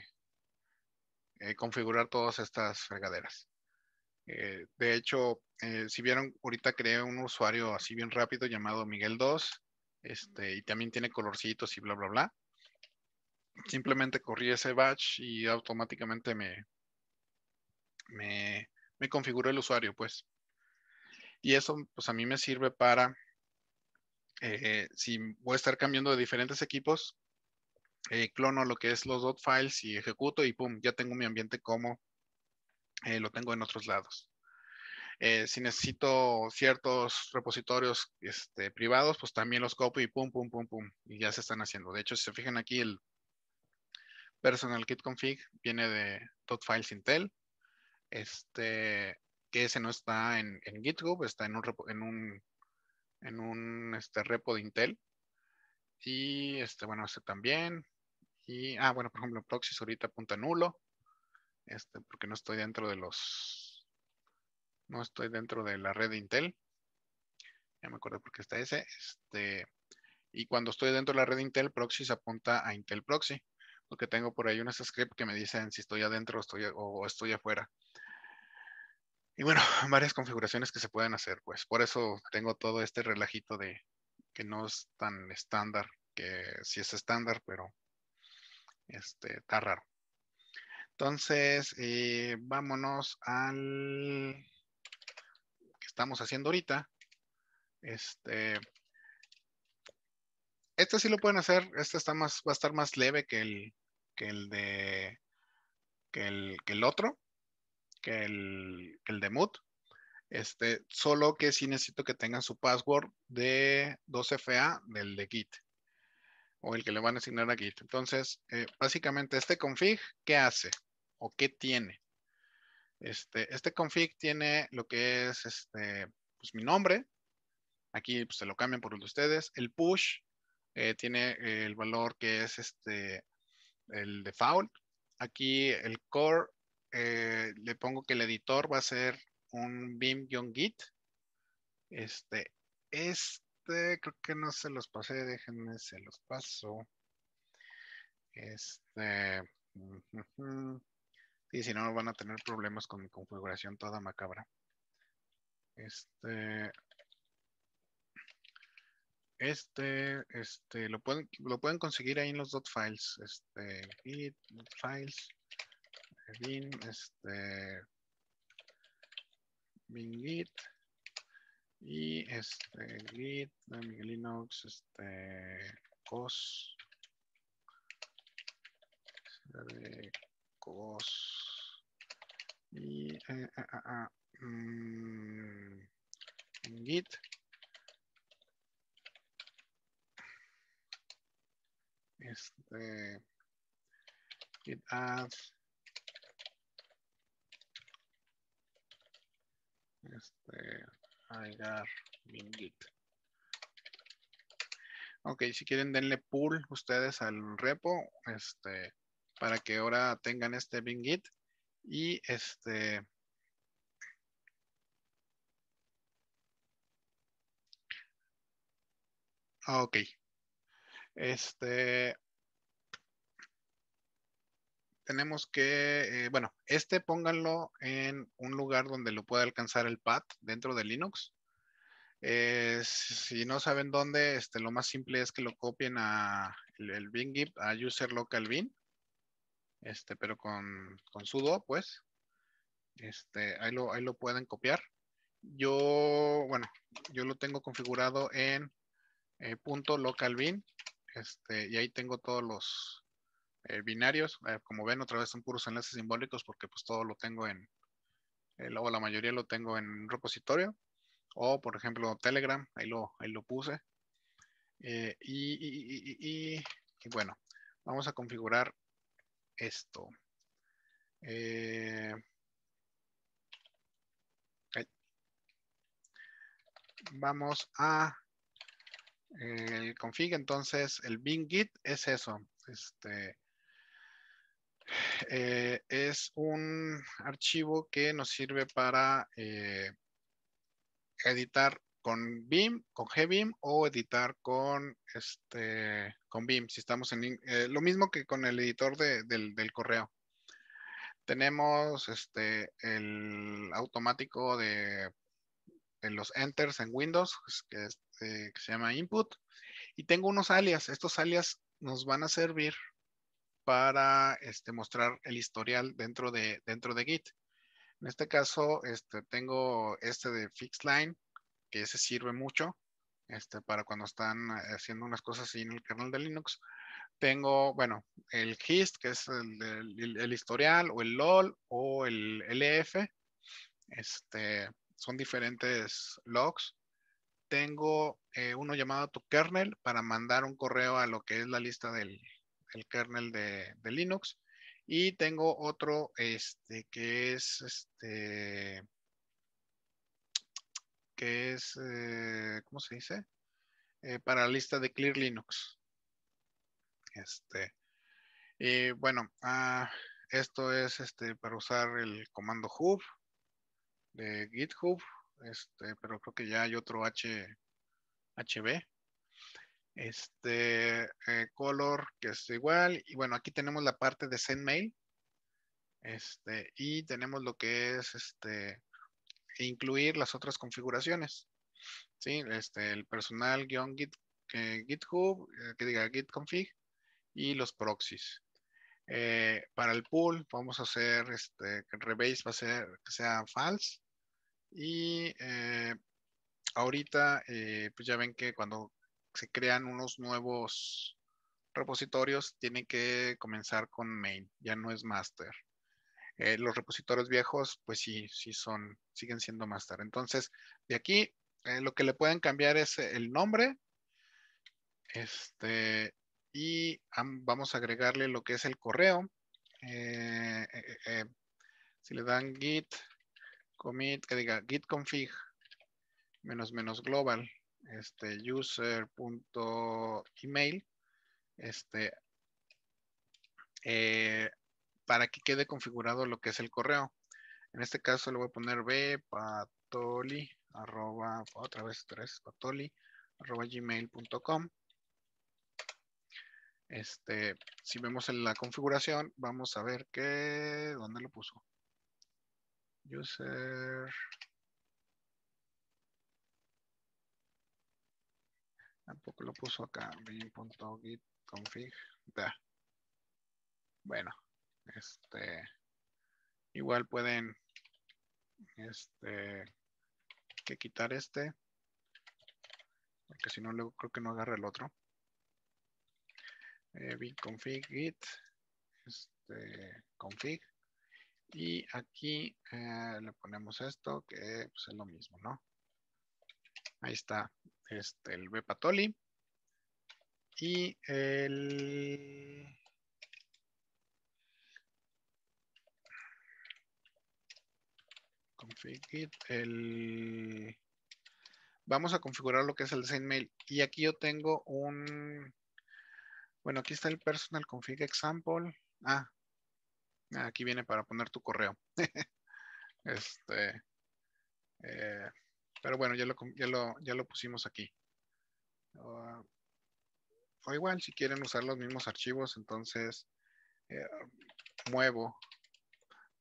[SPEAKER 2] eh, configurar todas estas fregaderas. Eh, de hecho, eh, si vieron, ahorita creé un usuario así bien rápido llamado Miguel 2 este, y también tiene colorcitos y bla, bla, bla. Simplemente corrí ese batch y automáticamente me, me, me configuro el usuario, pues. Y eso, pues a mí me sirve para, eh, si voy a estar cambiando de diferentes equipos, eh, clono lo que es los dot files y ejecuto y pum, ya tengo mi ambiente como eh, lo tengo en otros lados. si necesito ciertos repositorios este, privados, pues también los copio y pum, pum, pum, pum, y ya se están haciendo. De hecho, si se fijan aquí, el personal kit config viene de dot files Intel este, que ese no está en, en GitHub, está en un, repo, en un, en un este, repo de Intel. Y este, bueno, ese también. Y, ah, bueno, por ejemplo, Proxys ahorita apunta nulo. Este, porque no estoy dentro de los, no estoy dentro de la red de Intel. Ya me acuerdo por qué está ese. Este, y cuando estoy dentro de la red de Intel, Proxys apunta a Intel Proxy lo que tengo por ahí unos script que me dicen si estoy adentro estoy, o estoy afuera. Y bueno, (laughs) varias configuraciones que se pueden hacer, pues por eso tengo todo este relajito de que no es tan estándar, que sí es estándar, pero este, está raro. Entonces, eh, vámonos al que estamos haciendo ahorita. Este, este sí lo pueden hacer. Este está más, va a estar más leve que el, que el de que el, otro, que el, de Mood. Este, solo que sí necesito que tengan su password de 2FA del de Git o el que le van a asignar a Git. Entonces, eh, básicamente este config, ¿qué hace? ¿O qué tiene? Este, este config tiene lo que es este, pues, mi nombre. Aquí pues, se lo cambian por el de ustedes. El push eh, tiene eh, el valor que es este, el default. Aquí el core, eh, le pongo que el editor va a ser un BIM-git. Este, este, creo que no se los pasé, déjenme, se los paso. Este, si no van a tener problemas con mi configuración toda macabra. Este, este, este, lo pueden, lo pueden conseguir ahí en los dot files, este, git, files, bin, este, bin git, y este, git, Linux, este, cos, cos, y, eh, eh, eh, mm, git, este, it adds, ah, este, agar git. Ok, si quieren denle pull ustedes al repo, este, para que ahora tengan este bin git y este ah, ok este, tenemos que, eh, bueno, este pónganlo en un lugar donde lo pueda alcanzar el pad dentro de Linux. Eh, si no saben dónde, este, lo más simple es que lo copien a el, bin a user local bin, este, pero con, con sudo, pues, este, ahí lo, pueden copiar. Yo, bueno, yo lo tengo configurado en eh, local bin este, y ahí tengo todos los eh, binarios. Eh, como ven, otra vez son puros enlaces simbólicos porque pues todo lo tengo en, eh, o la mayoría lo tengo en repositorio. O, por ejemplo, Telegram, ahí lo, lo puse. y, bueno, vamos a configurar esto. vamos a el eh, config, entonces el bin git es eso. Este, eh, es un archivo que nos sirve para eh, editar con BIM, con GBIM o editar con, este, con BIM, si estamos en lo mismo que con el editor del, del, correo. Tenemos este, el automático de los enters en Windows, pues, eh, que, se llama input. Y tengo unos alias. Estos alias nos van a servir para este, mostrar el historial dentro de, dentro de Git. En este caso, este, tengo este de FixLine, que ese sirve mucho este, para cuando están haciendo unas cosas así en el kernel de Linux. Tengo, bueno, el hist, que es el, el historial, o el lol, o el lf. E este, son diferentes logs. Tengo eh, uno llamado tu kernel para mandar un correo a lo que es la lista del kernel de, Linux. Y tengo otro este, que es este que es, eh, ¿cómo se dice? Eh, para la lista de Clear Linux. Este, y bueno, ah, esto es este, para usar el comando hub, de GitHub, este, pero creo que ya hay otro H, HB. Este, eh, color, que es igual. Y bueno, aquí tenemos la parte de send mail. Este, y tenemos lo que es este, incluir las otras configuraciones. ¿sí? Este, el personal git, eh, GitHub, eh, que diga git config y los proxies. para el pool vamos a hacer este, que el rebase va a ser que sea false y eh, ahorita, eh, pues ya ven que cuando se crean unos nuevos repositorios, tiene que comenzar con main, ya no es master. Eh, los repositorios viejos, pues sí, sí son, siguen siendo master. Entonces, de aquí, lo que le pueden cambiar es el nombre. Este, y vamos a agregarle lo que es el correo. si le dan git commit, que diga git config menos menos global, este user.email, este, eh, para que quede configurado lo que es el correo. En este caso le voy a poner bpatoli, arroba, otra vez tres, patoli, arroba gmail.com. Este, si vemos en la configuración, vamos a ver que, ¿dónde lo puso? user tampoco lo puso acá bin.git config da bueno este igual pueden este que quitar este porque si no luego creo que no agarra el otro eh, git este config y aquí eh, le ponemos esto, que pues, es lo mismo, ¿no? Ahí está este, el Bepatoli. Y el... Config el... Vamos a configurar lo que es el design mail. Y aquí yo tengo un... Bueno, aquí está el personal config example. Ah, Aquí viene para poner tu correo. (laughs) este, eh, pero bueno, ya lo, ya lo, pusimos aquí. Ah, o igual, si quieren usar los mismos archivos, entonces eh, muevo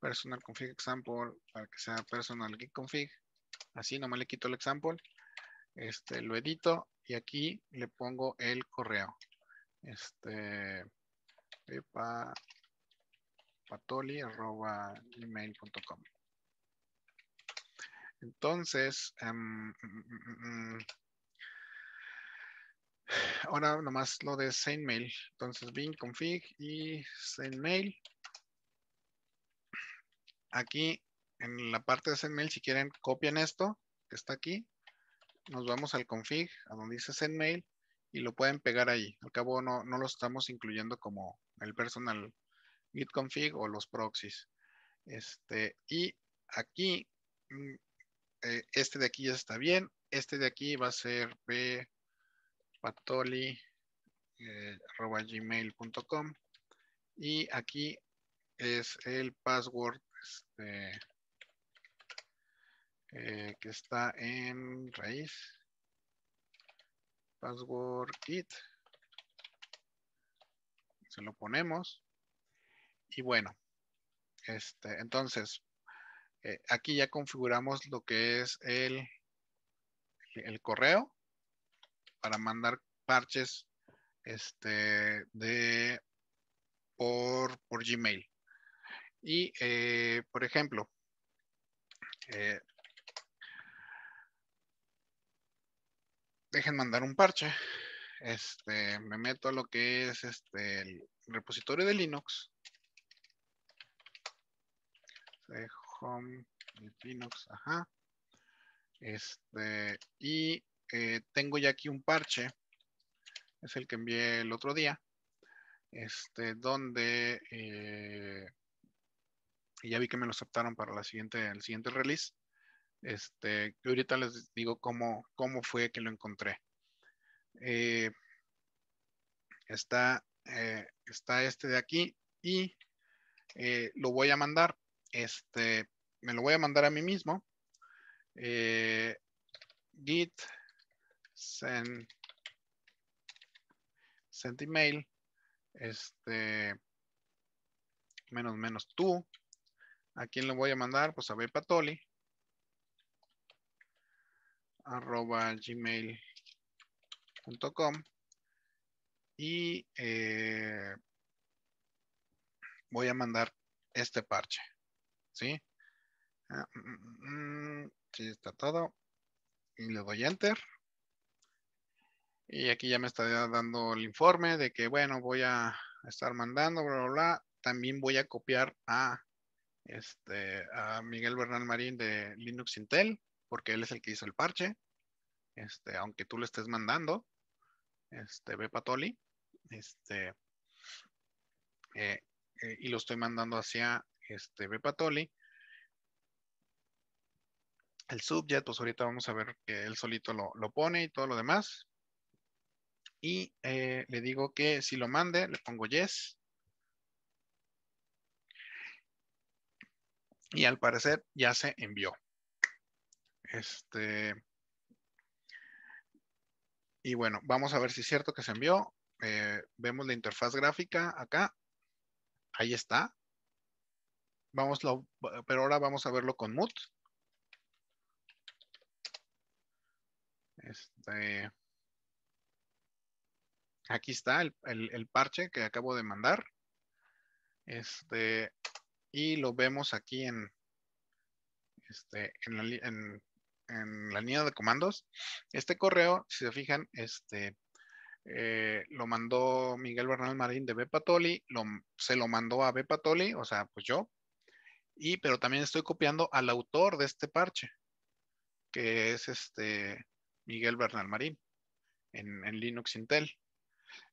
[SPEAKER 2] personal config example para que sea personal config. Así, nomás le quito el example. Este, lo edito y aquí le pongo el correo. Este, patoli.gmail.com. Entonces, um, em, Entonces, mm, mm, mm, ahora nomás lo de SendMail. Entonces, bin config y SendMail. Aquí en la parte de SendMail, si quieren, copian esto que está aquí. Nos vamos al config, a donde dice SendMail, y lo pueden pegar ahí. Al cabo, no, no lo estamos incluyendo como el personal git config o los proxies. Este, y aquí, mm, eh, este de aquí ya está bien. Este de aquí va a ser p eh, y aquí es el password este, eh, que está en raíz password it se lo ponemos y bueno, este, entonces, eh, aquí ya configuramos lo que es el, el correo para mandar parches este, de, por, por Gmail. Y, eh, por ejemplo, eh, dejen mandar un parche. Este, me meto a lo que es este, el repositorio de Linux home, Linux, ajá. Este, y eh, tengo ya aquí un parche, es el que envié el otro día, este, donde eh, ya vi que me lo aceptaron para la siguiente, el siguiente release. Este, que ahorita les digo cómo, cómo fue que lo encontré. Eh, está, eh, está este de aquí y lo voy a mandar este, me lo voy a mandar a mí mismo. Eh, git send, send email este menos menos tú. ¿A quién lo voy a mandar? Pues a Bepatoli. arroba gmail.com y eh, voy a mandar este parche. ¿sí? Ah, mm, mm, mm, sí, está todo. Y le doy Enter. Y aquí ya me está dando el informe de que, bueno, voy a estar mandando, bla, bla, bla. También voy a copiar a, este, a Miguel Bernal Marín de Linux Intel, porque él es el que hizo el parche. Este, aunque tú le estés mandando, este, Bepatoli, este, eh, eh, y lo estoy mandando hacia este, Bepatoli. El subjet, pues ahorita vamos a ver que él solito lo, pone y todo lo demás. Y eh, le digo que si lo mande, le pongo yes. Y al parecer ya se envió. Este. Y bueno, vamos a ver si es cierto que se envió. Eh, vemos la interfaz gráfica acá. Ahí está. Vamos pero ahora vamos a verlo con mood. Este, aquí está el, parche que acabo de mandar. Este, y lo vemos aquí en, este, en, la, línea de comandos. Este correo, si se fijan, este, eh, lo mandó Miguel Bernal Marín de Bepatoli, se lo mandó a Bepatoli, o sea, pues yo, y pero también estoy copiando al autor de este parche, que es este Miguel Bernal Marín en, Linux Intel.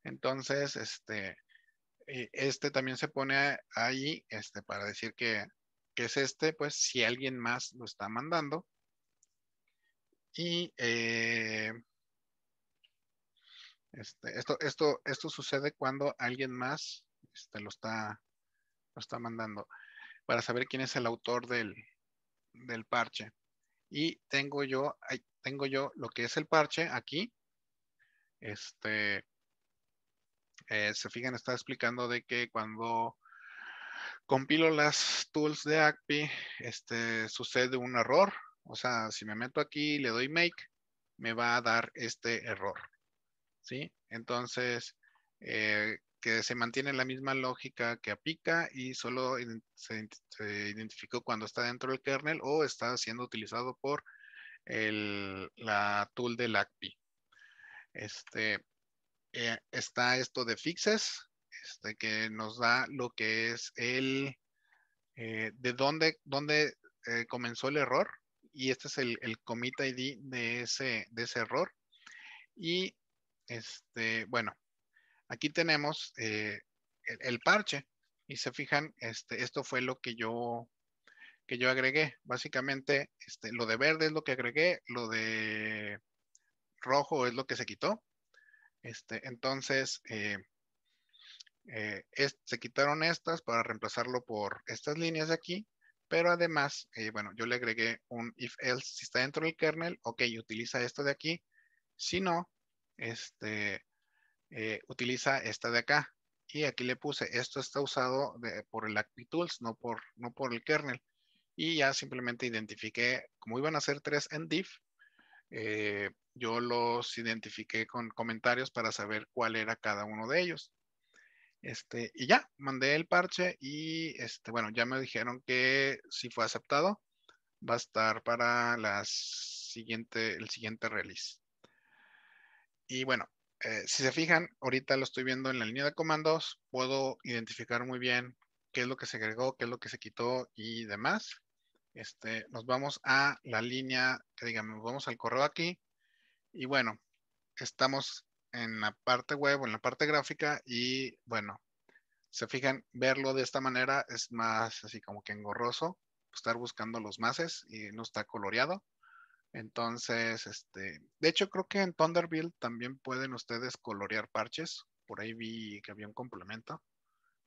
[SPEAKER 2] Entonces, este, eh, este también se pone ahí este, para decir que, es este, pues si alguien más lo está mandando. Y eh, este, esto, esto, esto sucede cuando alguien más este, lo, está, lo está mandando para saber quién es el autor del, parche. Y tengo yo, tengo yo lo que es el parche aquí. Este, eh, se fijan, está explicando de que cuando compilo las tools de ACPI, este, sucede un error. O sea, si me meto aquí y le doy make, me va a dar este error. ¿Sí? Entonces, eh, que se mantiene la misma lógica que aplica y solo se, identificó cuando está dentro del kernel o está siendo utilizado por el, la tool de LACPI. Este, eh, está esto de fixes, este, que nos da lo que es el, eh, de dónde, dónde eh, comenzó el error y este es el, el commit ID de ese, de ese error. Y este, bueno, Aquí tenemos eh, el, parche y se fijan, este, esto fue lo que yo, que yo agregué. Básicamente, este, lo de verde es lo que agregué, lo de rojo es lo que se quitó. Este, entonces, eh, eh, se quitaron estas para reemplazarlo por estas líneas de aquí, pero además, bueno, yo le agregué un if else, si está dentro del kernel, ok, utiliza esto de aquí, si no, este, eh, utiliza esta de acá. Y aquí le puse, esto está usado por el ActiTools, no por, no por el kernel. Y ya simplemente identifiqué, como iban a ser tres en div, eh, yo los identifiqué con comentarios para saber cuál era cada uno de ellos. Este, y ya, mandé el parche y este, bueno, ya me dijeron que si fue aceptado, va a estar para las siguiente, el siguiente release. Y bueno, eh, si se fijan, ahorita lo estoy viendo en la línea de comandos, puedo identificar muy bien qué es lo que se agregó, qué es lo que se quitó y demás. Este, nos vamos a la línea, que digamos, vamos al correo aquí. Y bueno, estamos en la parte web o en la parte gráfica y bueno, se fijan, verlo de esta manera es más así como que engorroso, estar buscando los mases y no está coloreado. Entonces, este, de hecho creo que en Thunderbird también pueden ustedes colorear parches. Por ahí vi que había un complemento.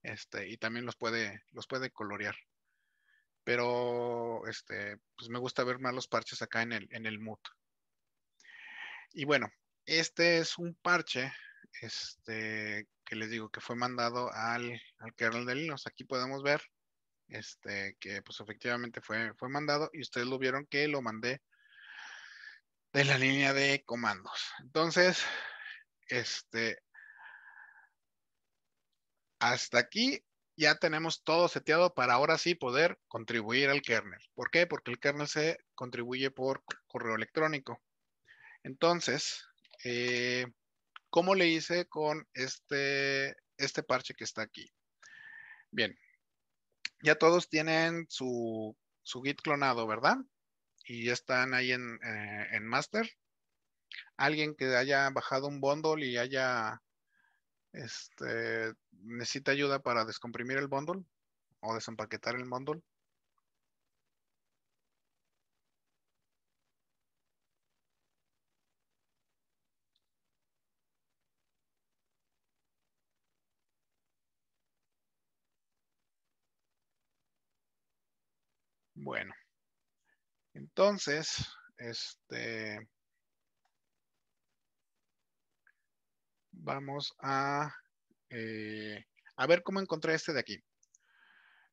[SPEAKER 2] Este, y también los puede, los colorear. Pero este, pues me gusta ver más los parches acá en el, en el mood. Y bueno, este es un parche este, que les digo que fue mandado al, al kernel de Linux. Aquí podemos ver este, que pues efectivamente fue, fue mandado y ustedes lo vieron que lo mandé de la línea de comandos. Entonces, este, hasta aquí ya tenemos todo seteado para ahora sí poder contribuir al kernel. ¿Por qué? Porque el kernel se contribuye por correo electrónico. Entonces, eh, ¿cómo le hice con este, este parche que está aquí? Bien, ya todos tienen su, su Git clonado, ¿verdad? y ya están ahí en, eh, en master. Alguien que haya bajado un bundle y haya este, necesita ayuda para descomprimir el bundle o desempaquetar el bundle. Bueno. Entonces, este, vamos a, eh, a ver cómo encontré este de aquí.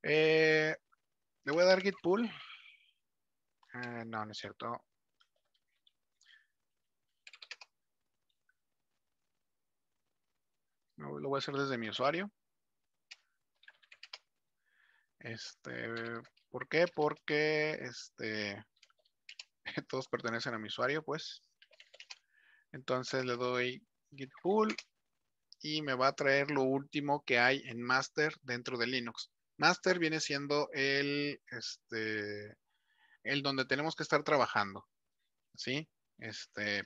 [SPEAKER 2] Eh, le voy a dar git pull. Eh, no, no es cierto. No, lo voy a hacer desde mi usuario. Este, ¿por qué? Porque este, (laughs) todos pertenecen a mi usuario, pues. Entonces le doy git pull y me va a traer lo último que hay en master dentro de Linux. Master viene siendo el, este, el donde tenemos que estar trabajando. ¿Sí? Este,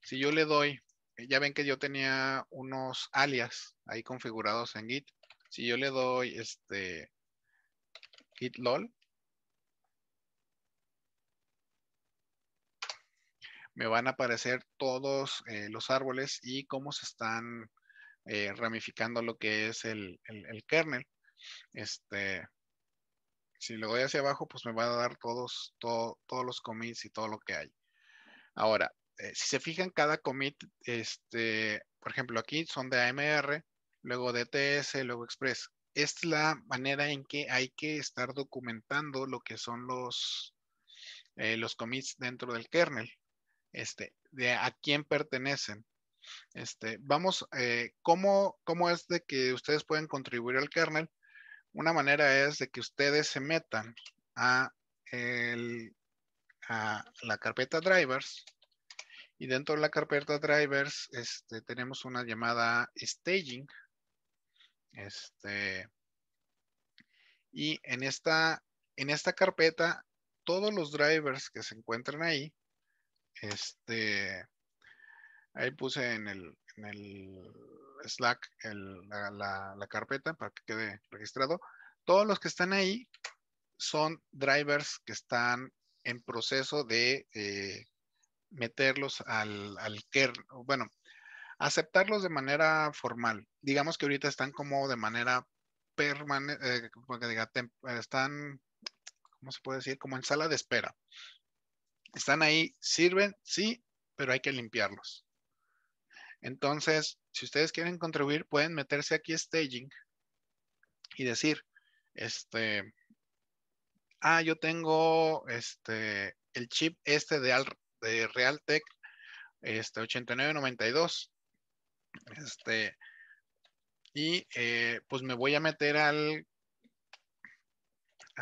[SPEAKER 2] si yo le doy, ya ven que yo tenía unos alias ahí configurados en Git. Si yo le doy este git lol, me van a aparecer todos eh, los árboles y cómo se están eh, ramificando lo que es el, kernel. Este, si le doy hacia abajo, pues me va a dar todos, los commits y todo lo que hay. Ahora, eh, si se fijan, cada commit, este, por ejemplo, aquí son de AMR, luego DTS, e luego Express. Esta es la manera en que hay que estar documentando lo que son los, los commits dentro del kernel este, de a quién pertenecen. Este, vamos, eh, ¿cómo, es de que ustedes pueden contribuir al kernel? Una manera es de que ustedes se metan a, la carpeta drivers y dentro de la carpeta drivers este, tenemos una llamada staging. Este, y en esta, en esta carpeta, todos los drivers que se encuentran ahí este, ahí puse en el, en el Slack la, carpeta para que quede registrado. Todos los que están ahí son drivers que están en proceso de eh, meterlos al, al kernel, bueno, aceptarlos de manera formal. Digamos que ahorita están como de manera permanente, eh, están, ¿cómo se puede decir? Como en sala de espera están ahí, sirven, sí, pero hay que limpiarlos. Entonces, si ustedes quieren contribuir, pueden meterse aquí a staging y decir, este, ah, yo tengo este, el chip este de, Realtek este, 8992. Este, y eh, pues me voy a meter al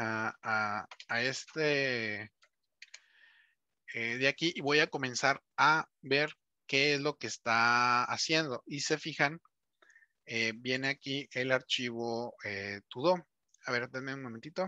[SPEAKER 2] a este eh, de aquí y voy a comenzar a ver qué es lo que está haciendo. Y se fijan, eh, viene aquí el archivo eh, todo. A ver, denme un momentito.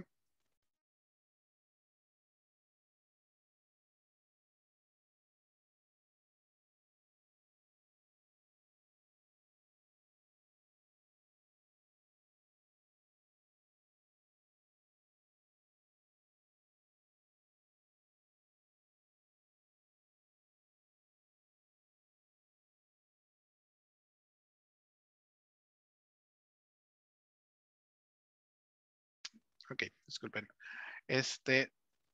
[SPEAKER 2] Ok, disculpen. Este,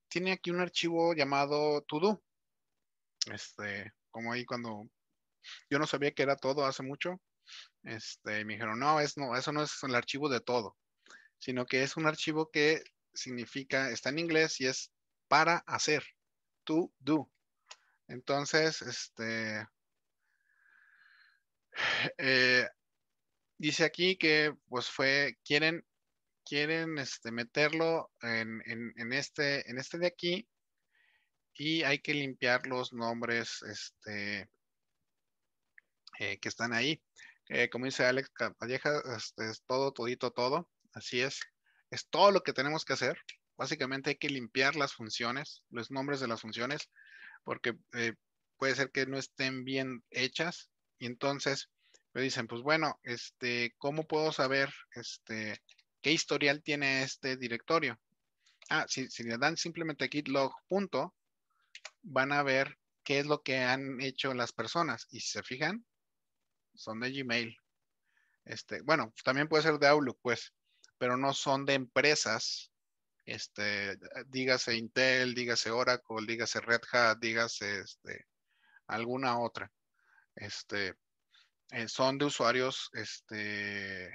[SPEAKER 2] tiene aquí un archivo llamado todo. Este, como ahí cuando yo no sabía que era todo hace mucho, este, me dijeron, no, no, eso no es el archivo de todo, sino que es un archivo que significa, está en inglés y es para hacer, to do. Entonces, este, eh, dice aquí que pues fue, quieren quieren este, meterlo este, en, este, de aquí y hay que limpiar los nombres este, eh, que están ahí. Eh, como dice Alex es todo, todito, todo. Así es. Es todo lo que tenemos que hacer. Básicamente hay que limpiar las funciones, los nombres de las funciones, porque eh, puede ser que no estén bien hechas. Y entonces me dicen, pues bueno, ¿cómo puedo saber qué historial tiene este directorio. Ah, si, le dan simplemente aquí log punto, van a ver qué es lo que han hecho las personas. Y si se fijan, son de Gmail. Este, bueno, también puede ser de Outlook, pues, pero no son de empresas. Este, dígase Intel, dígase Oracle, dígase Red Hat, dígase este, alguna otra. Este, eh, son de usuarios este,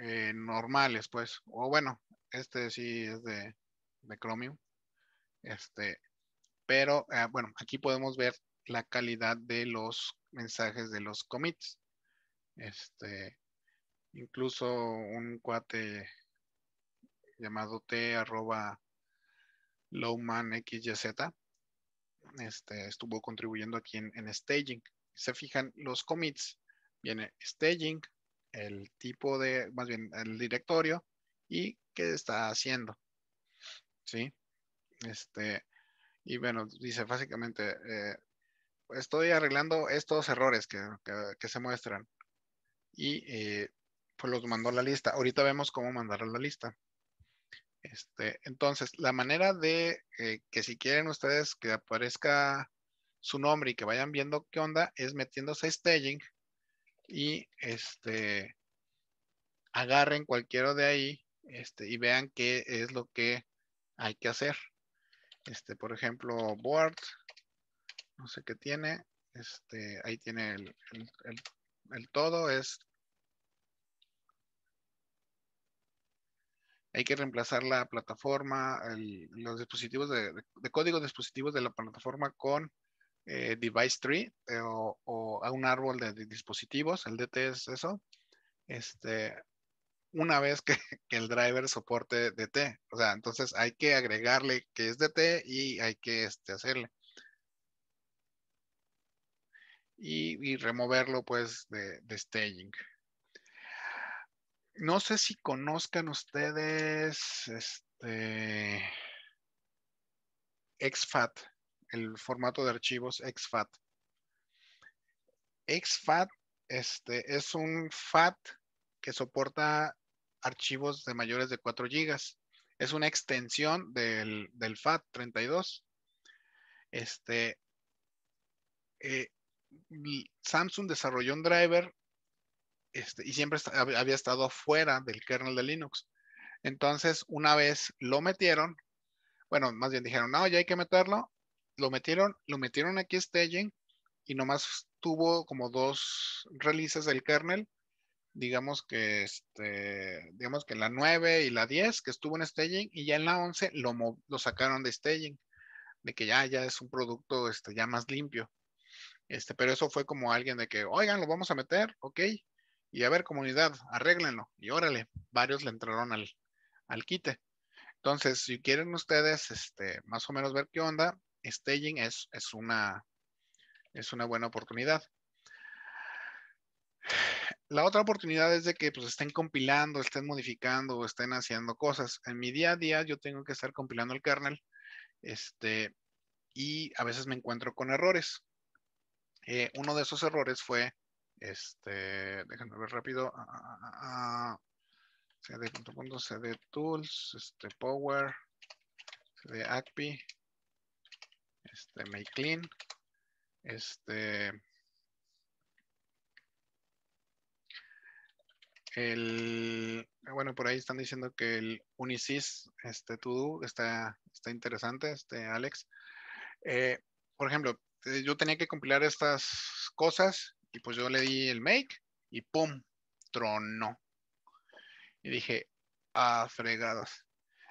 [SPEAKER 2] eh, normales, pues. O bueno, este sí es de, de Chromium. Este, pero ah, bueno, aquí podemos ver la calidad de los mensajes de los commits. Este, incluso un cuate llamado T arroba este, estuvo contribuyendo aquí en, en staging. Se fijan, los commits viene staging, el tipo de, más bien, el directorio y qué está haciendo. ¿Sí? Este, y bueno, dice básicamente, eh, estoy arreglando estos errores que, se muestran. Y eh, pues los mandó a la lista. Ahorita vemos cómo mandar a la lista. Este, entonces, la manera de eh, que si quieren ustedes que aparezca su nombre y que vayan viendo qué onda es metiéndose a staging y este, agarren cualquiera de ahí este, y vean qué es lo que hay que hacer. Este, por ejemplo, board, no sé qué tiene. Este, ahí tiene el, todo, es hay que reemplazar la plataforma, los dispositivos de, de, de, código dispositivos de la plataforma con eh, device tree eh, o, a un árbol de, dispositivos, el DT es eso, este, una vez que, (laughs) el driver soporte DT. O sea, entonces hay que agregarle que es DT y hay que este, hacerle. Y, removerlo pues de, staging. No sé si conozcan ustedes este XFAT el formato de archivos XFAT. XFAT este, es un FAT que soporta archivos de mayores de 4 GB. Es una extensión del, FAT32. Este, eh, Samsung desarrolló un driver este, y siempre había estado fuera del kernel de Linux. Entonces, una vez lo metieron, bueno, más bien dijeron, no, ya hay que meterlo, lo metieron, lo metieron aquí a staging y nomás tuvo como dos releases del kernel, digamos que este, digamos que la 9 y la 10 que estuvo en staging y ya en la 11 lo, lo sacaron de staging, de que ya, ya es un producto este, ya más limpio. Este, pero eso fue como alguien de que, oigan, lo vamos a meter, ok, y a ver comunidad, arréglenlo, y órale, varios le entraron al, al quite. Entonces, si quieren ustedes este, más o menos ver qué onda, staging es, es, una, es una buena oportunidad. La otra oportunidad es de que pues, estén compilando, estén modificando o estén haciendo cosas. En mi día a día yo tengo que estar compilando el kernel este, y a veces me encuentro con errores. Eh, uno de esos errores fue, este, déjenme ver rápido, ah, ah, ah, cd.cd tools, este, power, cd acpi, este make clean, este el bueno por ahí están diciendo que el Unisys este todo está está interesante este Alex eh, por ejemplo eh, yo tenía que compilar estas cosas y pues yo le di el make y pum tronó y dije ah fregados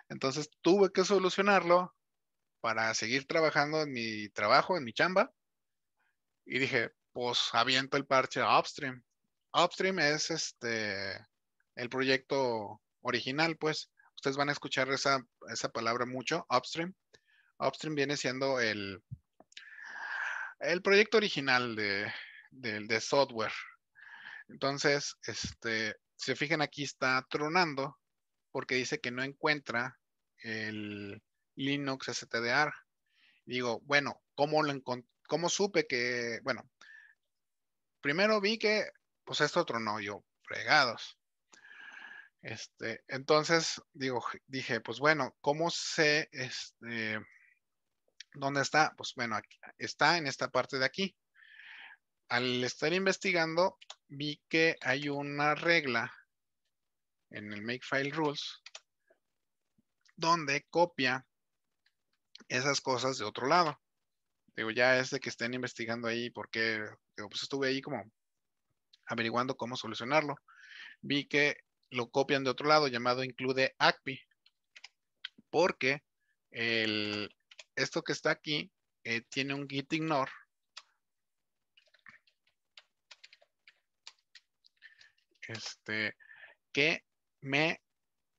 [SPEAKER 2] entonces tuve que solucionarlo para seguir trabajando en mi trabajo, en mi chamba. Y dije, pues aviento el parche a Upstream. Upstream es este el proyecto original, pues ustedes van a escuchar esa, esa palabra mucho, Upstream. Upstream viene siendo el, el proyecto original de, de software. Entonces, este, si se fijan aquí está tronando porque dice que no encuentra el, Linux STDR. Digo, bueno, ¿cómo, lo ¿cómo supe que, bueno, primero vi que, pues esto otro no, yo, fregados. Este, entonces, digo, dije, pues bueno, ¿cómo sé este, dónde está? Pues bueno, está en esta parte de aquí. Al estar investigando, vi que hay una regla en el Makefile Rules donde copia esas cosas de otro lado. Digo, ya es que estén investigando ahí porque pues estuve ahí como averiguando cómo solucionarlo. Vi que lo copian de otro lado llamado include ACPI porque esto que está aquí eh, tiene un git ignore este, que me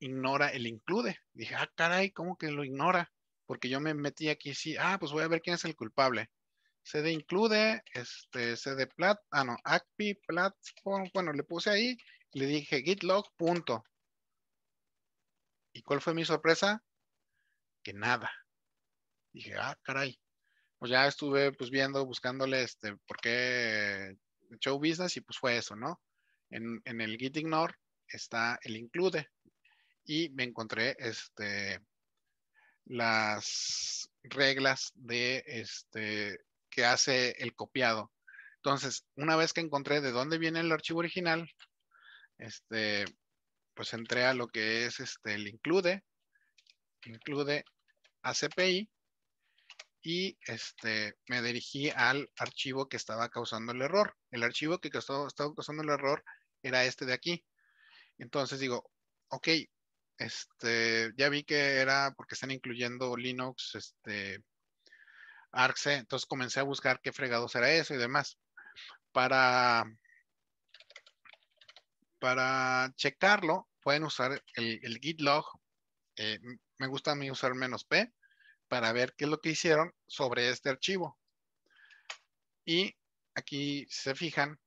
[SPEAKER 2] ignora el include. Dije, ah, caray, ¿cómo que lo ignora? porque yo me metí aquí, sí, ah, pues voy a ver quién es el culpable. CD include, este, CD plat, ah, no, ACPI platform, bueno, le puse ahí, le dije gitlog, punto. ¿Y cuál fue mi sorpresa? Que nada. Dije, ah, caray. Pues ya estuve, pues, viendo, buscándole, este, por qué show business y pues fue eso, ¿no? En, en el Ignore está el include y me encontré, este, las reglas de este, que hace el copiado. Entonces, una vez que encontré de dónde viene el archivo original, este, pues entré a lo que es este, el include, include ACPI, y este, me dirigí al archivo que estaba causando el error. El archivo que estaba, causando el error era este de aquí. Entonces digo, ok, este, ya vi que era porque están incluyendo Linux, este, entonces comencé a buscar qué fregados era eso y demás. Para, para checarlo, pueden usar el, git log, eh, me gusta a mí usar menos p, para ver qué es lo que hicieron sobre este archivo. Y aquí se fijan,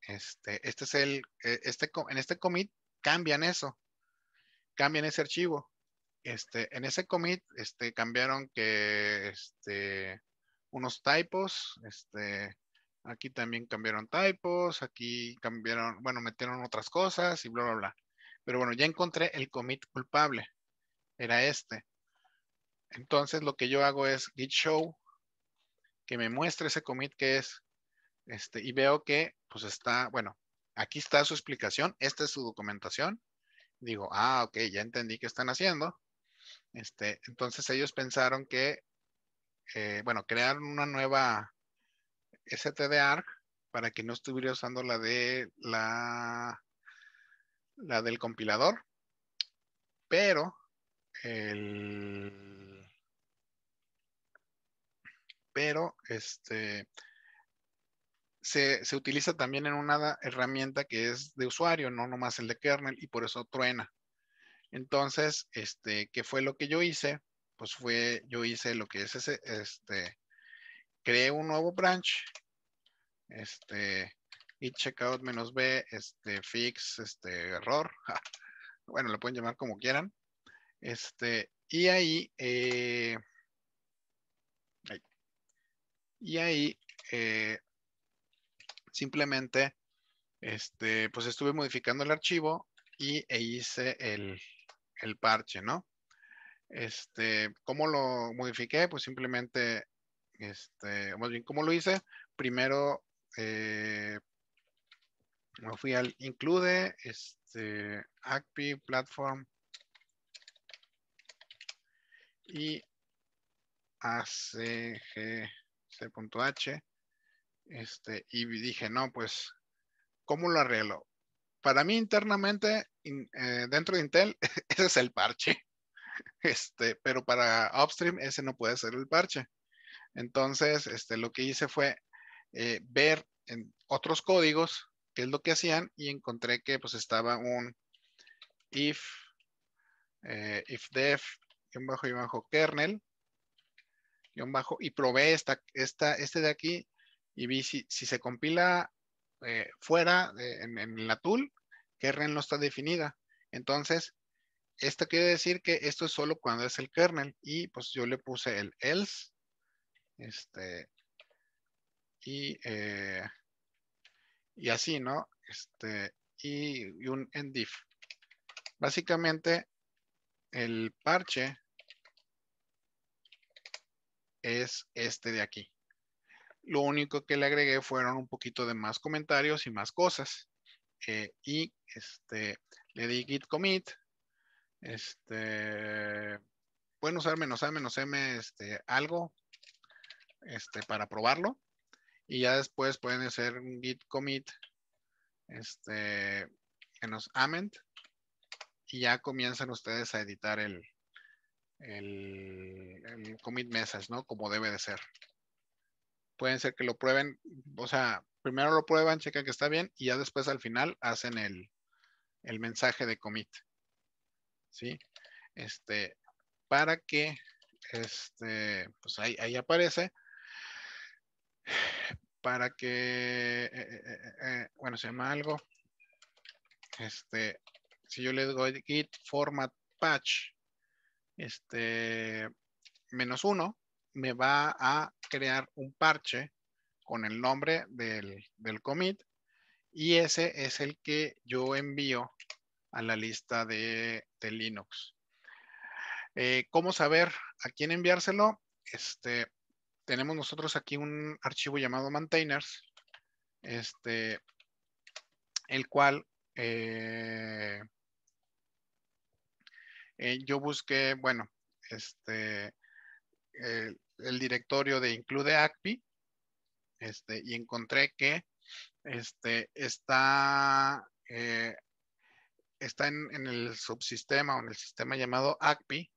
[SPEAKER 2] este, este es el, eh, este, en este commit cambian eso cambian ese archivo. Este, en ese commit este, cambiaron que este, unos typos, este, aquí también cambiaron typos, aquí cambiaron, bueno, metieron otras cosas y bla, bla, bla. Pero bueno, ya encontré el commit culpable, era este. Entonces lo que yo hago es git show, que me muestre ese commit que es, este, y veo que pues está, bueno, aquí está su explicación, esta es su documentación, digo, ah, ok, ya entendí qué están haciendo. Este, entonces ellos pensaron que, eh, bueno, crearon una nueva Arc para que no estuviera usando la de la, la del compilador, pero el, pero este se, utiliza también en una herramienta que es de usuario, no nomás el de kernel, y por eso truena. Entonces, este, ¿qué fue lo que yo hice? Pues fue, yo hice lo que es ese, este, creé un nuevo branch, este, y checkout menos B, este, fix, este, error, (laughs) bueno, lo pueden llamar como quieran, este, y ahí, eh, y ahí eh, Simplemente, este, pues estuve modificando el archivo y e hice el, el parche, ¿no? Este, ¿cómo lo modifiqué? Pues simplemente, este, más bien, ¿cómo lo hice? Primero, eh, me fui al include, este, ACPI platform y acgc.h este, y dije, no, pues, ¿cómo lo arreglo? Para mí internamente, eh, dentro de Intel, (laughs) ese es el parche. (laughs) Este, pero para upstream ese no puede ser el parche. Entonces, este, lo que hice fue eh, ver en otros códigos qué es lo que hacían y encontré que pues estaba un if, eh, if def, bajo y bajo kernel, un bajo, y probé esta, esta, este de aquí y vi si, se compila eh, fuera eh, en, la tool, que no está definida. Entonces, esto quiere decir que esto es solo cuando es el kernel y pues yo le puse el else este y eh, así, ¿no? Este y, y un endif. Básicamente el parche es este de aquí. Lo único que le agregué fueron un poquito de más comentarios y más cosas. Eh, y este, le di git commit. Este, pueden usar menos a menos m este, algo este, para probarlo. Y ya después pueden hacer un git commit este, menos amend. Y ya comienzan ustedes a editar el, el, el commit message, ¿no? Como debe de ser pueden ser que lo prueben, o sea, primero lo prueban, checan que está bien y ya después al final hacen el, mensaje de commit. ¿Sí? Este, para que, este, pues ahí, aparece, para que, eh, eh, eh, bueno, se llama algo, este, si yo le digo git format patch, este, menos uno, me va a crear un parche con el nombre del, commit y ese es el que yo envío a la lista de, Linux. Eh, ¿Cómo saber a quién enviárselo? Este, tenemos nosotros aquí un archivo llamado maintainers, este, el cual eh, eh, yo busqué, bueno, este, el directorio de include ACPI este, y encontré que este, está, eh, está en, el subsistema o en el sistema llamado ACPI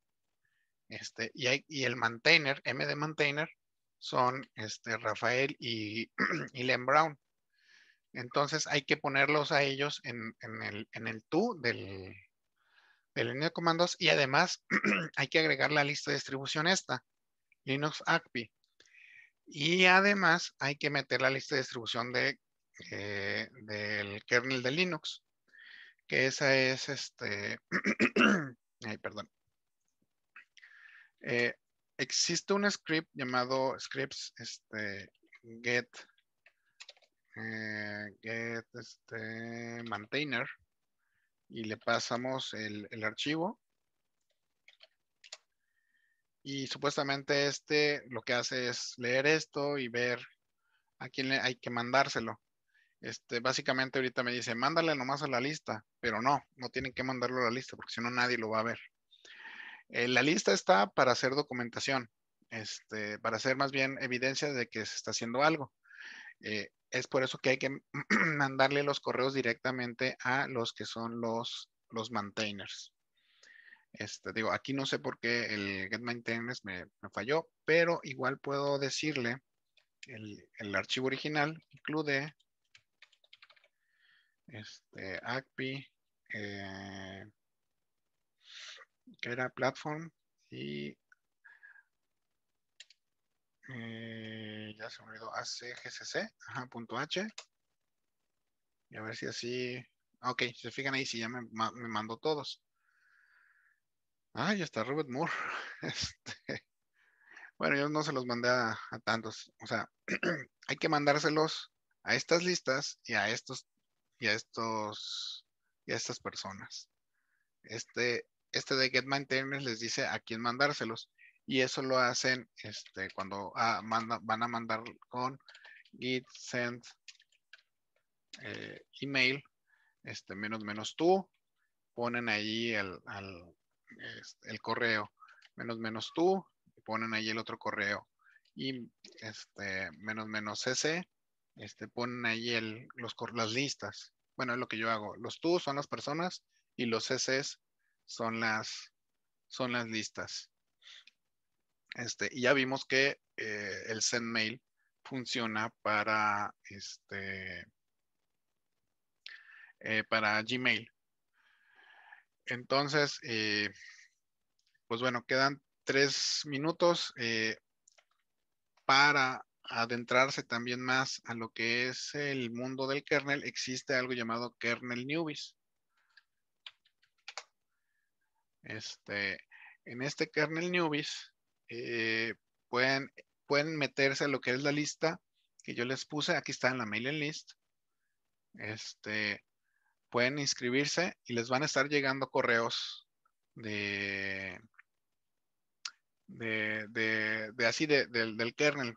[SPEAKER 2] este, y, hay, y el maintainer, M de maintainer, son este, Rafael y, (clears throat) y Len Brown. Entonces hay que ponerlos a ellos en, el, en el tú del, del línea de comandos y además (clears throat) hay que agregar la lista de distribución esta. Linux acpi Y además hay que meter la lista de distribución de, eh, del kernel de Linux, que esa es este, (clears throat) ay, perdón. Eh, existe un script llamado scripts este, get, eh, get este, maintainer y le pasamos el, el archivo y supuestamente este lo que hace es leer esto y ver a quién hay que mandárselo. Este, básicamente ahorita me dice, mándale nomás a la lista, pero no, no tienen que mandarlo a la lista porque si no nadie lo va a ver. Eh, la lista está para hacer documentación, este, para hacer más bien evidencia de que se está haciendo algo. Eh, es por eso que hay que (clears throat) mandarle los correos directamente a los que son los, los maintainers. Este, digo, aquí no sé por qué el get me, falló, pero igual puedo decirle el, el archivo original include este ACPI eh, que era platform y eh, ya se me olvidó acgcc.h y a ver si así ok, se fijan ahí si ya me, me mandó todos Ah, ya está Robert Moore. (laughs) Este, bueno, yo no se los mandé a, tantos. O sea, (clears throat) hay que mandárselos a estas listas y a estos y a estos y a estas personas. Este, este de Get Maintainers les dice a quién mandárselos. Y eso lo hacen este, cuando ah, van a mandar con git send eh, email, este, menos menos tú, ponen ahí el, al, este, el correo, menos menos tú, ponen ahí el otro correo. Y este, menos menos ese, este, ponen ahí el, los, las listas. Bueno, es lo que yo hago. Los tú son las personas y los CCs son las, son las listas. Este, y ya vimos que eh, el send mail funciona para, este, eh, para Gmail. Entonces, eh, pues bueno, quedan tres minutos eh, para adentrarse también más a lo que es el mundo del kernel. Existe algo llamado kernel newbies. Este, en este kernel newbies eh, pueden, pueden meterse a lo que es la lista que yo les puse. Aquí está en la mailing list. Este, pueden inscribirse y les van a estar llegando correos de, de, de, así del kernel.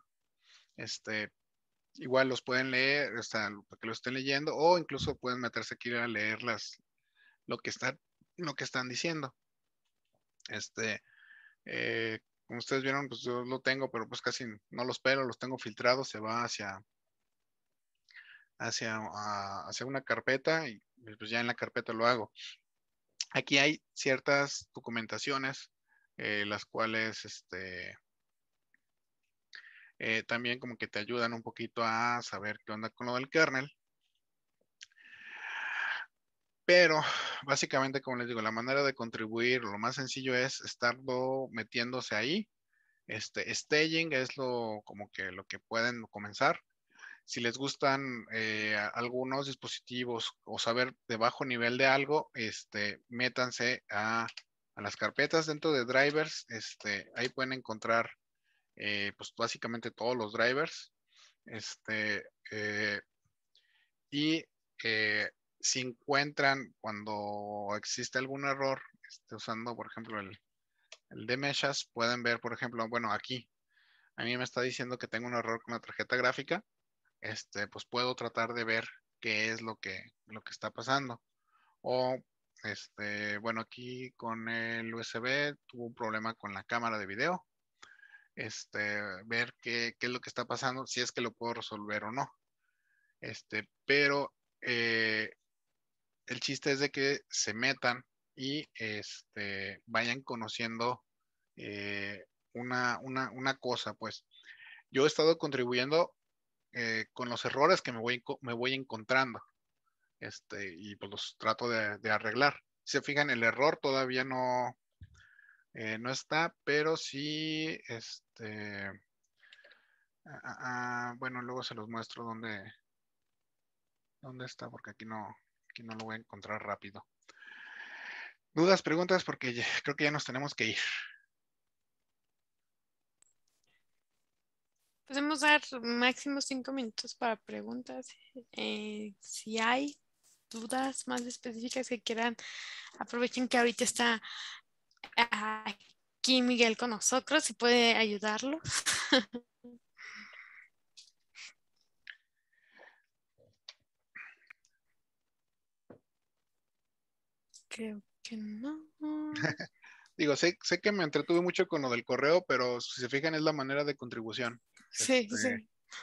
[SPEAKER 2] Este, igual los pueden leer, hasta que lo estén leyendo, o incluso pueden meterse aquí a leer las, lo, que están, lo que están diciendo. Este, eh, como ustedes vieron, pues yo lo tengo, pero pues casi no los espero, los tengo filtrados, se va hacia hacia, una carpeta y pues ya en la carpeta lo hago. Aquí hay ciertas documentaciones, eh, las cuales este, eh, también como que te ayudan un poquito a saber qué onda con lo del kernel. Pero básicamente, como les digo, la manera de contribuir, lo más sencillo es estarlo metiéndose ahí. Este staging es lo como que lo que pueden comenzar si les gustan eh, algunos dispositivos o saber de bajo nivel de algo, este, métanse a, las carpetas dentro de drivers. Este, ahí pueden encontrar eh, pues básicamente todos los drivers. Este, eh, y si encuentran cuando existe algún error, este, usando por ejemplo el, el de meshas, pueden ver por ejemplo, bueno, aquí a mí me está diciendo que tengo un error con la tarjeta gráfica este, pues puedo tratar de ver qué es lo que, lo que está pasando. O, este, bueno, aquí con el USB tuvo un problema con la cámara de video. Este, ver qué, qué es lo que está pasando, si es que lo puedo resolver o no. Este, pero eh, el chiste es de que se metan y este, vayan conociendo eh, una, una, una cosa, pues. Yo he estado contribuyendo eh, con los errores que me voy, me voy encontrando. Este, y pues los trato de, arreglar. Si se fijan, el error todavía no, eh, no está, pero sí, este, ah, ah, ah, bueno, luego se los muestro dónde, dónde está, porque aquí no, aquí no lo voy a encontrar rápido. Dudas, preguntas, porque creo que ya nos tenemos que ir.
[SPEAKER 1] Podemos dar máximo cinco minutos para preguntas. Eh, si hay dudas más específicas que quieran, aprovechen que ahorita está aquí Miguel con nosotros y puede ayudarlo. (laughs) Creo que no. (laughs)
[SPEAKER 2] Digo, sé, sé que me entretuve mucho con lo del correo, pero si se fijan es la manera de contribución. Sí, sí.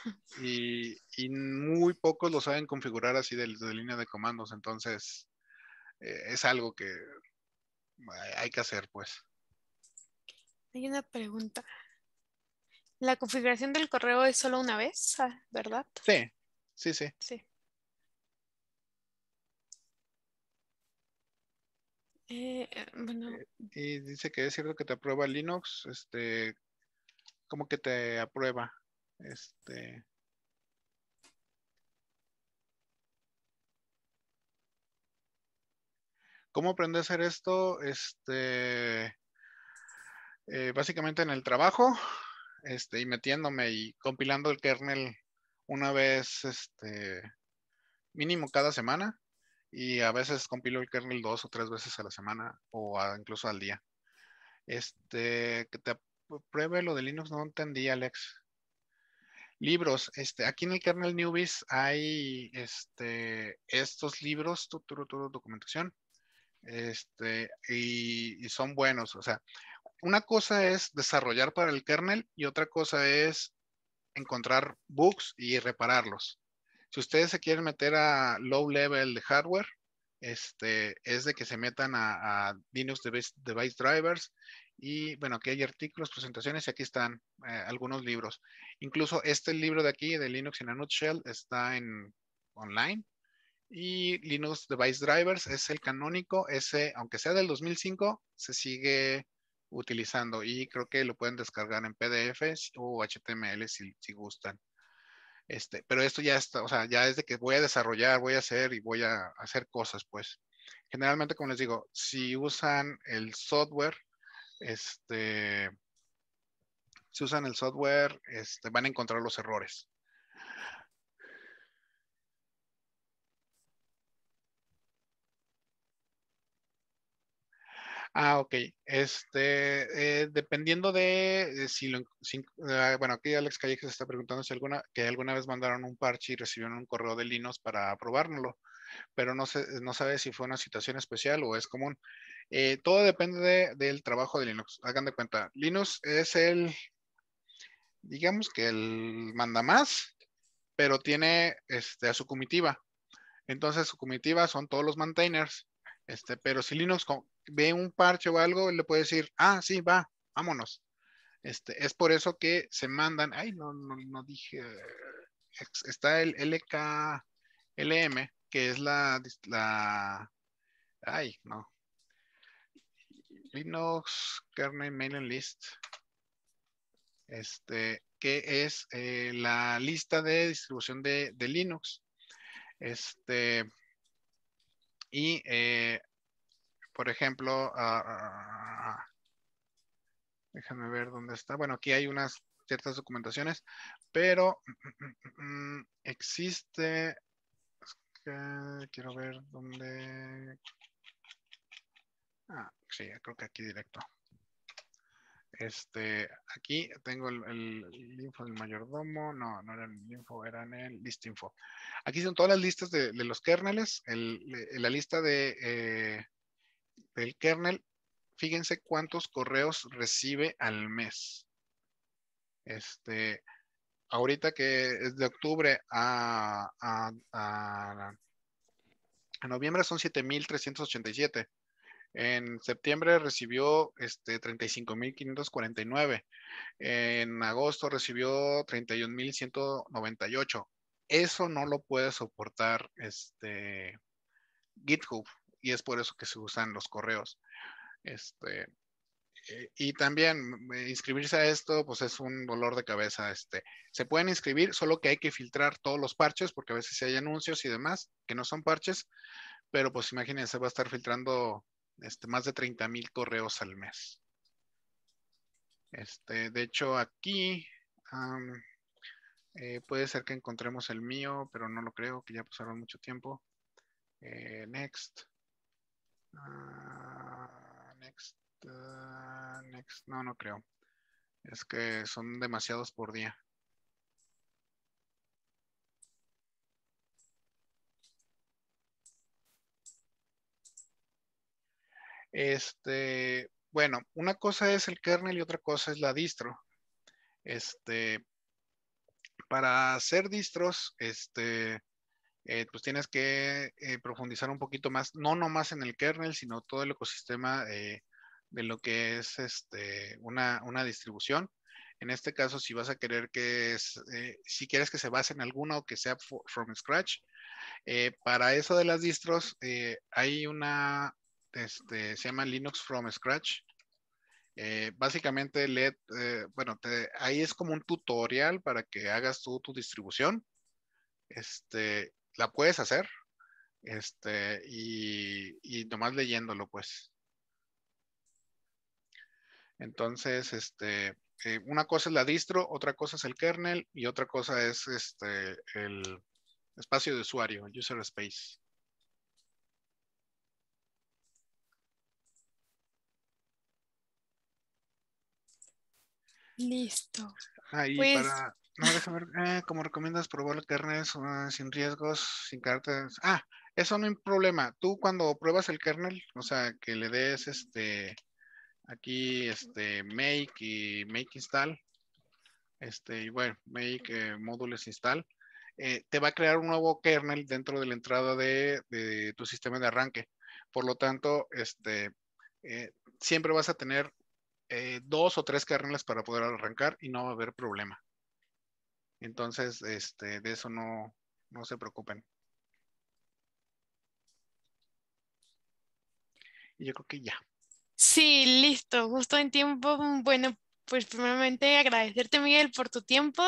[SPEAKER 2] Este, y, muy pocos lo saben configurar así de, línea de comandos, entonces eh, es algo que hay que hacer, pues.
[SPEAKER 1] Hay una pregunta. La configuración del correo es solo una vez, ah, ¿verdad?
[SPEAKER 2] Sí, sí, sí.
[SPEAKER 1] Sí. Eh, eh, bueno.
[SPEAKER 2] Y dice que es cierto que te aprueba Linux, este, como que te aprueba. Este. ¿Cómo aprendí a hacer esto? Este. Eh, básicamente en el trabajo, este, y metiéndome y compilando el kernel una vez, este, mínimo cada semana, y a veces compilo el kernel dos o tres veces a la semana, o incluso al día. Este, que te pruebe lo de Linux, no entendí, Alex. Libros, este, aquí en el kernel Newbies hay este, estos libros, tu, documentación, este, y, son buenos. O sea, una cosa es desarrollar para el kernel y otra cosa es encontrar bugs y repararlos. Si ustedes se quieren meter a low level de hardware, este, es de que se metan a, Linux device drivers y bueno, aquí hay artículos, presentaciones y aquí están eh, algunos libros. Incluso este libro de aquí, de Linux in a Nutshell, está en online. Y Linux Device Drivers es el canónico, ese, aunque sea del 2005, se sigue utilizando y creo que lo pueden descargar en PDF o HTML si, si gustan. Este, pero esto ya está, o sea, ya es de que voy a desarrollar, voy a hacer y voy a hacer cosas, pues. Generalmente, como les digo, si usan el software este, si usan el software, este, van a encontrar los errores. Ah, ok. Este, eh, dependiendo de eh, si lo, ah, bueno, aquí Alex Callejas está preguntando si alguna, que alguna vez mandaron un parche y recibieron un correo de Linux para probárnoslo pero no se, sabe si fue una situación especial o es común. Eh, todo depende del trabajo de Linux. Hagan de cuenta, Linux es el, digamos que el manda más, pero tiene este, a su comitiva. Entonces su comitiva son todos los maintainers. Este, pero si Linux ve un parche o algo, le puede decir, ah, sí, va, vámonos. Este, es por eso que se mandan, ay, no, no, no dije, está el LKLM que es la, ay, no. Linux kernel mailing list. Este, que es eh, la lista de distribución de, Linux. Este, y, eh, por ejemplo, ah, ah, ah, déjame ver dónde está. Bueno, aquí hay unas ciertas documentaciones, pero mm, mm, mm, existe Quiero ver dónde. Ah, sí, creo que aquí directo. Este, aquí tengo el, info del mayordomo. No, no era el info, era en el listinfo. Aquí son todas las listas de, los kernels El, la lista de, eh, del kernel, fíjense cuántos correos recibe al mes. Este, ahorita que es de octubre a, noviembre son 7.387. En septiembre recibió este, 35.549. En agosto recibió 31.198. Eso no lo puede soportar este, GitHub y es por eso que se usan los correos. Este, y también eh, inscribirse a esto, pues es un dolor de cabeza. Este, se pueden inscribir, solo que hay que filtrar todos los parches, porque a veces hay anuncios y demás que no son parches, pero pues imagínense, va a estar filtrando este, más de 30 mil correos al mes. Este, de hecho, aquí eh, puede ser que encontremos el mío, pero no lo creo, que ya pasaron mucho tiempo. Eh, next. Ah, next next. No, no creo. Es que son demasiados por día. Este, bueno, una cosa es el kernel y otra cosa es la distro. Este, para hacer distros, este, eh, pues tienes que eh, profundizar un poquito más, no nomás en el kernel, sino todo el ecosistema eh, de lo que es este, una, distribución. En este caso, si vas a querer que es, eh, si quieres que se base en alguna o que sea from scratch, eh, para eso de las distros eh, hay una, este, se llama Linux from scratch. básicamente, LED, bueno, ahí es como un tutorial para que hagas tú tu distribución. Este, la puedes hacer, este, y, y nomás leyéndolo, pues. Entonces, este, eh, una cosa es la distro, otra cosa es el kernel y otra cosa es este, el espacio de usuario, el user space.
[SPEAKER 1] Listo.
[SPEAKER 2] Ahí pues para... No, déjame ver. Eh, como recomiendas probar el kernel ah, sin riesgos, sin cartas. Ah, eso no hay problema. Tú cuando pruebas el kernel, o sea, que le des este Aquí, este, make y make install. Este, y bueno, make eh, modules módulos install. Eh, te va a crear un nuevo kernel dentro de la entrada de, tu sistema de arranque. Por lo tanto, este, eh, siempre vas a tener dos o tres kernels para poder arrancar y no va a haber problema. Entonces, este, de eso no, no se preocupen. Y yo creo que ya.
[SPEAKER 1] Sí, listo, justo en tiempo. Mm, bueno, pues primeramente agradecerte Miguel por tu tiempo,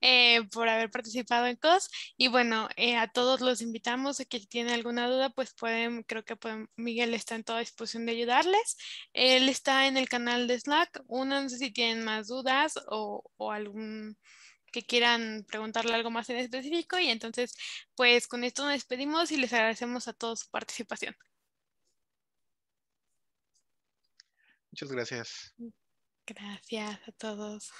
[SPEAKER 1] eh, por haber participado en COS y bueno, eh, a todos los invitamos a que si tienen alguna duda, pues pueden, creo que Miguel está en toda disposición de ayudarles. Él está en el canal de Slack, no sé si tienen más dudas o, o algún que quieran preguntarle algo más en específico y entonces pues con esto nos despedimos y les agradecemos a todos su participación.
[SPEAKER 2] Muchas gracias.
[SPEAKER 1] Gracias a todos.